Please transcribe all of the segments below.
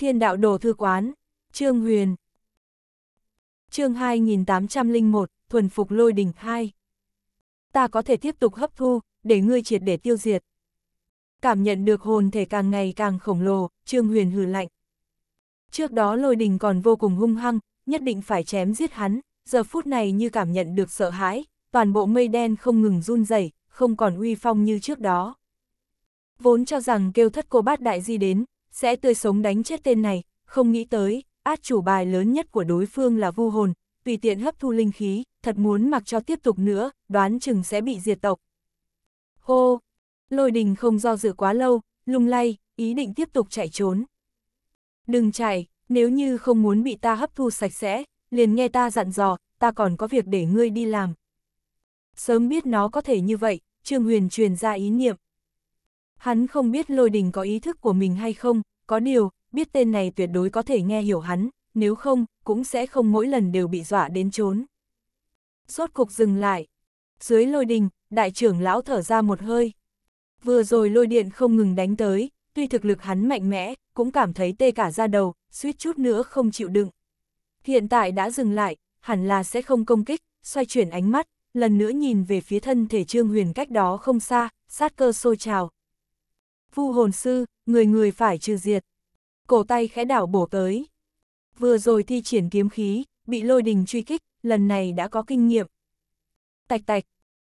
Thiên đạo đồ thư quán, Trương Huyền. Chương 2801, thuần phục lôi đỉnh 2. Ta có thể tiếp tục hấp thu, để ngươi triệt để tiêu diệt. Cảm nhận được hồn thể càng ngày càng khổng lồ, Trương Huyền hừ lạnh. Trước đó lôi đình còn vô cùng hung hăng, nhất định phải chém giết hắn, giờ phút này như cảm nhận được sợ hãi, toàn bộ mây đen không ngừng run rẩy, không còn uy phong như trước đó. Vốn cho rằng kêu thất cô bát đại di đến, sẽ tươi sống đánh chết tên này, không nghĩ tới, át chủ bài lớn nhất của đối phương là vu hồn, tùy tiện hấp thu linh khí, thật muốn mặc cho tiếp tục nữa, đoán chừng sẽ bị diệt tộc. Hô! Lôi đình không do dự quá lâu, lung lay, ý định tiếp tục chạy trốn. Đừng chạy, nếu như không muốn bị ta hấp thu sạch sẽ, liền nghe ta dặn dò, ta còn có việc để ngươi đi làm. Sớm biết nó có thể như vậy, Trương Huyền truyền ra ý niệm. Hắn không biết lôi đình có ý thức của mình hay không, có điều, biết tên này tuyệt đối có thể nghe hiểu hắn, nếu không, cũng sẽ không mỗi lần đều bị dọa đến trốn. Rốt cục dừng lại. Dưới lôi đình, đại trưởng lão thở ra một hơi. Vừa rồi lôi điện không ngừng đánh tới, tuy thực lực hắn mạnh mẽ, cũng cảm thấy tê cả ra đầu, suýt chút nữa không chịu đựng. Hiện tại đã dừng lại, hẳn là sẽ không công kích, xoay chuyển ánh mắt, lần nữa nhìn về phía thân thể Trương Huyền cách đó không xa, sát cơ sôi trào, vu hồn sư, người người phải trừ diệt. Cổ tay khẽ đảo bổ tới. Vừa rồi thi triển kiếm khí, bị lôi đình truy kích, lần này đã có kinh nghiệm. Tạch tạch,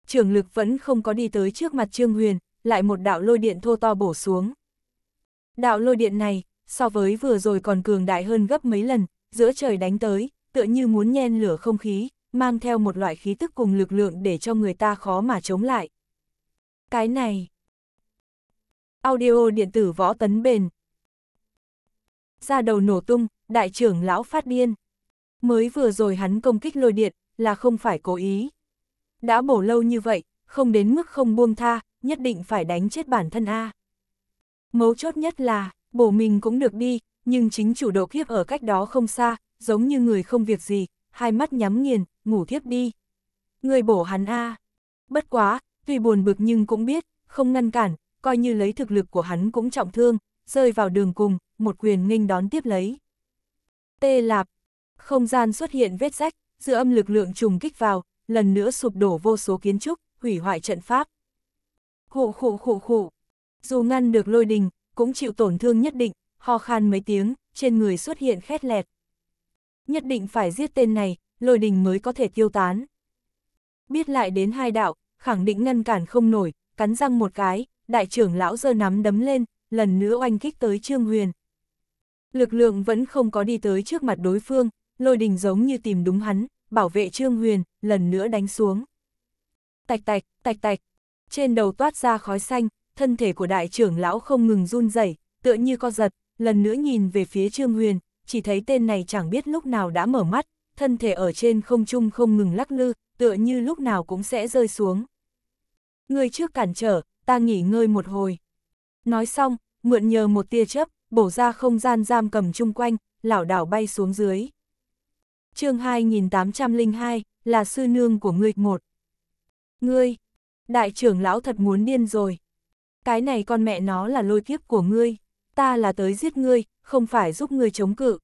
trưởng lực vẫn không có đi tới trước mặt Trương Huyền, lại một đạo lôi điện thô to bổ xuống. Đạo lôi điện này, so với vừa rồi còn cường đại hơn gấp mấy lần, giữa trời đánh tới, tựa như muốn nhen lửa không khí, mang theo một loại khí tức cùng lực lượng để cho người ta khó mà chống lại. Cái này, Audio điện tử võ tấn bền. Ra đầu nổ tung, đại trưởng lão phát điên. Mới vừa rồi hắn công kích lôi điện, là không phải cố ý. Đã bổ lâu như vậy, không đến mức không buông tha, nhất định phải đánh chết bản thân A. Mấu chốt nhất là, bổ mình cũng được đi, nhưng chính chủ độ kiếp ở cách đó không xa, giống như người không việc gì, hai mắt nhắm nghiền, ngủ thiếp đi. Người bổ hắn A. Bất quá, tuy buồn bực nhưng cũng biết, không ngăn cản, coi như lấy thực lực của hắn cũng trọng thương, rơi vào đường cùng, một quyền nghênh đón tiếp lấy. Tê lạp, không gian xuất hiện vết rách, dư âm lực lượng trùng kích vào, lần nữa sụp đổ vô số kiến trúc, hủy hoại trận pháp. Khụ khụ khụ khụ, dù ngăn được lôi đình, cũng chịu tổn thương nhất định, ho khan mấy tiếng, trên người xuất hiện khét lẹt. Nhất định phải giết tên này, lôi đình mới có thể tiêu tán. Biết lại đến hai đạo, khẳng định ngăn cản không nổi, cắn răng một cái, đại trưởng lão giơ nắm đấm lên, lần nữa oanh kích tới Trương Huyền. Lực lượng vẫn không có đi tới trước mặt đối phương, lôi đình giống như tìm đúng hắn, bảo vệ Trương Huyền, lần nữa đánh xuống. Tạch tạch, tạch tạch, trên đầu toát ra khói xanh, thân thể của đại trưởng lão không ngừng run rẩy, tựa như co giật, lần nữa nhìn về phía Trương Huyền, chỉ thấy tên này chẳng biết lúc nào đã mở mắt, thân thể ở trên không trung không ngừng lắc lư, tựa như lúc nào cũng sẽ rơi xuống. Người trước cản trở, ta nghỉ ngơi một hồi. Nói xong, mượn nhờ một tia chớp, bổ ra không gian giam cầm chung quanh, lảo đảo bay xuống dưới. chương 2802, là sư nương của ngươi một. Ngươi, đại trưởng lão thật muốn điên rồi. Cái này con mẹ nó là lôi kiếp của ngươi, ta là tới giết ngươi, không phải giúp ngươi chống cự.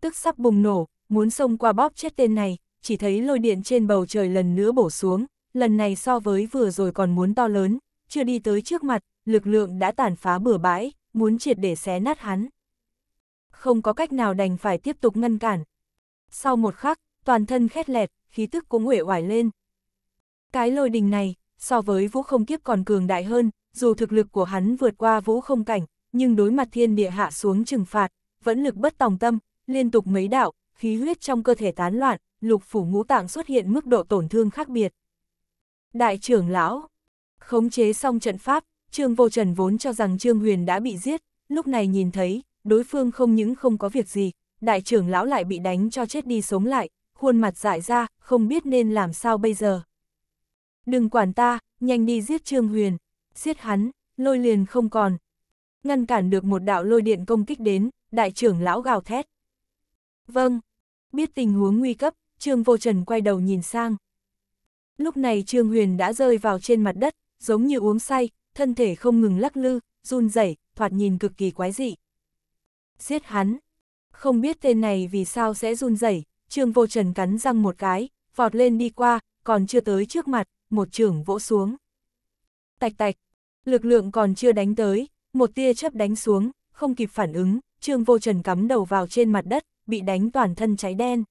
Tức sắp bùng nổ, muốn xông qua bóp chết tên này, chỉ thấy lôi điện trên bầu trời lần nữa bổ xuống, lần này so với vừa rồi còn muốn to lớn, chưa đi tới trước mặt, lực lượng đã tàn phá bừa bãi, muốn triệt để xé nát hắn. Không có cách nào đành phải tiếp tục ngăn cản. Sau một khắc, toàn thân khét lẹt, khí tức cũng uể oải lên. Cái lôi đình này, so với vũ không kiếp còn cường đại hơn, dù thực lực của hắn vượt qua vũ không cảnh, nhưng đối mặt thiên địa hạ xuống trừng phạt, vẫn lực bất tòng tâm, liên tục mấy đạo, khí huyết trong cơ thể tán loạn, lục phủ ngũ tạng xuất hiện mức độ tổn thương khác biệt. Đại trưởng lão, Khống chế xong trận pháp, Trương Vô Trần vốn cho rằng Trương Huyền đã bị giết, lúc này nhìn thấy, đối phương không những không có việc gì, đại trưởng lão lại bị đánh cho chết đi sống lại, khuôn mặt dại ra, không biết nên làm sao bây giờ. Đừng quản ta, nhanh đi giết Trương Huyền, giết hắn, lôi liền không còn. Ngăn cản được một đạo lôi điện công kích đến, đại trưởng lão gào thét. Vâng, biết tình huống nguy cấp, Trương Vô Trần quay đầu nhìn sang. Lúc này Trương Huyền đã rơi vào trên mặt đất, giống như uống say, thân thể không ngừng lắc lư, run rẩy, thoạt nhìn cực kỳ quái dị. Giết hắn. Không biết tên này vì sao sẽ run rẩy, Trương Vô Trần cắn răng một cái, vọt lên đi qua, còn chưa tới trước mặt, một trưởng vỗ xuống. Tạch tạch, lực lượng còn chưa đánh tới, một tia chớp đánh xuống, không kịp phản ứng, Trương Vô Trần cắm đầu vào trên mặt đất, bị đánh toàn thân cháy đen.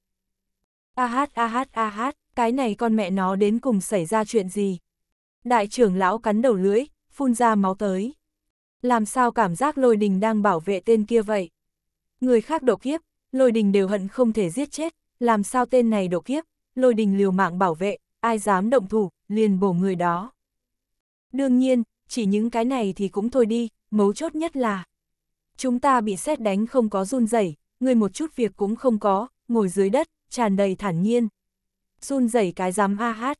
A hát a hát a hát, cái này con mẹ nó đến cùng xảy ra chuyện gì? Đại trưởng lão cắn đầu lưỡi, phun ra máu tới. Làm sao cảm giác lôi đình đang bảo vệ tên kia vậy? Người khác đổ kiếp, lôi đình đều hận không thể giết chết, làm sao tên này đổ kiếp, lôi đình liều mạng bảo vệ, ai dám động thủ, liền bổ người đó. Đương nhiên, chỉ những cái này thì cũng thôi đi, mấu chốt nhất là chúng ta bị xét đánh không có run rẩy, người một chút việc cũng không có, ngồi dưới đất, tràn đầy thản nhiên. Run rẩy cái dám a hát.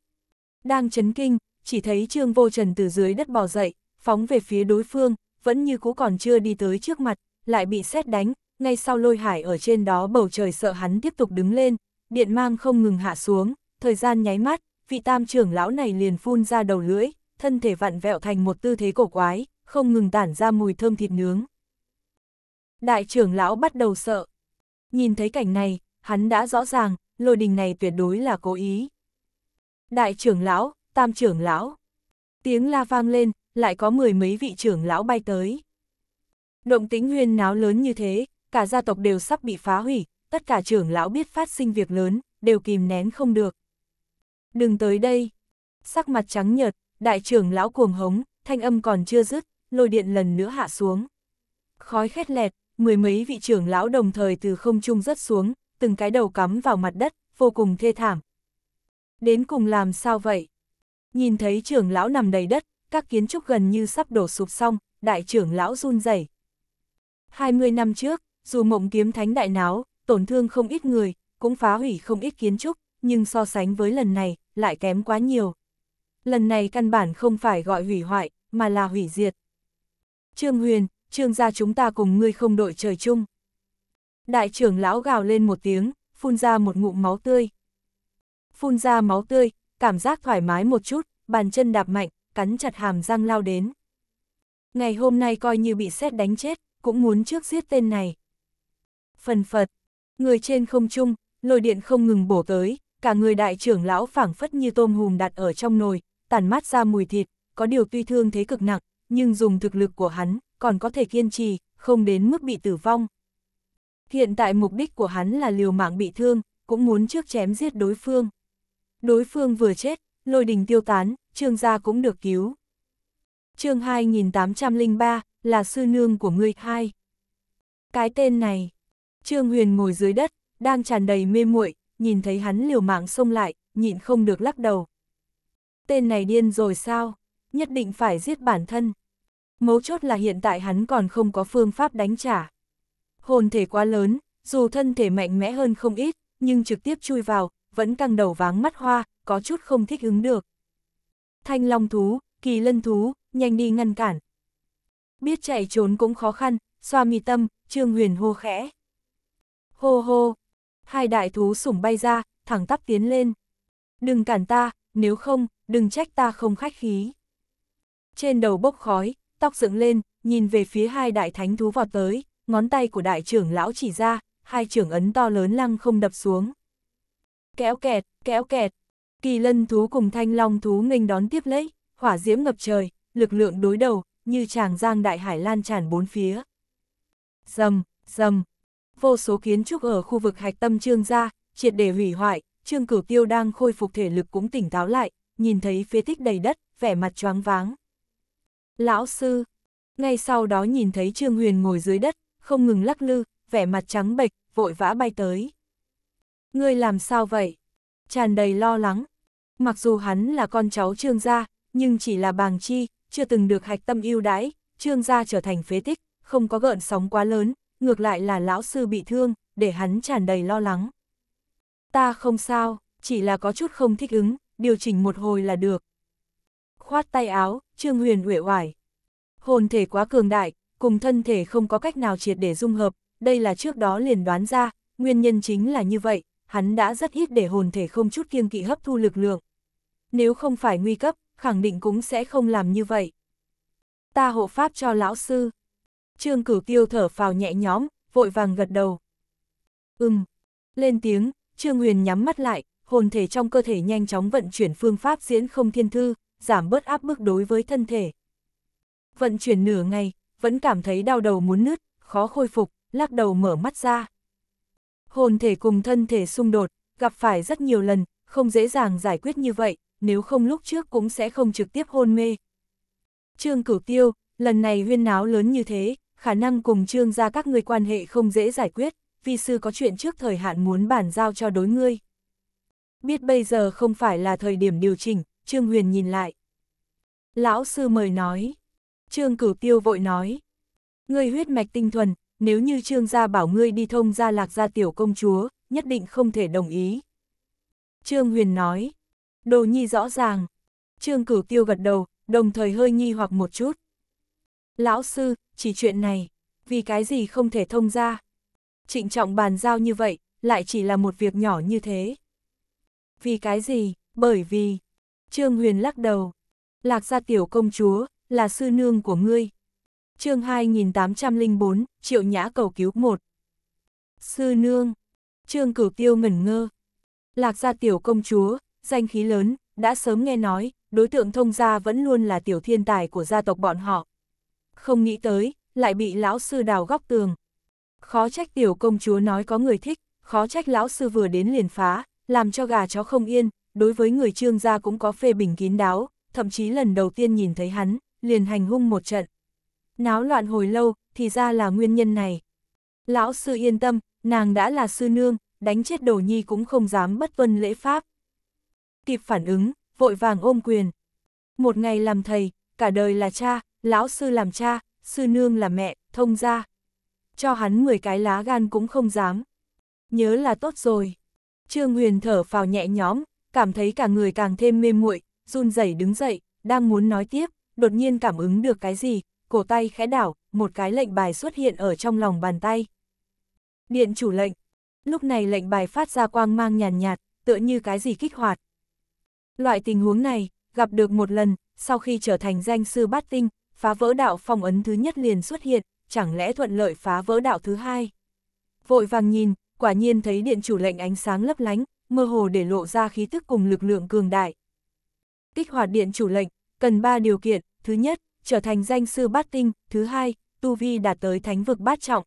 Đang chấn kinh, chỉ thấy Trương Vô Trần từ dưới đất bò dậy, phóng về phía đối phương, vẫn như cũ còn chưa đi tới trước mặt, lại bị xét đánh, ngay sau lôi hải ở trên đó bầu trời sợ hắn tiếp tục đứng lên, điện mang không ngừng hạ xuống, thời gian nháy mắt, vị tam trưởng lão này liền phun ra đầu lưỡi, thân thể vặn vẹo thành một tư thế cổ quái, không ngừng tản ra mùi thơm thịt nướng. Đại trưởng lão bắt đầu sợ. Nhìn thấy cảnh này, hắn đã rõ ràng, lôi đình này tuyệt đối là cố ý. Đại trưởng lão, tam trưởng lão. Tiếng la vang lên, lại có mười mấy vị trưởng lão bay tới. Động tính huyên náo lớn như thế, cả gia tộc đều sắp bị phá hủy, tất cả trưởng lão biết phát sinh việc lớn, đều kìm nén không được. Đừng tới đây. Sắc mặt trắng nhợt, đại trưởng lão cuồng hống, thanh âm còn chưa dứt, lôi điện lần nữa hạ xuống. Khói khét lẹt, mười mấy vị trưởng lão đồng thời từ không trung rớt xuống, từng cái đầu cắm vào mặt đất, vô cùng thê thảm. Đến cùng làm sao vậy? Nhìn thấy trưởng lão nằm đầy đất, các kiến trúc gần như sắp đổ sụp xong, đại trưởng lão run rẩy. 20 năm trước, dù mộng kiếm thánh đại náo, tổn thương không ít người, cũng phá hủy không ít kiến trúc, nhưng so sánh với lần này, lại kém quá nhiều. Lần này căn bản không phải gọi hủy hoại, mà là hủy diệt. Trương Huyền, trương gia chúng ta cùng ngươi không đội trời chung. Đại trưởng lão gào lên một tiếng, phun ra một ngụm máu tươi. Phun ra máu tươi, cảm giác thoải mái một chút, bàn chân đạp mạnh, cắn chặt hàm răng lao đến. Ngày hôm nay coi như bị xét đánh chết, cũng muốn trước giết tên này. Phần phật, người trên không trung, lôi điện không ngừng bổ tới, cả người đại trưởng lão phảng phất như tôm hùm đặt ở trong nồi, tản mát ra mùi thịt, có điều tuy thương thế cực nặng, nhưng dùng thực lực của hắn, còn có thể kiên trì, không đến mức bị tử vong. Hiện tại mục đích của hắn là liều mạng bị thương, cũng muốn trước chém giết đối phương. Đối phương vừa chết, lôi đình tiêu tán, trương gia cũng được cứu. chương 2803, là sư nương của ngươi hai. Cái tên này, trương huyền ngồi dưới đất, đang tràn đầy mê muội nhìn thấy hắn liều mạng xông lại, nhịn không được lắc đầu. Tên này điên rồi sao? Nhất định phải giết bản thân. Mấu chốt là hiện tại hắn còn không có phương pháp đánh trả. Hồn thể quá lớn, dù thân thể mạnh mẽ hơn không ít, nhưng trực tiếp chui vào, vẫn căng đầu váng mắt hoa, có chút không thích ứng được. Thanh long thú, kỳ lân thú, nhanh đi ngăn cản. Biết chạy trốn cũng khó khăn, xoa mi tâm, trương huyền hô khẽ. Hô hô, hai đại thú sủng bay ra, thẳng tắp tiến lên. Đừng cản ta, nếu không, đừng trách ta không khách khí. Trên đầu bốc khói, tóc dựng lên, nhìn về phía hai đại thánh thú vọt tới, ngón tay của đại trưởng lão chỉ ra, hai trưởng ấn to lớn lăng không đập xuống. Kéo kẹt, kéo kẹt. Kỳ lân thú cùng thanh long thú nghênh đón tiếp lấy, hỏa diễm ngập trời, lực lượng đối đầu, như tràng giang đại hải lan tràn bốn phía. Dầm, dầm. Vô số kiến trúc ở khu vực hạch tâm trương ra triệt để hủy hoại, trương cửu tiêu đang khôi phục thể lực cũng tỉnh táo lại, nhìn thấy phía tích đầy đất, vẻ mặt choáng váng. Lão sư, ngay sau đó nhìn thấy trương huyền ngồi dưới đất, không ngừng lắc lư, vẻ mặt trắng bệch, vội vã bay tới. Ngươi làm sao vậy? Tràn đầy lo lắng. Mặc dù hắn là con cháu trương gia, nhưng chỉ là bàng chi, chưa từng được hạch tâm yêu đãi, trương gia trở thành phế tích, không có gợn sóng quá lớn, ngược lại là lão sư bị thương, để hắn tràn đầy lo lắng. Ta không sao, chỉ là có chút không thích ứng, điều chỉnh một hồi là được. Khoát tay áo, Trương Huyền uể oải. Hồn thể quá cường đại, cùng thân thể không có cách nào triệt để dung hợp, đây là trước đó liền đoán ra, nguyên nhân chính là như vậy, hắn đã rất ít để hồn thể không chút kiêng kỵ hấp thu lực lượng. Nếu không phải nguy cấp, khẳng định cũng sẽ không làm như vậy. Ta hộ pháp cho lão sư. Trương cửu tiêu thở phào nhẹ nhõm, vội vàng gật đầu. Ừm, lên tiếng, Trương Huyền nhắm mắt lại, hồn thể trong cơ thể nhanh chóng vận chuyển phương pháp diễn không thiên thư, giảm bớt áp bức đối với thân thể. Vận chuyển nửa ngày, vẫn cảm thấy đau đầu muốn nứt, khó khôi phục, lắc đầu mở mắt ra hồn thể cùng thân thể xung đột, gặp phải rất nhiều lần, không dễ dàng giải quyết như vậy, nếu không lúc trước cũng sẽ không trực tiếp hôn mê. Trương Cửu Tiêu, lần này huyên náo lớn như thế, khả năng cùng Trương gia các người quan hệ không dễ giải quyết, vì sư có chuyện trước thời hạn muốn bàn giao cho đối ngươi. Biết bây giờ không phải là thời điểm điều chỉnh, Trương Huyền nhìn lại. Lão sư mời nói. Trương Cửu Tiêu vội nói. Ngươi huyết mạch tinh thuần, nếu như trương gia bảo ngươi đi thông gia lạc gia tiểu công chúa, nhất định không thể đồng ý. Trương Huyền nói, đồ nhi rõ ràng. Trương cửu tiêu gật đầu, đồng thời hơi nghi hoặc một chút. Lão sư, chỉ chuyện này, vì cái gì không thể thông ra. Trịnh trọng bàn giao như vậy, lại chỉ là một việc nhỏ như thế. Vì cái gì, bởi vì, Trương Huyền lắc đầu, lạc gia tiểu công chúa, là sư nương của ngươi, chương 2804, Triệu Nhã cầu cứu một Sư Nương, Trương Cửu Tiêu ngẩn ngơ. Lạc gia tiểu công chúa, danh khí lớn, đã sớm nghe nói, đối tượng thông gia vẫn luôn là tiểu thiên tài của gia tộc bọn họ. Không nghĩ tới, lại bị lão sư đào góc tường. Khó trách tiểu công chúa nói có người thích, khó trách lão sư vừa đến liền phá, làm cho gà chó không yên, đối với người trương gia cũng có phê bình kín đáo, thậm chí lần đầu tiên nhìn thấy hắn, liền hành hung một trận, Náo loạn hồi lâu, thì ra là nguyên nhân này. Lão sư yên tâm, nàng đã là sư nương, đánh chết đồ nhi cũng không dám bất vân lễ pháp. Kịp phản ứng, vội vàng ôm quyền. Một ngày làm thầy, cả đời là cha, lão sư làm cha, sư nương là mẹ, thông ra. Cho hắn 10 cái lá gan cũng không dám. Nhớ là tốt rồi. Trương Huyền thở phào nhẹ nhõm, cảm thấy cả người càng thêm mê muội, run rẩy đứng dậy, đang muốn nói tiếp, đột nhiên cảm ứng được cái gì, cổ tay khẽ đảo, một cái lệnh bài xuất hiện ở trong lòng bàn tay. Điện chủ lệnh. Lúc này lệnh bài phát ra quang mang nhàn nhạt, nhạt, tựa như cái gì kích hoạt. Loại tình huống này, gặp được một lần, sau khi trở thành danh sư bát tinh, phá vỡ đạo phong ấn thứ nhất liền xuất hiện, chẳng lẽ thuận lợi phá vỡ đạo thứ hai. Vội vàng nhìn, quả nhiên thấy điện chủ lệnh ánh sáng lấp lánh, mơ hồ để lộ ra khí tức cùng lực lượng cường đại. Kích hoạt điện chủ lệnh, cần 3 điều kiện, thứ nhất, trở thành danh sư bát tinh, thứ hai, tu vi đạt tới thánh vực bát trọng.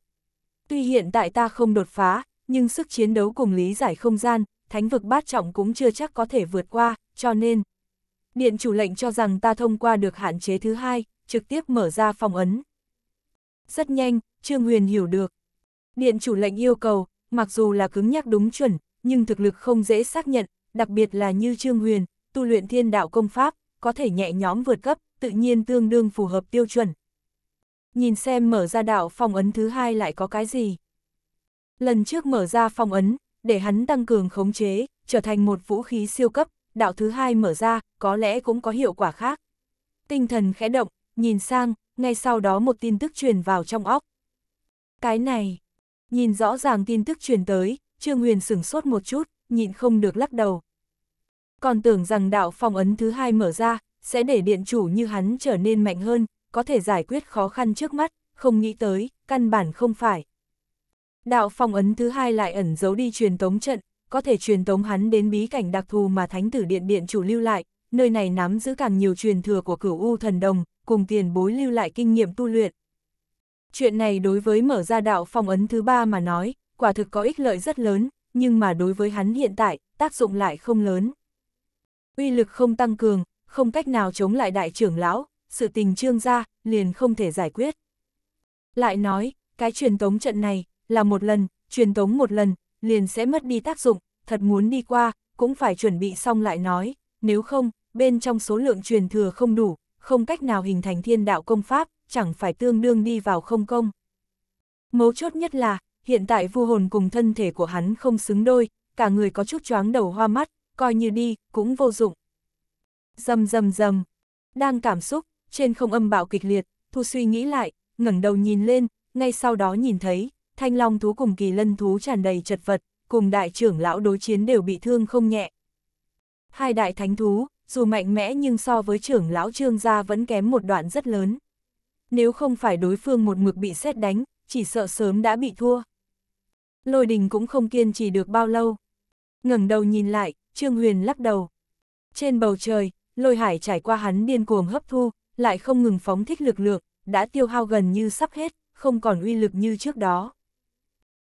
Tuy hiện tại ta không đột phá, nhưng sức chiến đấu cùng lý giải không gian, thánh vực bát trọng cũng chưa chắc có thể vượt qua, cho nên. Điện chủ lệnh cho rằng ta thông qua được hạn chế thứ hai, trực tiếp mở ra phòng ấn. Rất nhanh, Trương Huyền hiểu được. Điện chủ lệnh yêu cầu, mặc dù là cứng nhắc đúng chuẩn, nhưng thực lực không dễ xác nhận, đặc biệt là như Trương Huyền, tu luyện thiên đạo công pháp, có thể nhẹ nhóm vượt cấp, tự nhiên tương đương phù hợp tiêu chuẩn. Nhìn xem mở ra đạo phong ấn thứ hai lại có cái gì. Lần trước mở ra phong ấn, để hắn tăng cường khống chế, trở thành một vũ khí siêu cấp, đạo thứ hai mở ra, có lẽ cũng có hiệu quả khác. Tinh thần khẽ động, nhìn sang, ngay sau đó một tin tức truyền vào trong óc. Cái này, nhìn rõ ràng tin tức truyền tới, Trương Huyền sửng sốt một chút, nhịn không được lắc đầu. Còn tưởng rằng đạo phong ấn thứ hai mở ra, sẽ để điện chủ như hắn trở nên mạnh hơn, có thể giải quyết khó khăn trước mắt, không nghĩ tới, căn bản không phải. Đạo phong ấn thứ hai lại ẩn giấu đi truyền tống trận, có thể truyền tống hắn đến bí cảnh đặc thù mà thánh tử điện điện chủ lưu lại, nơi này nắm giữ càng nhiều truyền thừa của cửu U thần đồng, cùng tiền bối lưu lại kinh nghiệm tu luyện. Chuyện này đối với mở ra đạo phong ấn thứ ba mà nói, quả thực có ích lợi rất lớn, nhưng mà đối với hắn hiện tại, tác dụng lại không lớn. Uy lực không tăng cường, không cách nào chống lại đại trưởng lão, sự tình trương gia liền không thể giải quyết. Lại nói, cái truyền tống trận này, là một lần, truyền tống một lần, liền sẽ mất đi tác dụng, thật muốn đi qua, cũng phải chuẩn bị xong lại nói, nếu không, bên trong số lượng truyền thừa không đủ, không cách nào hình thành thiên đạo công pháp, chẳng phải tương đương đi vào không công. Mấu chốt nhất là, hiện tại vu hồn cùng thân thể của hắn không xứng đôi, cả người có chút choáng đầu hoa mắt, coi như đi, cũng vô dụng. Dầm dầm dầm. Đang cảm xúc, trên không âm bạo kịch liệt, Thu suy nghĩ lại, ngẩng đầu nhìn lên, ngay sau đó nhìn thấy, thanh long thú cùng kỳ lân thú tràn đầy chật vật, cùng đại trưởng lão đối chiến đều bị thương không nhẹ. Hai đại thánh thú, dù mạnh mẽ nhưng so với trưởng lão trương gia vẫn kém một đoạn rất lớn. Nếu không phải đối phương một mực bị xét đánh, chỉ sợ sớm đã bị thua. Lôi đình cũng không kiên trì được bao lâu. ngẩng đầu nhìn lại, Trương Huyền lắc đầu. Trên bầu trời, lôi hải trải qua hắn điên cuồng hấp thu, lại không ngừng phóng thích lực lượng, đã tiêu hao gần như sắp hết, không còn uy lực như trước đó.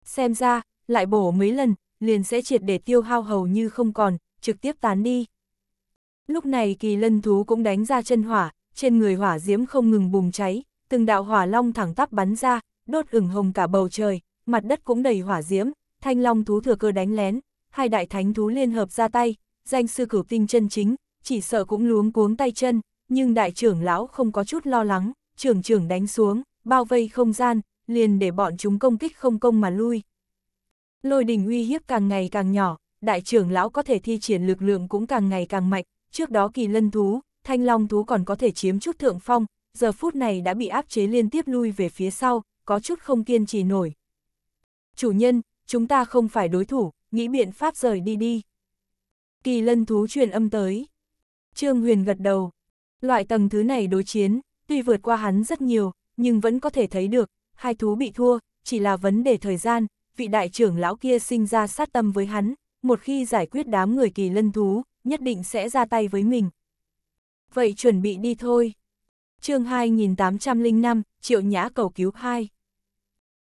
Xem ra, lại bổ mấy lần, liền sẽ triệt để tiêu hao hầu như không còn, trực tiếp tán đi. Lúc này kỳ lân thú cũng đánh ra chân hỏa, trên người hỏa diễm không ngừng bùng cháy, từng đạo hỏa long thẳng tắp bắn ra, đốt ửng hồng cả bầu trời, mặt đất cũng đầy hỏa diễm, thanh long thú thừa cơ đánh lén, hai đại thánh thú liên hợp ra tay, danh sư cửu tinh chân chính, chỉ sợ cũng luống cuống tay chân, nhưng đại trưởng lão không có chút lo lắng, trưởng trưởng đánh xuống, bao vây không gian, liền để bọn chúng công kích không công mà lui. Lôi đình uy hiếp càng ngày càng nhỏ, đại trưởng lão có thể thi triển lực lượng cũng càng ngày càng mạnh, trước đó kỳ lân thú, thanh long thú còn có thể chiếm chút thượng phong, giờ phút này đã bị áp chế liên tiếp lui về phía sau, có chút không kiên trì nổi. Chủ nhân, chúng ta không phải đối thủ, nghĩ biện pháp rời đi đi. Kỳ lân thú truyền âm tới. Trương Huyền gật đầu. Loại tầng thứ này đối chiến, tuy vượt qua hắn rất nhiều, nhưng vẫn có thể thấy được, hai thú bị thua, chỉ là vấn đề thời gian, vị đại trưởng lão kia sinh ra sát tâm với hắn, một khi giải quyết đám người kỳ lân thú, nhất định sẽ ra tay với mình. Vậy chuẩn bị đi thôi. chương 2805, Triệu Nhã cầu cứu 2.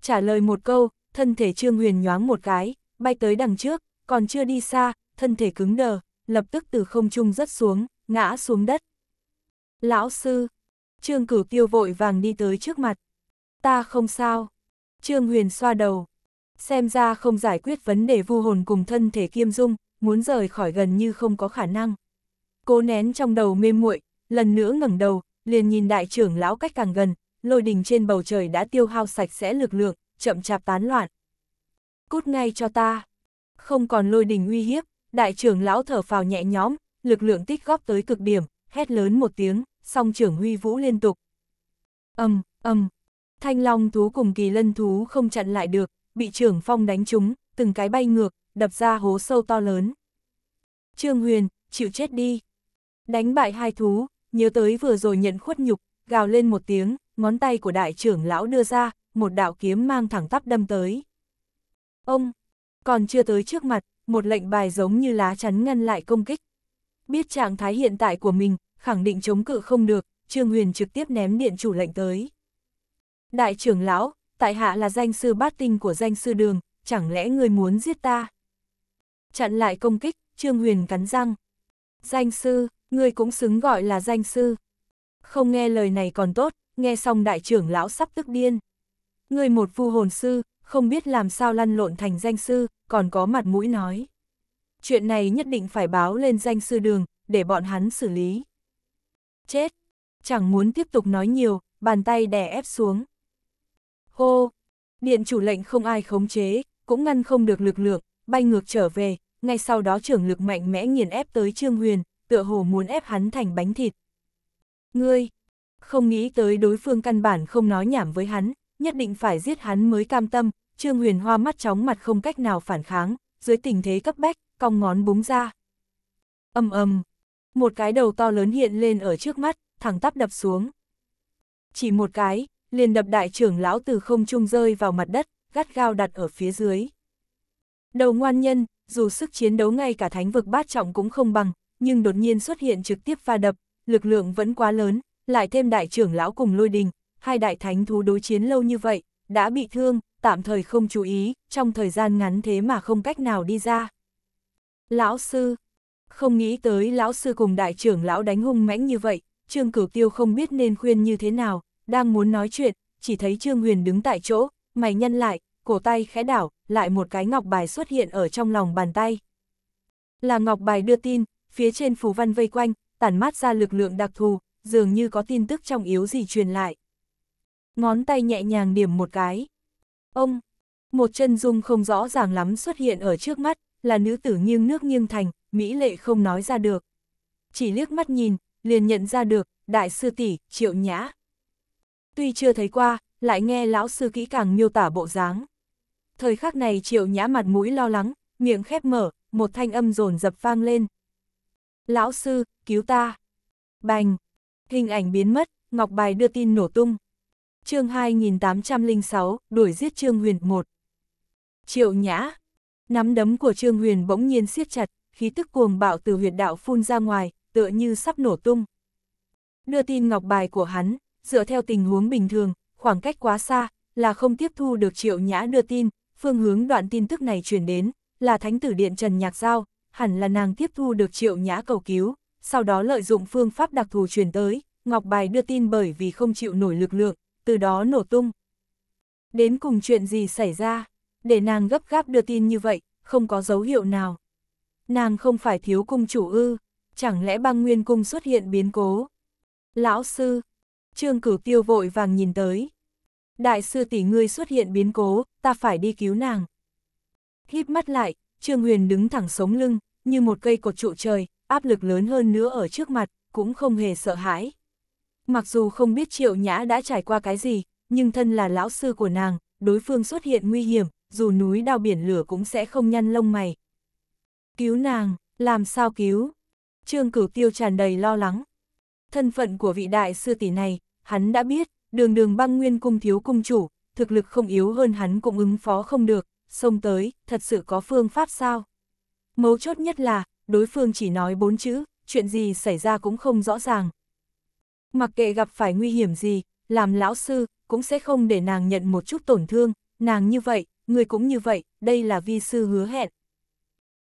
Trả lời một câu, thân thể Trương Huyền nhoáng một cái, bay tới đằng trước, còn chưa đi xa, thân thể cứng đờ, lập tức từ không trung rớt xuống, ngã xuống đất. Lão sư, Trương Cửu Tiêu vội vàng đi tới trước mặt. Ta không sao. Trương Huyền xoa đầu. Xem ra không giải quyết vấn đề vu hồn cùng thân thể kiêm dung, muốn rời khỏi gần như không có khả năng. Cố nén trong đầu mê muội, lần nữa ngẩng đầu, liền nhìn đại trưởng lão cách càng gần, lôi đình trên bầu trời đã tiêu hao sạch sẽ lực lượng, chậm chạp tán loạn. Cút ngay cho ta. Không còn lôi đình uy hiếp, đại trưởng lão thở phào nhẹ nhõm, lực lượng tích góp tới cực điểm, hét lớn một tiếng, song trưởng huy vũ liên tục. Âm, âm, thanh long thú cùng kỳ lân thú không chặn lại được, bị trưởng phong đánh trúng, từng cái bay ngược, đập ra hố sâu to lớn. Trương Huyền, chịu chết đi. Đánh bại hai thú, nhớ tới vừa rồi nhận khuất nhục, gào lên một tiếng, ngón tay của đại trưởng lão đưa ra, một đạo kiếm mang thẳng tắp đâm tới. Ông, còn chưa tới trước mặt, một lệnh bài giống như lá chắn ngăn lại công kích. Biết trạng thái hiện tại của mình, khẳng định chống cự không được, Trương Huyền trực tiếp ném điện chủ lệnh tới. Đại trưởng lão, tại hạ là danh sư bát tinh của danh sư đường, chẳng lẽ người muốn giết ta? Chặn lại công kích, Trương Huyền cắn răng. Danh sư, người cũng xứng gọi là danh sư. Không nghe lời này còn tốt, nghe xong đại trưởng lão sắp tức điên. Người một vu hồn sư, không biết làm sao lăn lộn thành danh sư, còn có mặt mũi nói chuyện này nhất định phải báo lên danh sư đường, để bọn hắn xử lý. Chết! Chẳng muốn tiếp tục nói nhiều, bàn tay đè ép xuống. Hô! Điện chủ lệnh không ai khống chế, cũng ngăn không được lực lượng, bay ngược trở về, ngay sau đó trưởng lực mạnh mẽ nghiền ép tới Trương Huyền, tựa hồ muốn ép hắn thành bánh thịt. Ngươi! Không nghĩ tới đối phương căn bản không nói nhảm với hắn, nhất định phải giết hắn mới cam tâm, Trương Huyền hoa mắt chóng mặt không cách nào phản kháng, dưới tình thế cấp bách, cong ngón búng ra. ầm ầm, một cái đầu to lớn hiện lên ở trước mắt, thẳng tắp đập xuống. Chỉ một cái, liền đập đại trưởng lão từ không trung rơi vào mặt đất, gắt gao đặt ở phía dưới. Đầu ngoan nhân, dù sức chiến đấu ngay cả thánh vực bát trọng cũng không bằng, nhưng đột nhiên xuất hiện trực tiếp pha đập, lực lượng vẫn quá lớn, lại thêm đại trưởng lão cùng lôi đình, hai đại thánh thú đối chiến lâu như vậy, đã bị thương, tạm thời không chú ý, trong thời gian ngắn thế mà không cách nào đi ra. Lão sư, không nghĩ tới lão sư cùng đại trưởng lão đánh hung mãnh như vậy, Trương Cửu Tiêu không biết nên khuyên như thế nào, đang muốn nói chuyện, chỉ thấy Trương Huyền đứng tại chỗ, mày nhân lại, cổ tay khẽ đảo, lại một cái ngọc bài xuất hiện ở trong lòng bàn tay. Là ngọc bài đưa tin, phía trên phù văn vây quanh, tản mát ra lực lượng đặc thù, dường như có tin tức trong yếu gì truyền lại. Ngón tay nhẹ nhàng điểm một cái. Ông, một chân dung không rõ ràng lắm xuất hiện ở trước mắt, là nữ tử nghiêng nước nghiêng thành, mỹ lệ không nói ra được. Chỉ liếc mắt nhìn, liền nhận ra được, đại sư tỷ, triệu nhã. Tuy chưa thấy qua, lại nghe lão sư kỹ càng miêu tả bộ dáng. Thời khắc này triệu nhã mặt mũi lo lắng, miệng khép mở, một thanh âm rồn dập vang lên. Lão sư, cứu ta. Bành. Hình ảnh biến mất, Ngọc Bài đưa tin nổ tung. chương 2806, đuổi giết Trương Huyền 1. Triệu Nhã, Nắm đấm của Trương Huyền bỗng nhiên siết chặt, khí tức cuồng bạo từ huyệt đạo phun ra ngoài, tựa như sắp nổ tung. Đưa tin ngọc bài của hắn, dựa theo tình huống bình thường, khoảng cách quá xa, là không tiếp thu được triệu nhã đưa tin, phương hướng đoạn tin tức này chuyển đến, là thánh tử điện Trần Nhạc Giao, hẳn là nàng tiếp thu được triệu nhã cầu cứu, sau đó lợi dụng phương pháp đặc thù truyền tới, ngọc bài đưa tin bởi vì không chịu nổi lực lượng, từ đó nổ tung. Đến cùng chuyện gì xảy ra? để nàng gấp gáp đưa tin như vậy, không có dấu hiệu nào. Nàng không phải thiếu cung chủ ư, chẳng lẽ băng nguyên cung xuất hiện biến cố? Lão sư, trương cửu tiêu vội vàng nhìn tới. Đại sư tỷ ngươi xuất hiện biến cố, ta phải đi cứu nàng. Híp mắt lại, trương huyền đứng thẳng sống lưng, như một cây cột trụ trời, áp lực lớn hơn nữa ở trước mặt, cũng không hề sợ hãi. Mặc dù không biết triệu nhã đã trải qua cái gì, nhưng thân là lão sư của nàng, đối phương xuất hiện nguy hiểm, dù núi đao biển lửa cũng sẽ không nhăn lông mày. Cứu nàng, làm sao cứu? Trương cửu tiêu tràn đầy lo lắng. Thân phận của vị đại sư tỷ này, hắn đã biết, đường đường băng nguyên cung thiếu cung chủ, thực lực không yếu hơn hắn cũng ứng phó không được, xông tới, thật sự có phương pháp sao? Mấu chốt nhất là, đối phương chỉ nói bốn chữ, chuyện gì xảy ra cũng không rõ ràng. Mặc kệ gặp phải nguy hiểm gì, làm lão sư, cũng sẽ không để nàng nhận một chút tổn thương, nàng như vậy, người cũng như vậy, đây là vi sư hứa hẹn.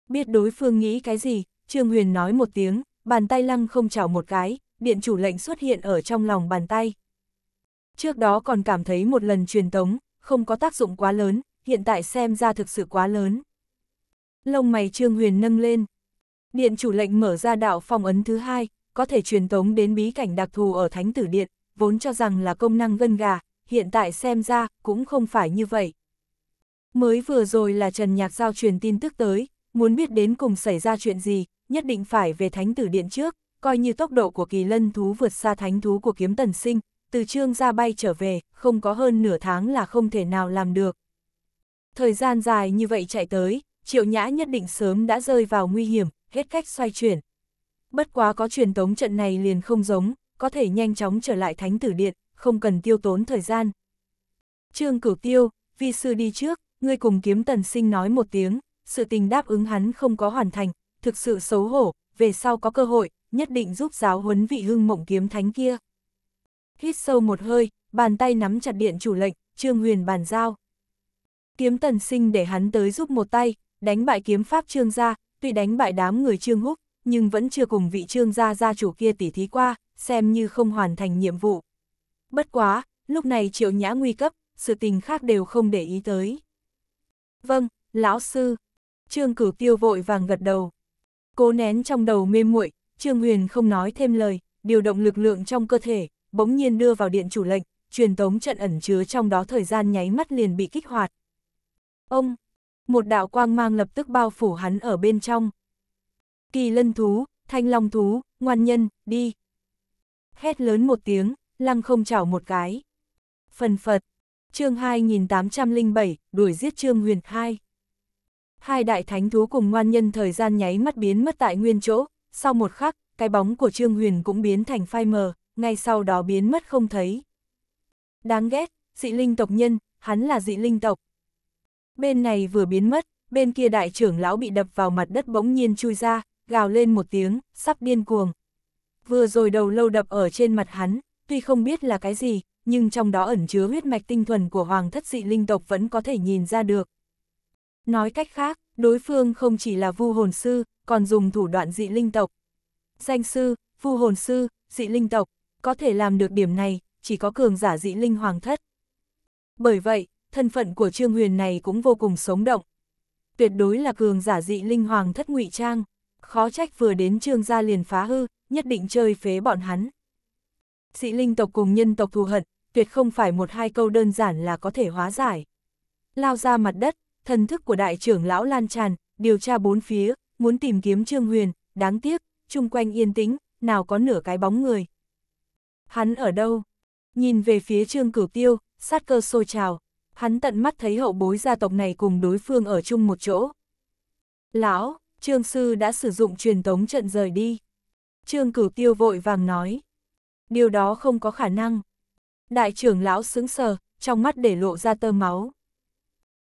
Biết đối phương nghĩ cái gì, Trương Huyền nói một tiếng, bàn tay lăng không chảo một cái, điện chủ lệnh xuất hiện ở trong lòng bàn tay. Trước đó còn cảm thấy một lần truyền tống, không có tác dụng quá lớn, hiện tại xem ra thực sự quá lớn. Lông mày Trương Huyền nâng lên. Điện chủ lệnh mở ra đạo phong ấn thứ hai, có thể truyền tống đến bí cảnh đặc thù ở Thánh Tử Điện, vốn cho rằng là công năng gân gà, hiện tại xem ra cũng không phải như vậy. Mới vừa rồi là Trần Nhạc Giao truyền tin tức tới, muốn biết đến cùng xảy ra chuyện gì, nhất định phải về thánh tử điện trước, coi như tốc độ của kỳ lân thú vượt xa thánh thú của kiếm tần sinh, từ trương ra bay trở về, không có hơn nửa tháng là không thể nào làm được. Thời gian dài như vậy chạy tới, triệu nhã nhất định sớm đã rơi vào nguy hiểm, hết cách xoay chuyển. Bất quá có truyền tống trận này liền không giống, có thể nhanh chóng trở lại thánh tử điện, không cần tiêu tốn thời gian. Trương cửu tiêu, vi sư đi trước, ngươi cùng kiếm tần sinh nói một tiếng, sự tình đáp ứng hắn không có hoàn thành, thực sự xấu hổ, về sau có cơ hội, nhất định giúp giáo huấn vị hưng mộng kiếm thánh kia. Hít sâu một hơi, bàn tay nắm chặt điện chủ lệnh, Trương Huyền bàn giao. Kiếm tần sinh để hắn tới giúp một tay, đánh bại kiếm pháp Trương gia, tuy đánh bại đám người Trương Húc, nhưng vẫn chưa cùng vị Trương gia gia chủ kia tỉ thí qua, xem như không hoàn thành nhiệm vụ. Bất quá, lúc này Triệu Nhã nguy cấp, sự tình khác đều không để ý tới. Vâng, lão sư. Trương cửu tiêu vội vàng gật đầu. Cố nén trong đầu mê muội, Trương Huyền không nói thêm lời, điều động lực lượng trong cơ thể, bỗng nhiên đưa vào điện chủ lệnh, truyền tống trận ẩn chứa trong đó thời gian nháy mắt liền bị kích hoạt. Ông, một đạo quang mang lập tức bao phủ hắn ở bên trong. Kỳ lân thú, thanh long thú, ngoan nhân, đi. Hét lớn một tiếng, lăng không chảo một cái. Phần phật, chương 2807, đuổi giết Trương Huyền 2. Hai đại thánh thú cùng ngoan nhân thời gian nháy mắt biến mất tại nguyên chỗ, sau một khắc, cái bóng của Trương Huyền cũng biến thành phai mờ, ngay sau đó biến mất không thấy. Đáng ghét, dị linh tộc nhân, hắn là dị linh tộc. Bên này vừa biến mất, bên kia đại trưởng lão bị đập vào mặt đất bỗng nhiên chui ra, gào lên một tiếng, sắp điên cuồng. Vừa rồi đầu lâu đập ở trên mặt hắn, tuy không biết là cái gì, nhưng trong đó ẩn chứa huyết mạch tinh thuần của hoàng thất dị linh tộc vẫn có thể nhìn ra được. Nói cách khác, đối phương không chỉ là vu hồn sư, còn dùng thủ đoạn dị linh tộc. Danh sư, vu hồn sư, dị linh tộc, có thể làm được điểm này, chỉ có cường giả dị linh hoàng thất. Bởi vậy, thân phận của Trương Huyền này cũng vô cùng sống động. Tuyệt đối là cường giả dị linh hoàng thất ngụy trang, khó trách vừa đến Trương gia liền phá hư, nhất định chơi phế bọn hắn. Dị linh tộc cùng nhân tộc thù hận, tuyệt không phải một hai câu đơn giản là có thể hóa giải. Lao ra mặt đất, thần thức của đại trưởng lão lan tràn, điều tra bốn phía, muốn tìm kiếm Trương Huyền, đáng tiếc, chung quanh yên tĩnh, nào có nửa cái bóng người. Hắn ở đâu? Nhìn về phía Trương Cửu Tiêu, sát cơ sôi trào, hắn tận mắt thấy hậu bối gia tộc này cùng đối phương ở chung một chỗ. Lão, Trương Sư đã sử dụng truyền tống trận rời đi. Trương Cửu Tiêu vội vàng nói. Điều đó không có khả năng, Đại trưởng lão sững sờ, trong mắt để lộ ra tơ máu.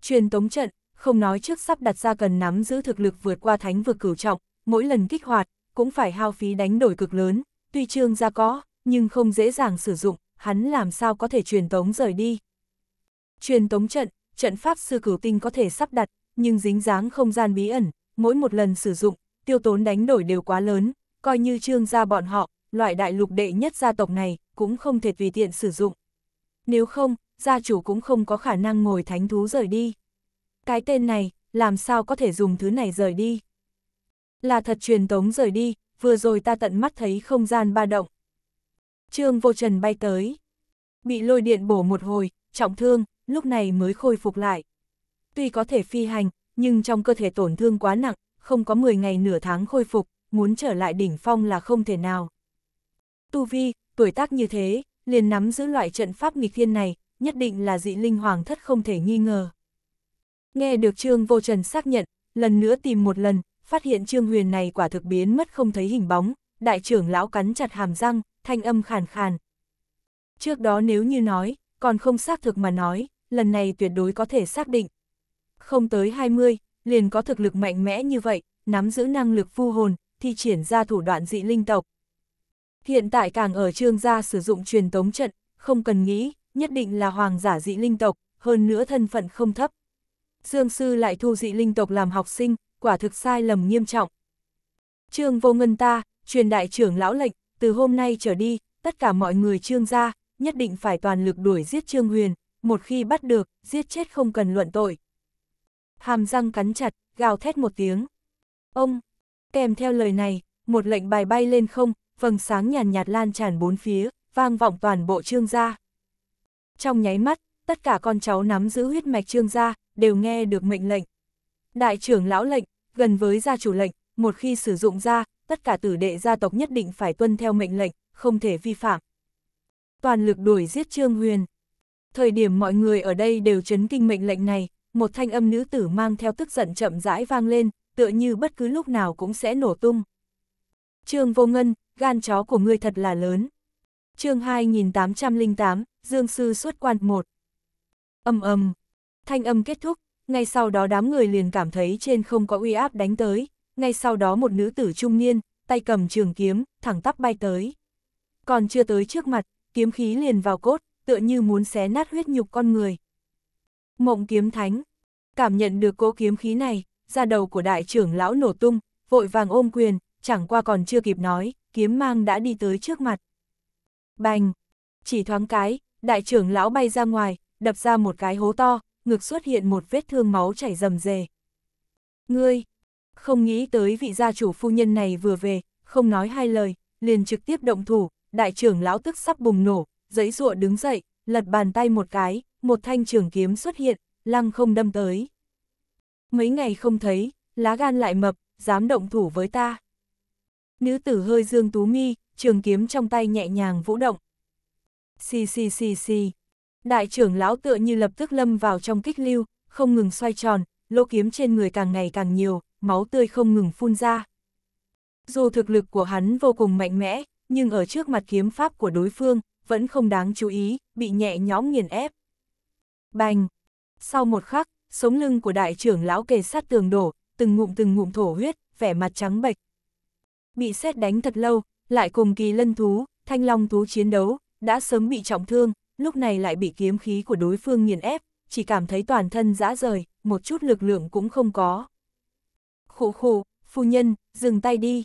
Truyền tống trận, không nói trước sắp đặt ra cần nắm giữ thực lực vượt qua thánh vực cửu trọng, mỗi lần kích hoạt, cũng phải hao phí đánh đổi cực lớn, tuy trương gia có, nhưng không dễ dàng sử dụng, hắn làm sao có thể truyền tống rời đi. Truyền tống trận, trận pháp sư cửu tinh có thể sắp đặt, nhưng dính dáng không gian bí ẩn, mỗi một lần sử dụng, tiêu tốn đánh đổi đều quá lớn, coi như trương gia bọn họ, loại đại lục đệ nhất gia tộc này cũng không thể tùy tiện sử dụng. Nếu không, gia chủ cũng không có khả năng ngồi thánh thú rời đi. Cái tên này, làm sao có thể dùng thứ này rời đi? Là thật truyền tống rời đi, vừa rồi ta tận mắt thấy không gian ba động. Trương vô trần bay tới. Bị lôi điện bổ một hồi, trọng thương, lúc này mới khôi phục lại. Tuy có thể phi hành, nhưng trong cơ thể tổn thương quá nặng, không có 10 ngày nửa tháng khôi phục, muốn trở lại đỉnh phong là không thể nào tu vi, tuổi tác như thế, liền nắm giữ loại trận pháp nghịch thiên này, nhất định là dị linh hoàng thất không thể nghi ngờ. Nghe được Trương Vô Trần xác nhận, lần nữa tìm một lần, phát hiện Trương Huyền này quả thực biến mất không thấy hình bóng, đại trưởng lão cắn chặt hàm răng, thanh âm khàn khàn. Trước đó nếu như nói, còn không xác thực mà nói, lần này tuyệt đối có thể xác định. Không tới 20, liền có thực lực mạnh mẽ như vậy, nắm giữ năng lực phu hồn, thi triển ra thủ đoạn dị linh tộc, Hiện tại càng ở trương gia sử dụng truyền tống trận, không cần nghĩ, nhất định là hoàng giả dị linh tộc, hơn nữa thân phận không thấp. Dương sư lại thu dị linh tộc làm học sinh, quả thực sai lầm nghiêm trọng. Trương vô ngân ta, truyền đại trưởng lão lệnh, từ hôm nay trở đi, tất cả mọi người trương gia, nhất định phải toàn lực đuổi giết trương huyền, một khi bắt được, giết chết không cần luận tội. Hàm răng cắn chặt, gào thét một tiếng. Ông, kèm theo lời này, một lệnh bài bay lên không, vầng sáng nhàn nhạt lan tràn bốn phía, vang vọng toàn bộ trương gia. Trong nháy mắt, tất cả con cháu nắm giữ huyết mạch trương gia, đều nghe được mệnh lệnh. Đại trưởng lão lệnh, gần với gia chủ lệnh, một khi sử dụng ra, tất cả tử đệ gia tộc nhất định phải tuân theo mệnh lệnh, không thể vi phạm. Toàn lực đuổi giết Trương Huyền. Thời điểm mọi người ở đây đều chấn kinh mệnh lệnh này, một thanh âm nữ tử mang theo tức giận chậm rãi vang lên, tựa như bất cứ lúc nào cũng sẽ nổ tung. Trương Vô Ngân, gan chó của ngươi thật là lớn. chương 2808, Dương Sư xuất quan một Âm âm. Thanh âm kết thúc, ngay sau đó đám người liền cảm thấy trên không có uy áp đánh tới, ngay sau đó một nữ tử trung niên, tay cầm trường kiếm, thẳng tắp bay tới. Còn chưa tới trước mặt, kiếm khí liền vào cốt, tựa như muốn xé nát huyết nhục con người. Mộng kiếm thánh, cảm nhận được cố kiếm khí này, ra đầu của đại trưởng lão nổ tung, vội vàng ôm quyền, chẳng qua còn chưa kịp nói, kiếm mang đã đi tới trước mặt. Bành! Chỉ thoáng cái, đại trưởng lão bay ra ngoài, đập ra một cái hố to, ngực xuất hiện một vết thương máu chảy rầm rề. Ngươi! Không nghĩ tới vị gia chủ phu nhân này vừa về, không nói hai lời, liền trực tiếp động thủ, đại trưởng lão tức sắp bùng nổ, giấy ruộng đứng dậy, lật bàn tay một cái, một thanh trường kiếm xuất hiện, lăng không đâm tới. Mấy ngày không thấy, lá gan lại mập, dám động thủ với ta. Nữ tử hơi dương tú mi, trường kiếm trong tay nhẹ nhàng vũ động. Xì xì xì xì. Đại trưởng lão tựa như lập tức lâm vào trong kích lưu, không ngừng xoay tròn, lỗ kiếm trên người càng ngày càng nhiều, máu tươi không ngừng phun ra. Dù thực lực của hắn vô cùng mạnh mẽ, nhưng ở trước mặt kiếm pháp của đối phương, vẫn không đáng chú ý, bị nhẹ nhõm nghiền ép. Bành! Sau một khắc, sống lưng của đại trưởng lão kề sát tường đổ, từng ngụm từng ngụm thổ huyết, vẻ mặt trắng bệch, bị xét đánh thật lâu, lại cùng kỳ lân thú, thanh long thú chiến đấu, đã sớm bị trọng thương, lúc này lại bị kiếm khí của đối phương nghiền ép, chỉ cảm thấy toàn thân dã rời, một chút lực lượng cũng không có. Khụ khụ, phu nhân, dừng tay đi.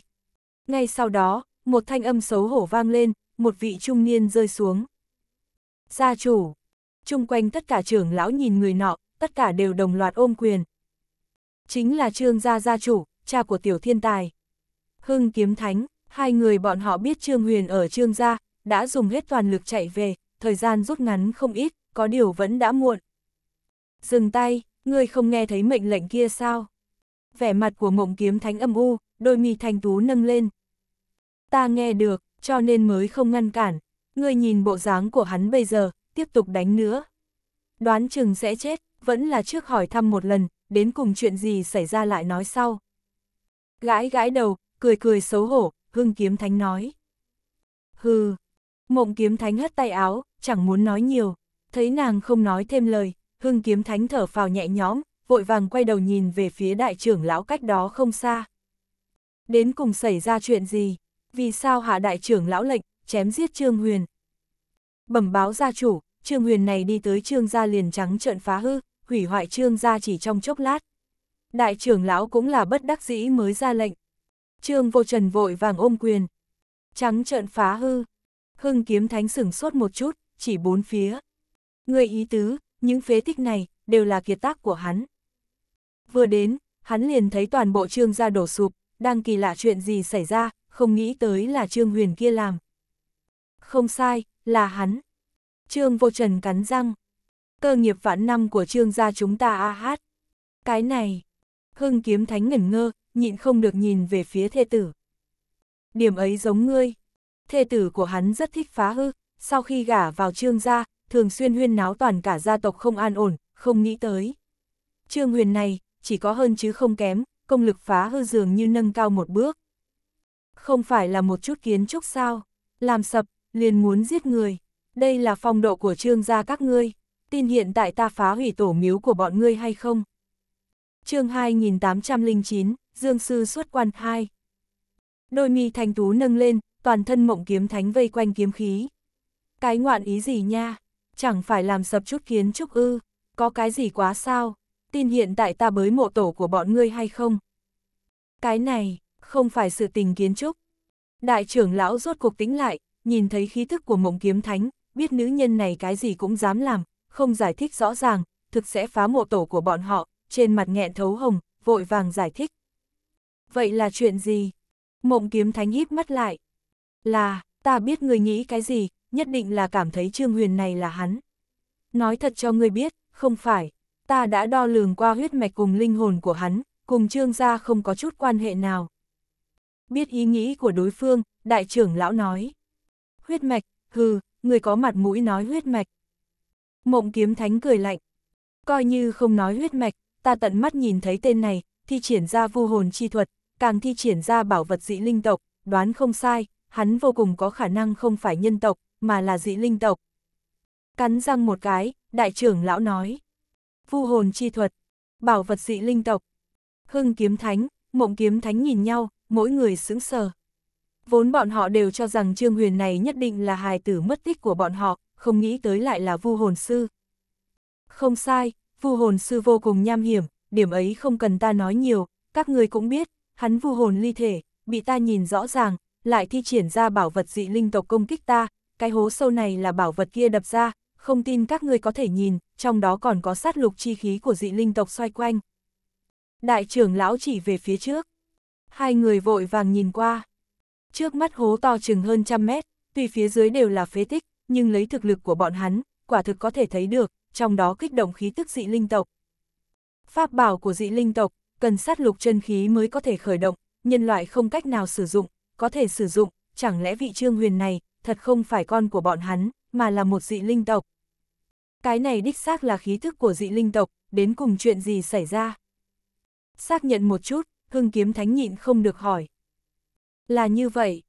Ngay sau đó, một thanh âm xấu hổ vang lên, một vị trung niên rơi xuống. Gia chủ, chung quanh tất cả trưởng lão nhìn người nọ, tất cả đều đồng loạt ôm quyền. Chính là trương gia gia chủ, cha của tiểu thiên tài. Hưng Kiếm Thánh, hai người bọn họ biết Trương Huyền ở Trương gia, đã dùng hết toàn lực chạy về, thời gian rút ngắn không ít, có điều vẫn đã muộn. Dừng tay, ngươi không nghe thấy mệnh lệnh kia sao? Vẻ mặt của mộng kiếm thánh âm u, đôi mi thanh tú nâng lên. Ta nghe được, cho nên mới không ngăn cản. Ngươi nhìn bộ dáng của hắn bây giờ, tiếp tục đánh nữa. Đoán chừng sẽ chết, vẫn là trước hỏi thăm một lần, đến cùng chuyện gì xảy ra lại nói sau. Gãi gãi đầu, cười cười xấu hổ, hưng kiếm thánh nói. Hừ, mộng kiếm thánh hất tay áo, chẳng muốn nói nhiều, thấy nàng không nói thêm lời, hưng kiếm thánh thở phào nhẹ nhõm, vội vàng quay đầu nhìn về phía đại trưởng lão cách đó không xa. Đến cùng xảy ra chuyện gì? Vì sao hạ đại trưởng lão lệnh, chém giết Trương Huyền? Bẩm báo gia chủ, Trương Huyền này đi tới Trương gia liền trắng trợn phá hư, hủy hoại Trương gia chỉ trong chốc lát. Đại trưởng lão cũng là bất đắc dĩ mới ra lệnh. Trương vô trần vội vàng ôm quyền. Trắng trợn phá hư. Hưng kiếm thánh sửng sốt một chút, chỉ bốn phía. Người ý tứ, những phế tích này, đều là kiệt tác của hắn. Vừa đến, hắn liền thấy toàn bộ trương gia đổ sụp, đang kỳ lạ chuyện gì xảy ra, không nghĩ tới là trương huyền kia làm. Không sai, là hắn. Trương vô trần cắn răng. Cơ nghiệp vạn năm của trương gia chúng ta a hát. Cái này, Hưng kiếm thánh ngẩn ngơ, nhịn không được nhìn về phía thê tử. Điểm ấy giống ngươi. Thê tử của hắn rất thích phá hư, sau khi gả vào trương gia, thường xuyên huyên náo toàn cả gia tộc không an ổn, không nghĩ tới. Trương huyền này, chỉ có hơn chứ không kém, công lực phá hư dường như nâng cao một bước. Không phải là một chút kiến trúc sao, làm sập, liền muốn giết người. Đây là phong độ của trương gia các ngươi, tin hiện tại ta phá hủy tổ miếu của bọn ngươi hay không? chương 2809, Dương Sư xuất quan 2. Đôi mi thành tú nâng lên, toàn thân mộng kiếm thánh vây quanh kiếm khí. Cái ngoạn ý gì nha, chẳng phải làm sập chút kiến trúc ư, có cái gì quá sao, tin hiện tại ta bới mộ tổ của bọn ngươi hay không? Cái này, không phải sự tình kiến trúc. Đại trưởng lão rốt cuộc tính lại, nhìn thấy khí thức của mộng kiếm thánh, biết nữ nhân này cái gì cũng dám làm, không giải thích rõ ràng, thực sẽ phá mộ tổ của bọn họ, trên mặt nghẹn thấu hồng, vội vàng giải thích. Vậy là chuyện gì? Mộng kiếm thánh híp mắt lại. Là, ta biết người nghĩ cái gì, nhất định là cảm thấy Trương Huyền này là hắn. Nói thật cho người biết, không phải, ta đã đo lường qua huyết mạch cùng linh hồn của hắn, cùng Trương gia không có chút quan hệ nào. Biết ý nghĩ của đối phương, đại trưởng lão nói. Huyết mạch, hừ, người có mặt mũi nói huyết mạch. Mộng kiếm thánh cười lạnh. Coi như không nói huyết mạch, ta tận mắt nhìn thấy tên này, thi triển ra vu hồn chi thuật, càng thi triển ra bảo vật dị linh tộc, đoán không sai, hắn vô cùng có khả năng không phải nhân tộc, mà là dị linh tộc. Cắn răng một cái, đại trưởng lão nói. Vu hồn chi thuật, bảo vật dị linh tộc. Hưng kiếm thánh, mộng kiếm thánh nhìn nhau, mỗi người sững sờ. Vốn bọn họ đều cho rằng Trương Huyền này nhất định là hài tử mất tích của bọn họ, không nghĩ tới lại là vu hồn sư. Không sai, vu hồn sư vô cùng nham hiểm, điểm ấy không cần ta nói nhiều, các người cũng biết, hắn vu hồn ly thể, bị ta nhìn rõ ràng, lại thi triển ra bảo vật dị linh tộc công kích ta, cái hố sâu này là bảo vật kia đập ra, không tin các người có thể nhìn, trong đó còn có sát lục chi khí của dị linh tộc xoay quanh. Đại trưởng lão chỉ về phía trước. Hai người vội vàng nhìn qua. Trước mắt hố to chừng hơn trăm mét, tuy phía dưới đều là phế tích, nhưng lấy thực lực của bọn hắn, quả thực có thể thấy được, trong đó kích động khí tức dị linh tộc. Pháp bảo của dị linh tộc, cần sát lục chân khí mới có thể khởi động, nhân loại không cách nào sử dụng, có thể sử dụng, chẳng lẽ vị trương huyền này, thật không phải con của bọn hắn, mà là một dị linh tộc. Cái này đích xác là khí thức của dị linh tộc, đến cùng chuyện gì xảy ra? Xác nhận một chút, hưng kiếm thánh nhịn không được hỏi. Là như vậy.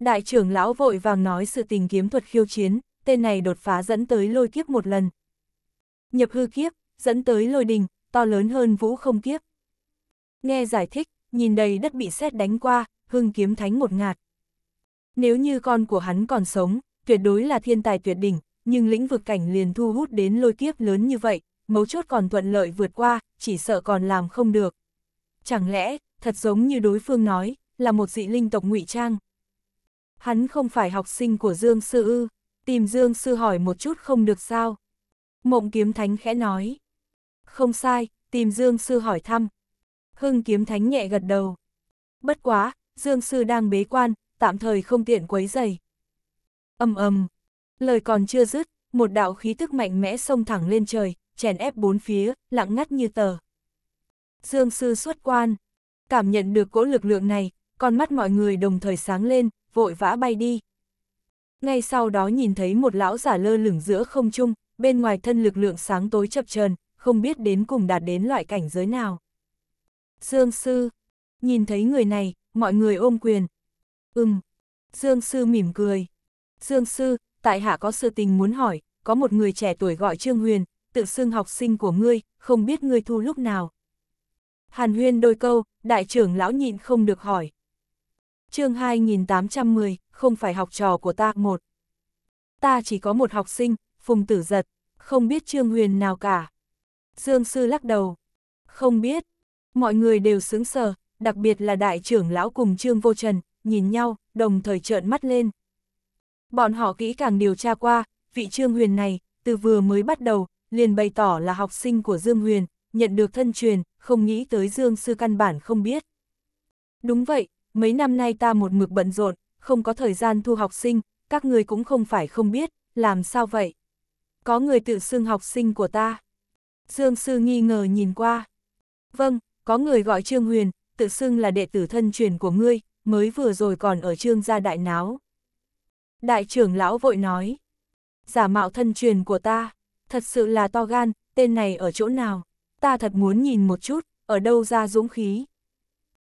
Đại trưởng lão vội vàng nói sự tình kiếm thuật khiêu chiến, tên này đột phá dẫn tới lôi kiếp một lần, nhập hư kiếp, dẫn tới lôi đình, to lớn hơn vũ không kiếp. Nghe giải thích, nhìn đầy đất bị xét đánh qua, hưng kiếm thánh một ngạt. Nếu như con của hắn còn sống, tuyệt đối là thiên tài tuyệt đỉnh, nhưng lĩnh vực cảnh liền thu hút đến lôi kiếp lớn như vậy, mấu chốt còn thuận lợi vượt qua, chỉ sợ còn làm không được. Chẳng lẽ, thật giống như đối phương nói, là một dị linh tộc ngụy trang. Hắn không phải học sinh của Dương Sư Ư, tìm Dương Sư hỏi một chút không được sao. Mộng kiếm thánh khẽ nói. Không sai, tìm Dương Sư hỏi thăm. Hưng kiếm thánh nhẹ gật đầu. Bất quá, Dương Sư đang bế quan, tạm thời không tiện quấy dày. ầm ầm, lời còn chưa dứt, một đạo khí tức mạnh mẽ xông thẳng lên trời, chèn ép bốn phía, lặng ngắt như tờ. Dương Sư xuất quan, cảm nhận được cỗ lực lượng này, con mắt mọi người đồng thời sáng lên, vội vã bay đi. Ngay sau đó nhìn thấy một lão giả lơ lửng giữa không trung, bên ngoài thân lực lượng sáng tối chập chờn không biết đến cùng đạt đến loại cảnh giới nào. Dương Sư, nhìn thấy người này, mọi người ôm quyền. Ừm, Dương Sư mỉm cười. Dương Sư, tại hạ có sự tình muốn hỏi, có một người trẻ tuổi gọi Trương Huyền, tự xưng học sinh của ngươi, không biết ngươi thu lúc nào. Hàn Huyên đôi câu, đại trưởng lão nhịn không được hỏi. chương 2810, không phải học trò của ta một. Ta chỉ có một học sinh, Phùng tử giật, không biết Trương Huyền nào cả. Dương Sư lắc đầu, không biết. Mọi người đều sướng sờ, đặc biệt là đại trưởng lão cùng Trương Vô Trần, nhìn nhau, đồng thời trợn mắt lên. Bọn họ kỹ càng điều tra qua, vị Trương Huyền này, từ vừa mới bắt đầu, liền bày tỏ là học sinh của Dương Huyền, nhận được thân truyền, không nghĩ tới Dương Sư căn bản không biết. Đúng vậy, mấy năm nay ta một mực bận rộn, không có thời gian thu học sinh, các người cũng không phải không biết, làm sao vậy? có người tự xưng học sinh của ta. Dương Sư nghi ngờ nhìn qua. Vâng, có người gọi Trương Huyền, tự xưng là đệ tử thân truyền của ngươi, mới vừa rồi còn ở Trương gia đại náo. Đại trưởng lão vội nói. Giả mạo thân truyền của ta, thật sự là to gan, tên này ở chỗ nào, ta thật muốn nhìn một chút, ở đâu ra dũng khí.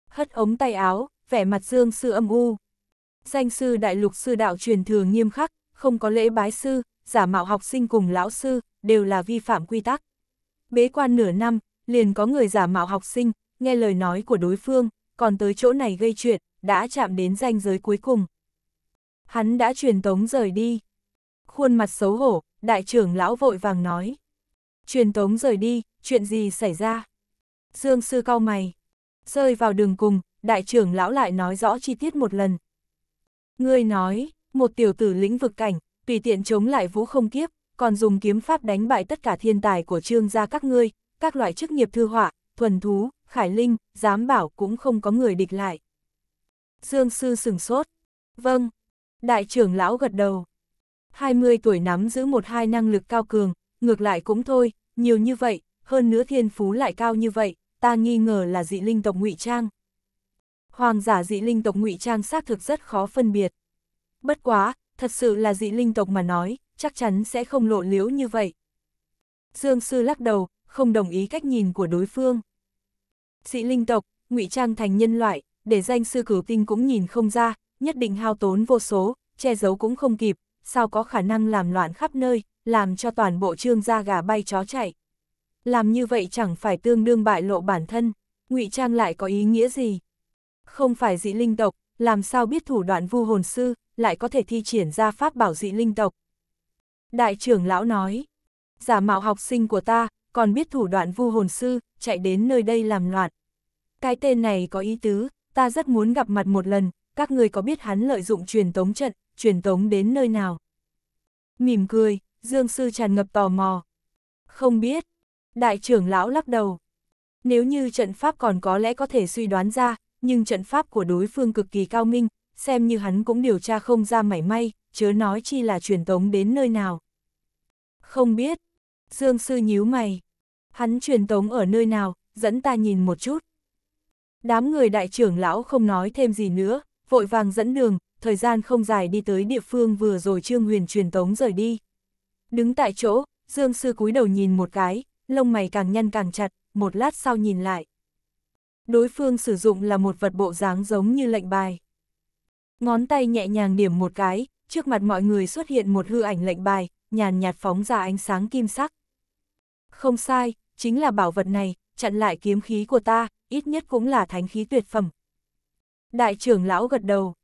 Hất ống tay áo, vẻ mặt Dương Sư âm u. Danh sư đại lục sư đạo truyền thường nghiêm khắc, không có lễ bái sư, giả mạo học sinh cùng lão sư, đều là vi phạm quy tắc. Bế quan nửa năm, liền có người giả mạo học sinh, nghe lời nói của đối phương, còn tới chỗ này gây chuyện, đã chạm đến ranh giới cuối cùng. Hắn đã truyền tống rời đi. Khuôn mặt xấu hổ, đại trưởng lão vội vàng nói. Truyền tống rời đi, chuyện gì xảy ra? Dương sư cau mày. Rơi vào đường cùng, đại trưởng lão lại nói rõ chi tiết một lần. Ngươi nói, một tiểu tử lĩnh vực cảnh, tùy tiện chống lại vũ không kiếp, còn dùng kiếm pháp đánh bại tất cả thiên tài của trương gia các ngươi, các loại chức nghiệp thư họa, thuần thú, khải linh, dám bảo cũng không có người địch lại. Dương sư sừng sốt. Vâng. Đại trưởng lão gật đầu. 20 tuổi nắm giữ một hai năng lực cao cường, ngược lại cũng thôi, nhiều như vậy, hơn nữa thiên phú lại cao như vậy, ta nghi ngờ là dị linh tộc ngụy trang. Hoàng giả dị linh tộc ngụy trang xác thực rất khó phân biệt. Bất quá, thật sự là dị linh tộc mà nói, chắc chắn sẽ không lộ liễu như vậy. Dương Sư lắc đầu, không đồng ý cách nhìn của đối phương. Dị linh tộc, ngụy trang thành nhân loại, để danh sư cửu tinh cũng nhìn không ra, nhất định hao tốn vô số, che giấu cũng không kịp, sao có khả năng làm loạn khắp nơi, làm cho toàn bộ trương gia gà bay chó chạy. Làm như vậy chẳng phải tương đương bại lộ bản thân, ngụy trang lại có ý nghĩa gì? Không phải dị linh tộc, làm sao biết thủ đoạn vu hồn sư, lại có thể thi triển ra pháp bảo dị linh tộc. Đại trưởng lão nói, giả mạo học sinh của ta, còn biết thủ đoạn vu hồn sư, chạy đến nơi đây làm loạn. Cái tên này có ý tứ, ta rất muốn gặp mặt một lần, các người có biết hắn lợi dụng truyền tống trận, truyền tống đến nơi nào? Mỉm cười, Dương Sư tràn ngập tò mò. Không biết, đại trưởng lão lắc đầu. Nếu như trận pháp còn có lẽ có thể suy đoán ra, nhưng trận pháp của đối phương cực kỳ cao minh, xem như hắn cũng điều tra không ra mảy may, chớ nói chi là truyền tống đến nơi nào. Không biết, Dương Sư nhíu mày, hắn truyền tống ở nơi nào, dẫn ta nhìn một chút. Đám người đại trưởng lão không nói thêm gì nữa, vội vàng dẫn đường, thời gian không dài đi tới địa phương vừa rồi Trương Huyền truyền tống rời đi. Đứng tại chỗ, Dương Sư cúi đầu nhìn một cái, lông mày càng nhăn càng chặt, một lát sau nhìn lại. Đối phương sử dụng là một vật bộ dáng giống như lệnh bài. Ngón tay nhẹ nhàng điểm một cái, trước mặt mọi người xuất hiện một hư ảnh lệnh bài, nhàn nhạt phóng ra ánh sáng kim sắc. Không sai, chính là bảo vật này, chặn lại kiếm khí của ta, ít nhất cũng là thánh khí tuyệt phẩm. Đại trưởng lão gật đầu.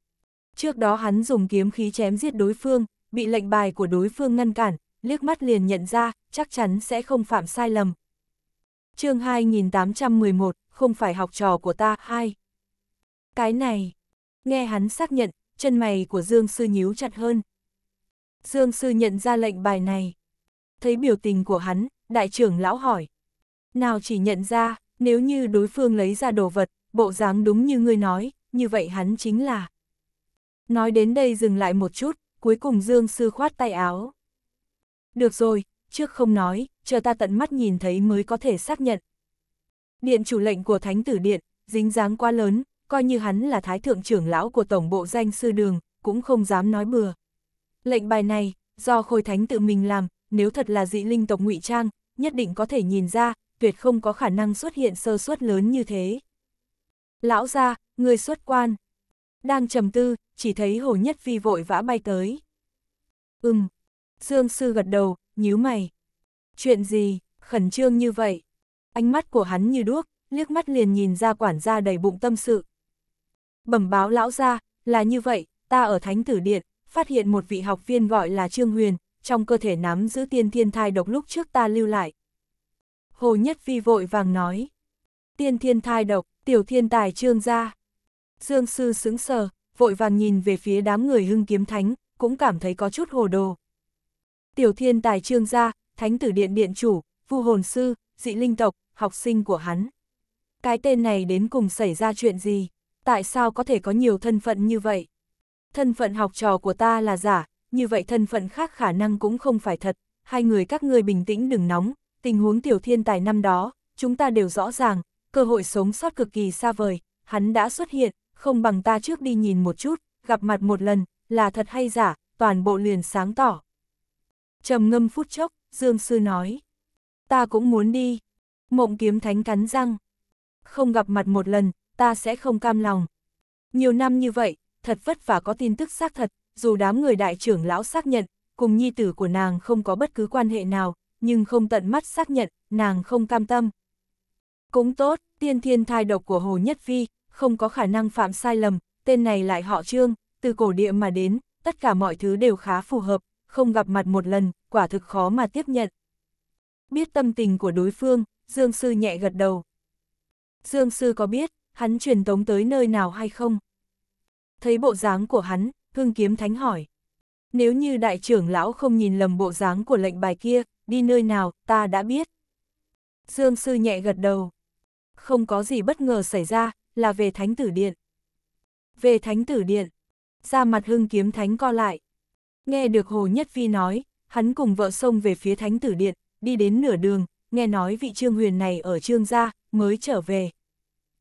Trước đó hắn dùng kiếm khí chém giết đối phương, bị lệnh bài của đối phương ngăn cản, liếc mắt liền nhận ra, chắc chắn sẽ không phạm sai lầm. chương 2811, không phải học trò của ta, hai. Cái này, Nghe hắn xác nhận, chân mày của Dương Sư nhíu chặt hơn. Dương Sư nhận ra lệnh bài này. Thấy biểu tình của hắn, đại trưởng lão hỏi. Nào chỉ nhận ra, nếu như đối phương lấy ra đồ vật, bộ dáng đúng như ngươi nói, như vậy hắn chính là. Nói đến đây dừng lại một chút, cuối cùng Dương Sư khoát tay áo. Được rồi, trước không nói, chờ ta tận mắt nhìn thấy mới có thể xác nhận. Điện chủ lệnh của Thánh Tử Điện, dính dáng quá lớn, coi như hắn là thái thượng trưởng lão của tổng bộ danh sư đường, cũng không dám nói bừa. Lệnh bài này, do khôi thánh tự mình làm, nếu thật là dị linh tộc ngụy trang, nhất định có thể nhìn ra, tuyệt không có khả năng xuất hiện sơ suất lớn như thế. Lão gia, người xuất quan. Đang trầm tư, chỉ thấy Hồ Nhất Phi vội vã bay tới. Ừm. Dương sư gật đầu, nhíu mày. Chuyện gì, khẩn trương như vậy? Ánh mắt của hắn như đuốc, liếc mắt liền nhìn ra quản gia đầy bụng tâm sự, Bẩm báo lão ra, là như vậy, ta ở Thánh Tử Điện, phát hiện một vị học viên gọi là Trương Huyền, trong cơ thể nắm giữ tiên thiên thai độc lúc trước ta lưu lại. Hồ Nhất Phi vội vàng nói, tiên thiên thai độc, tiểu thiên tài trương gia. Dương sư sững sờ, vội vàng nhìn về phía đám người hưng kiếm thánh, cũng cảm thấy có chút hồ đồ. Tiểu thiên tài trương gia, thánh tử điện điện chủ, vu hồn sư, dị linh tộc, học sinh của hắn. Cái tên này đến cùng xảy ra chuyện gì? tại sao có thể có nhiều thân phận như vậy? Thân phận học trò của ta là giả, như vậy thân phận khác khả năng cũng không phải thật, hai người các ngươi bình tĩnh đừng nóng, tình huống tiểu thiên tài năm đó, chúng ta đều rõ ràng, cơ hội sống sót cực kỳ xa vời, hắn đã xuất hiện, không bằng ta trước đi nhìn một chút, gặp mặt một lần, là thật hay giả, toàn bộ liền sáng tỏ. trầm ngâm phút chốc, Dương Sư nói, ta cũng muốn đi, mộng kiếm thánh cắn răng, không gặp mặt một lần, ta sẽ không cam lòng. Nhiều năm như vậy, thật vất vả có tin tức xác thật, dù đám người đại trưởng lão xác nhận, cùng nhi tử của nàng không có bất cứ quan hệ nào, nhưng không tận mắt xác nhận, nàng không cam tâm. Cũng tốt, tiên thiên thai độc của Hồ Nhất phi không có khả năng phạm sai lầm, tên này lại họ trương, từ cổ địa mà đến, tất cả mọi thứ đều khá phù hợp, không gặp mặt một lần, quả thực khó mà tiếp nhận. Biết tâm tình của đối phương, Dương Sư nhẹ gật đầu. Dương Sư có biết, hắn truyền tống tới nơi nào hay không? Thấy bộ dáng của hắn, hương kiếm thánh hỏi. Nếu như đại trưởng lão không nhìn lầm bộ dáng của lệnh bài kia, đi nơi nào, ta đã biết. Dương sư nhẹ gật đầu. Không có gì bất ngờ xảy ra, là về thánh tử điện. Về thánh tử điện, ra mặt hưng kiếm thánh co lại. Nghe được Hồ Nhất vi nói, hắn cùng vợ sông về phía thánh tử điện, đi đến nửa đường, nghe nói vị trương huyền này ở trương gia, mới trở về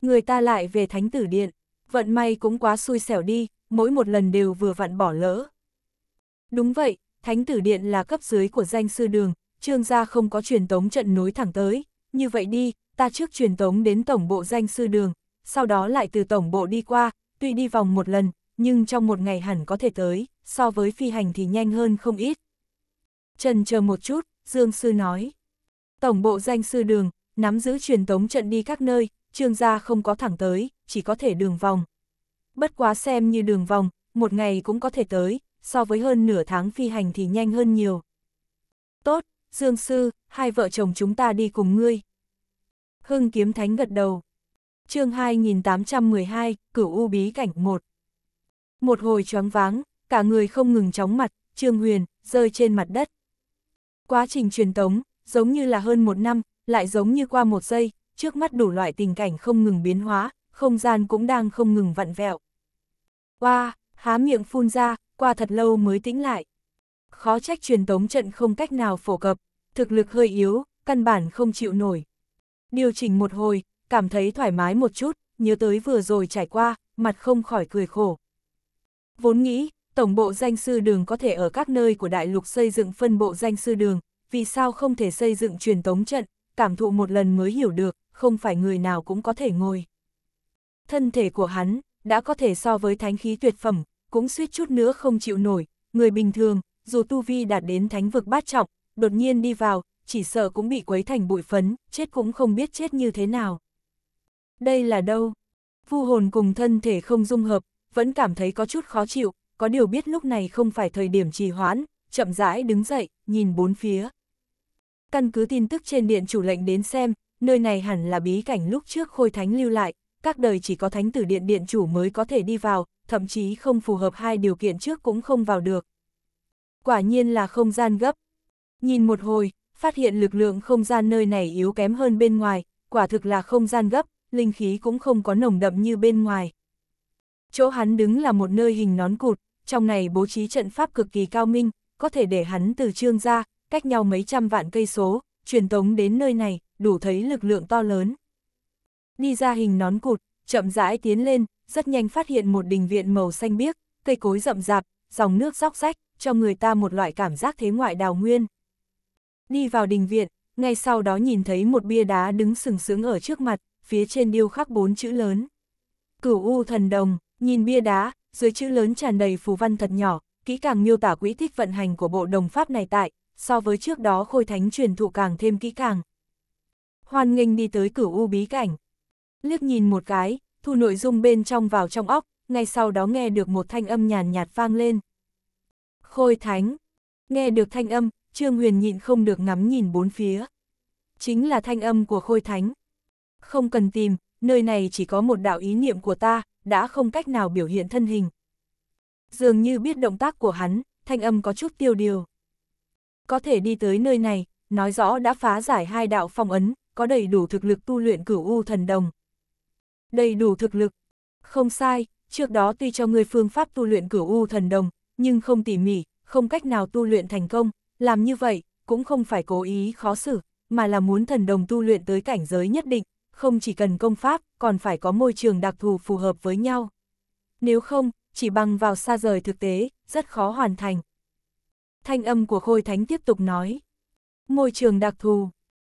người ta lại về thánh tử điện, vận may cũng quá xui xẻo đi, mỗi một lần đều vừa vặn bỏ lỡ. Đúng vậy, thánh tử điện là cấp dưới của danh sư đường, trương gia không có truyền tống trận nối thẳng tới, như vậy đi, ta trước truyền tống đến tổng bộ danh sư đường, sau đó lại từ tổng bộ đi qua, tuy đi vòng một lần, nhưng trong một ngày hẳn có thể tới, so với phi hành thì nhanh hơn không ít. Trần chờ một chút, Dương Sư nói. Tổng bộ danh sư đường, nắm giữ truyền tống trận đi các nơi, trương gia không có thẳng tới, chỉ có thể đường vòng. Bất quá xem như đường vòng, một ngày cũng có thể tới, so với hơn nửa tháng phi hành thì nhanh hơn nhiều. Tốt, Dương Sư, hai vợ chồng chúng ta đi cùng ngươi. Hưng kiếm thánh gật đầu. chương 2812, cửu u bí cảnh 1. Một hồi choáng váng, cả người không ngừng chóng mặt, Trương Huyền, rơi trên mặt đất. Quá trình truyền tống, giống như là hơn một năm, lại giống như qua một giây, trước mắt đủ loại tình cảnh không ngừng biến hóa, không gian cũng đang không ngừng vặn vẹo. qua wow, há miệng phun ra, qua thật lâu mới tĩnh lại. Khó trách truyền tống trận không cách nào phổ cập, thực lực hơi yếu, căn bản không chịu nổi. Điều chỉnh một hồi, cảm thấy thoải mái một chút, nhớ tới vừa rồi trải qua, mặt không khỏi cười khổ. Vốn nghĩ, tổng bộ danh sư đường có thể ở các nơi của đại lục xây dựng phân bộ danh sư đường, vì sao không thể xây dựng truyền tống trận, cảm thụ một lần mới hiểu được, không phải người nào cũng có thể ngồi. Thân thể của hắn, đã có thể so với thánh khí tuyệt phẩm, cũng suýt chút nữa không chịu nổi, người bình thường, dù tu vi đạt đến thánh vực bát trọng, đột nhiên đi vào, chỉ sợ cũng bị quấy thành bụi phấn, chết cũng không biết chết như thế nào. Đây là đâu? Vu hồn cùng thân thể không dung hợp, vẫn cảm thấy có chút khó chịu, có điều biết lúc này không phải thời điểm trì hoãn, chậm rãi đứng dậy, nhìn bốn phía. Căn cứ tin tức trên điện chủ lệnh đến xem, nơi này hẳn là bí cảnh lúc trước khôi thánh lưu lại, các đời chỉ có thánh tử điện điện chủ mới có thể đi vào, thậm chí không phù hợp hai điều kiện trước cũng không vào được. Quả nhiên là không gian gấp. Nhìn một hồi, phát hiện lực lượng không gian nơi này yếu kém hơn bên ngoài, quả thực là không gian gấp, linh khí cũng không có nồng đậm như bên ngoài. Chỗ hắn đứng là một nơi hình nón cụt, trong này bố trí trận pháp cực kỳ cao minh, có thể để hắn từ trương ra, cách nhau mấy trăm vạn cây số, truyền tống đến nơi này, đủ thấy lực lượng to lớn. Đi ra hình nón cụt, chậm rãi tiến lên, rất nhanh phát hiện một đình viện màu xanh biếc, cây cối rậm rạp, dòng nước róc rách, cho người ta một loại cảm giác thế ngoại đào nguyên. Đi vào đình viện, ngay sau đó nhìn thấy một bia đá đứng sừng sững ở trước mặt, phía trên điêu khắc bốn chữ lớn. Cửu U thần đồng, nhìn bia đá, dưới chữ lớn tràn đầy phù văn thật nhỏ, kỹ càng miêu tả quỹ tích vận hành của bộ đồng pháp này tại, so với trước đó khôi thánh truyền thụ càng thêm kỹ càng, hoan nghênh đi tới cửu u bí cảnh. Liếc nhìn một cái, thu nội dung bên trong vào trong óc, ngay sau đó nghe được một thanh âm nhàn nhạt vang lên. Khôi Thánh. Nghe được thanh âm, Trương Huyền nhịn không được ngắm nhìn bốn phía. Chính là thanh âm của Khôi Thánh. Không cần tìm, nơi này chỉ có một đạo ý niệm của ta, đã không cách nào biểu hiện thân hình. Dường như biết động tác của hắn, thanh âm có chút tiêu điều. Có thể đi tới nơi này, nói rõ đã phá giải hai đạo phong ấn, có đầy đủ thực lực tu luyện cửu u thần đồng. Đầy đủ thực lực. Không sai, trước đó tuy cho ngươi phương pháp tu luyện cửu u thần đồng, nhưng không tỉ mỉ, không cách nào tu luyện thành công, làm như vậy, cũng không phải cố ý khó xử, mà là muốn thần đồng tu luyện tới cảnh giới nhất định, không chỉ cần công pháp, còn phải có môi trường đặc thù phù hợp với nhau. Nếu không, chỉ bằng vào xa rời thực tế, rất khó hoàn thành. Thanh âm của Khôi Thánh tiếp tục nói. Môi trường đặc thù.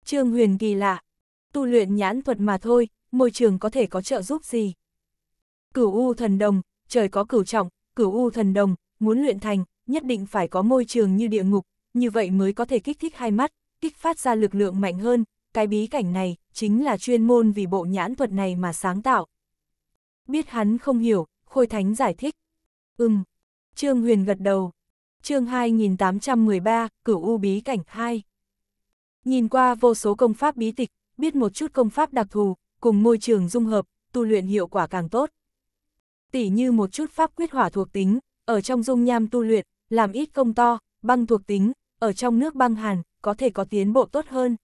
Trương Huyền kỳ lạ, tu luyện nhãn thuật mà thôi, môi trường có thể có trợ giúp gì. Cửu U thần đồng, trời có cửu trọng, cửu U thần đồng, muốn luyện thành, nhất định phải có môi trường như địa ngục, như vậy mới có thể kích thích hai mắt, kích phát ra lực lượng mạnh hơn, cái bí cảnh này, chính là chuyên môn vì bộ nhãn thuật này mà sáng tạo. Biết hắn không hiểu, Khôi Thánh giải thích. Ừm, Trương Huyền gật đầu. chương 2813, Cửu U Bí Cảnh 2 Nhìn qua vô số công pháp bí tịch, biết một chút công pháp đặc thù, cùng môi trường dung hợp, tu luyện hiệu quả càng tốt. Tỉ như một chút pháp quyết hỏa thuộc tính, ở trong dung nham tu luyện, làm ít công to, băng thuộc tính, ở trong nước băng hàn, có thể có tiến bộ tốt hơn.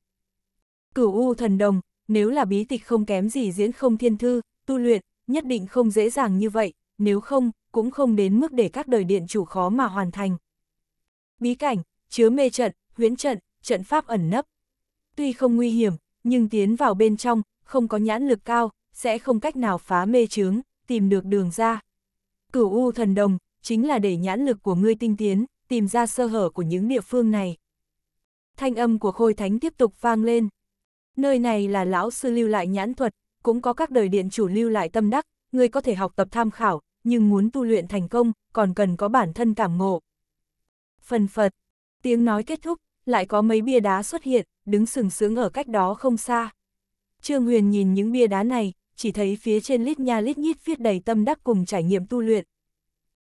Cửu U thần đồng, nếu là bí tịch không kém gì diễn không thiên thư, tu luyện, nhất định không dễ dàng như vậy, nếu không, cũng không đến mức để các đời điện chủ khó mà hoàn thành. Bí cảnh, chứa mê trận, huyễn trận, trận pháp ẩn nấp. Tuy không nguy hiểm, nhưng tiến vào bên trong, không có nhãn lực cao, sẽ không cách nào phá mê chướng, tìm được đường ra. Cửu U thần đồng, chính là để nhãn lực của ngươi tinh tiến, tìm ra sơ hở của những địa phương này. Thanh âm của Khôi Thánh tiếp tục vang lên. Nơi này là lão sư lưu lại nhãn thuật, cũng có các đời điện chủ lưu lại tâm đắc, ngươi có thể học tập tham khảo, nhưng muốn tu luyện thành công, còn cần có bản thân cảm ngộ. Phần Phật, tiếng nói kết thúc, lại có mấy bia đá xuất hiện, đứng sừng sững ở cách đó không xa. Trương Huyền nhìn những bia đá này, chỉ thấy phía trên lít nha lít nhít viết đầy tâm đắc cùng trải nghiệm tu luyện.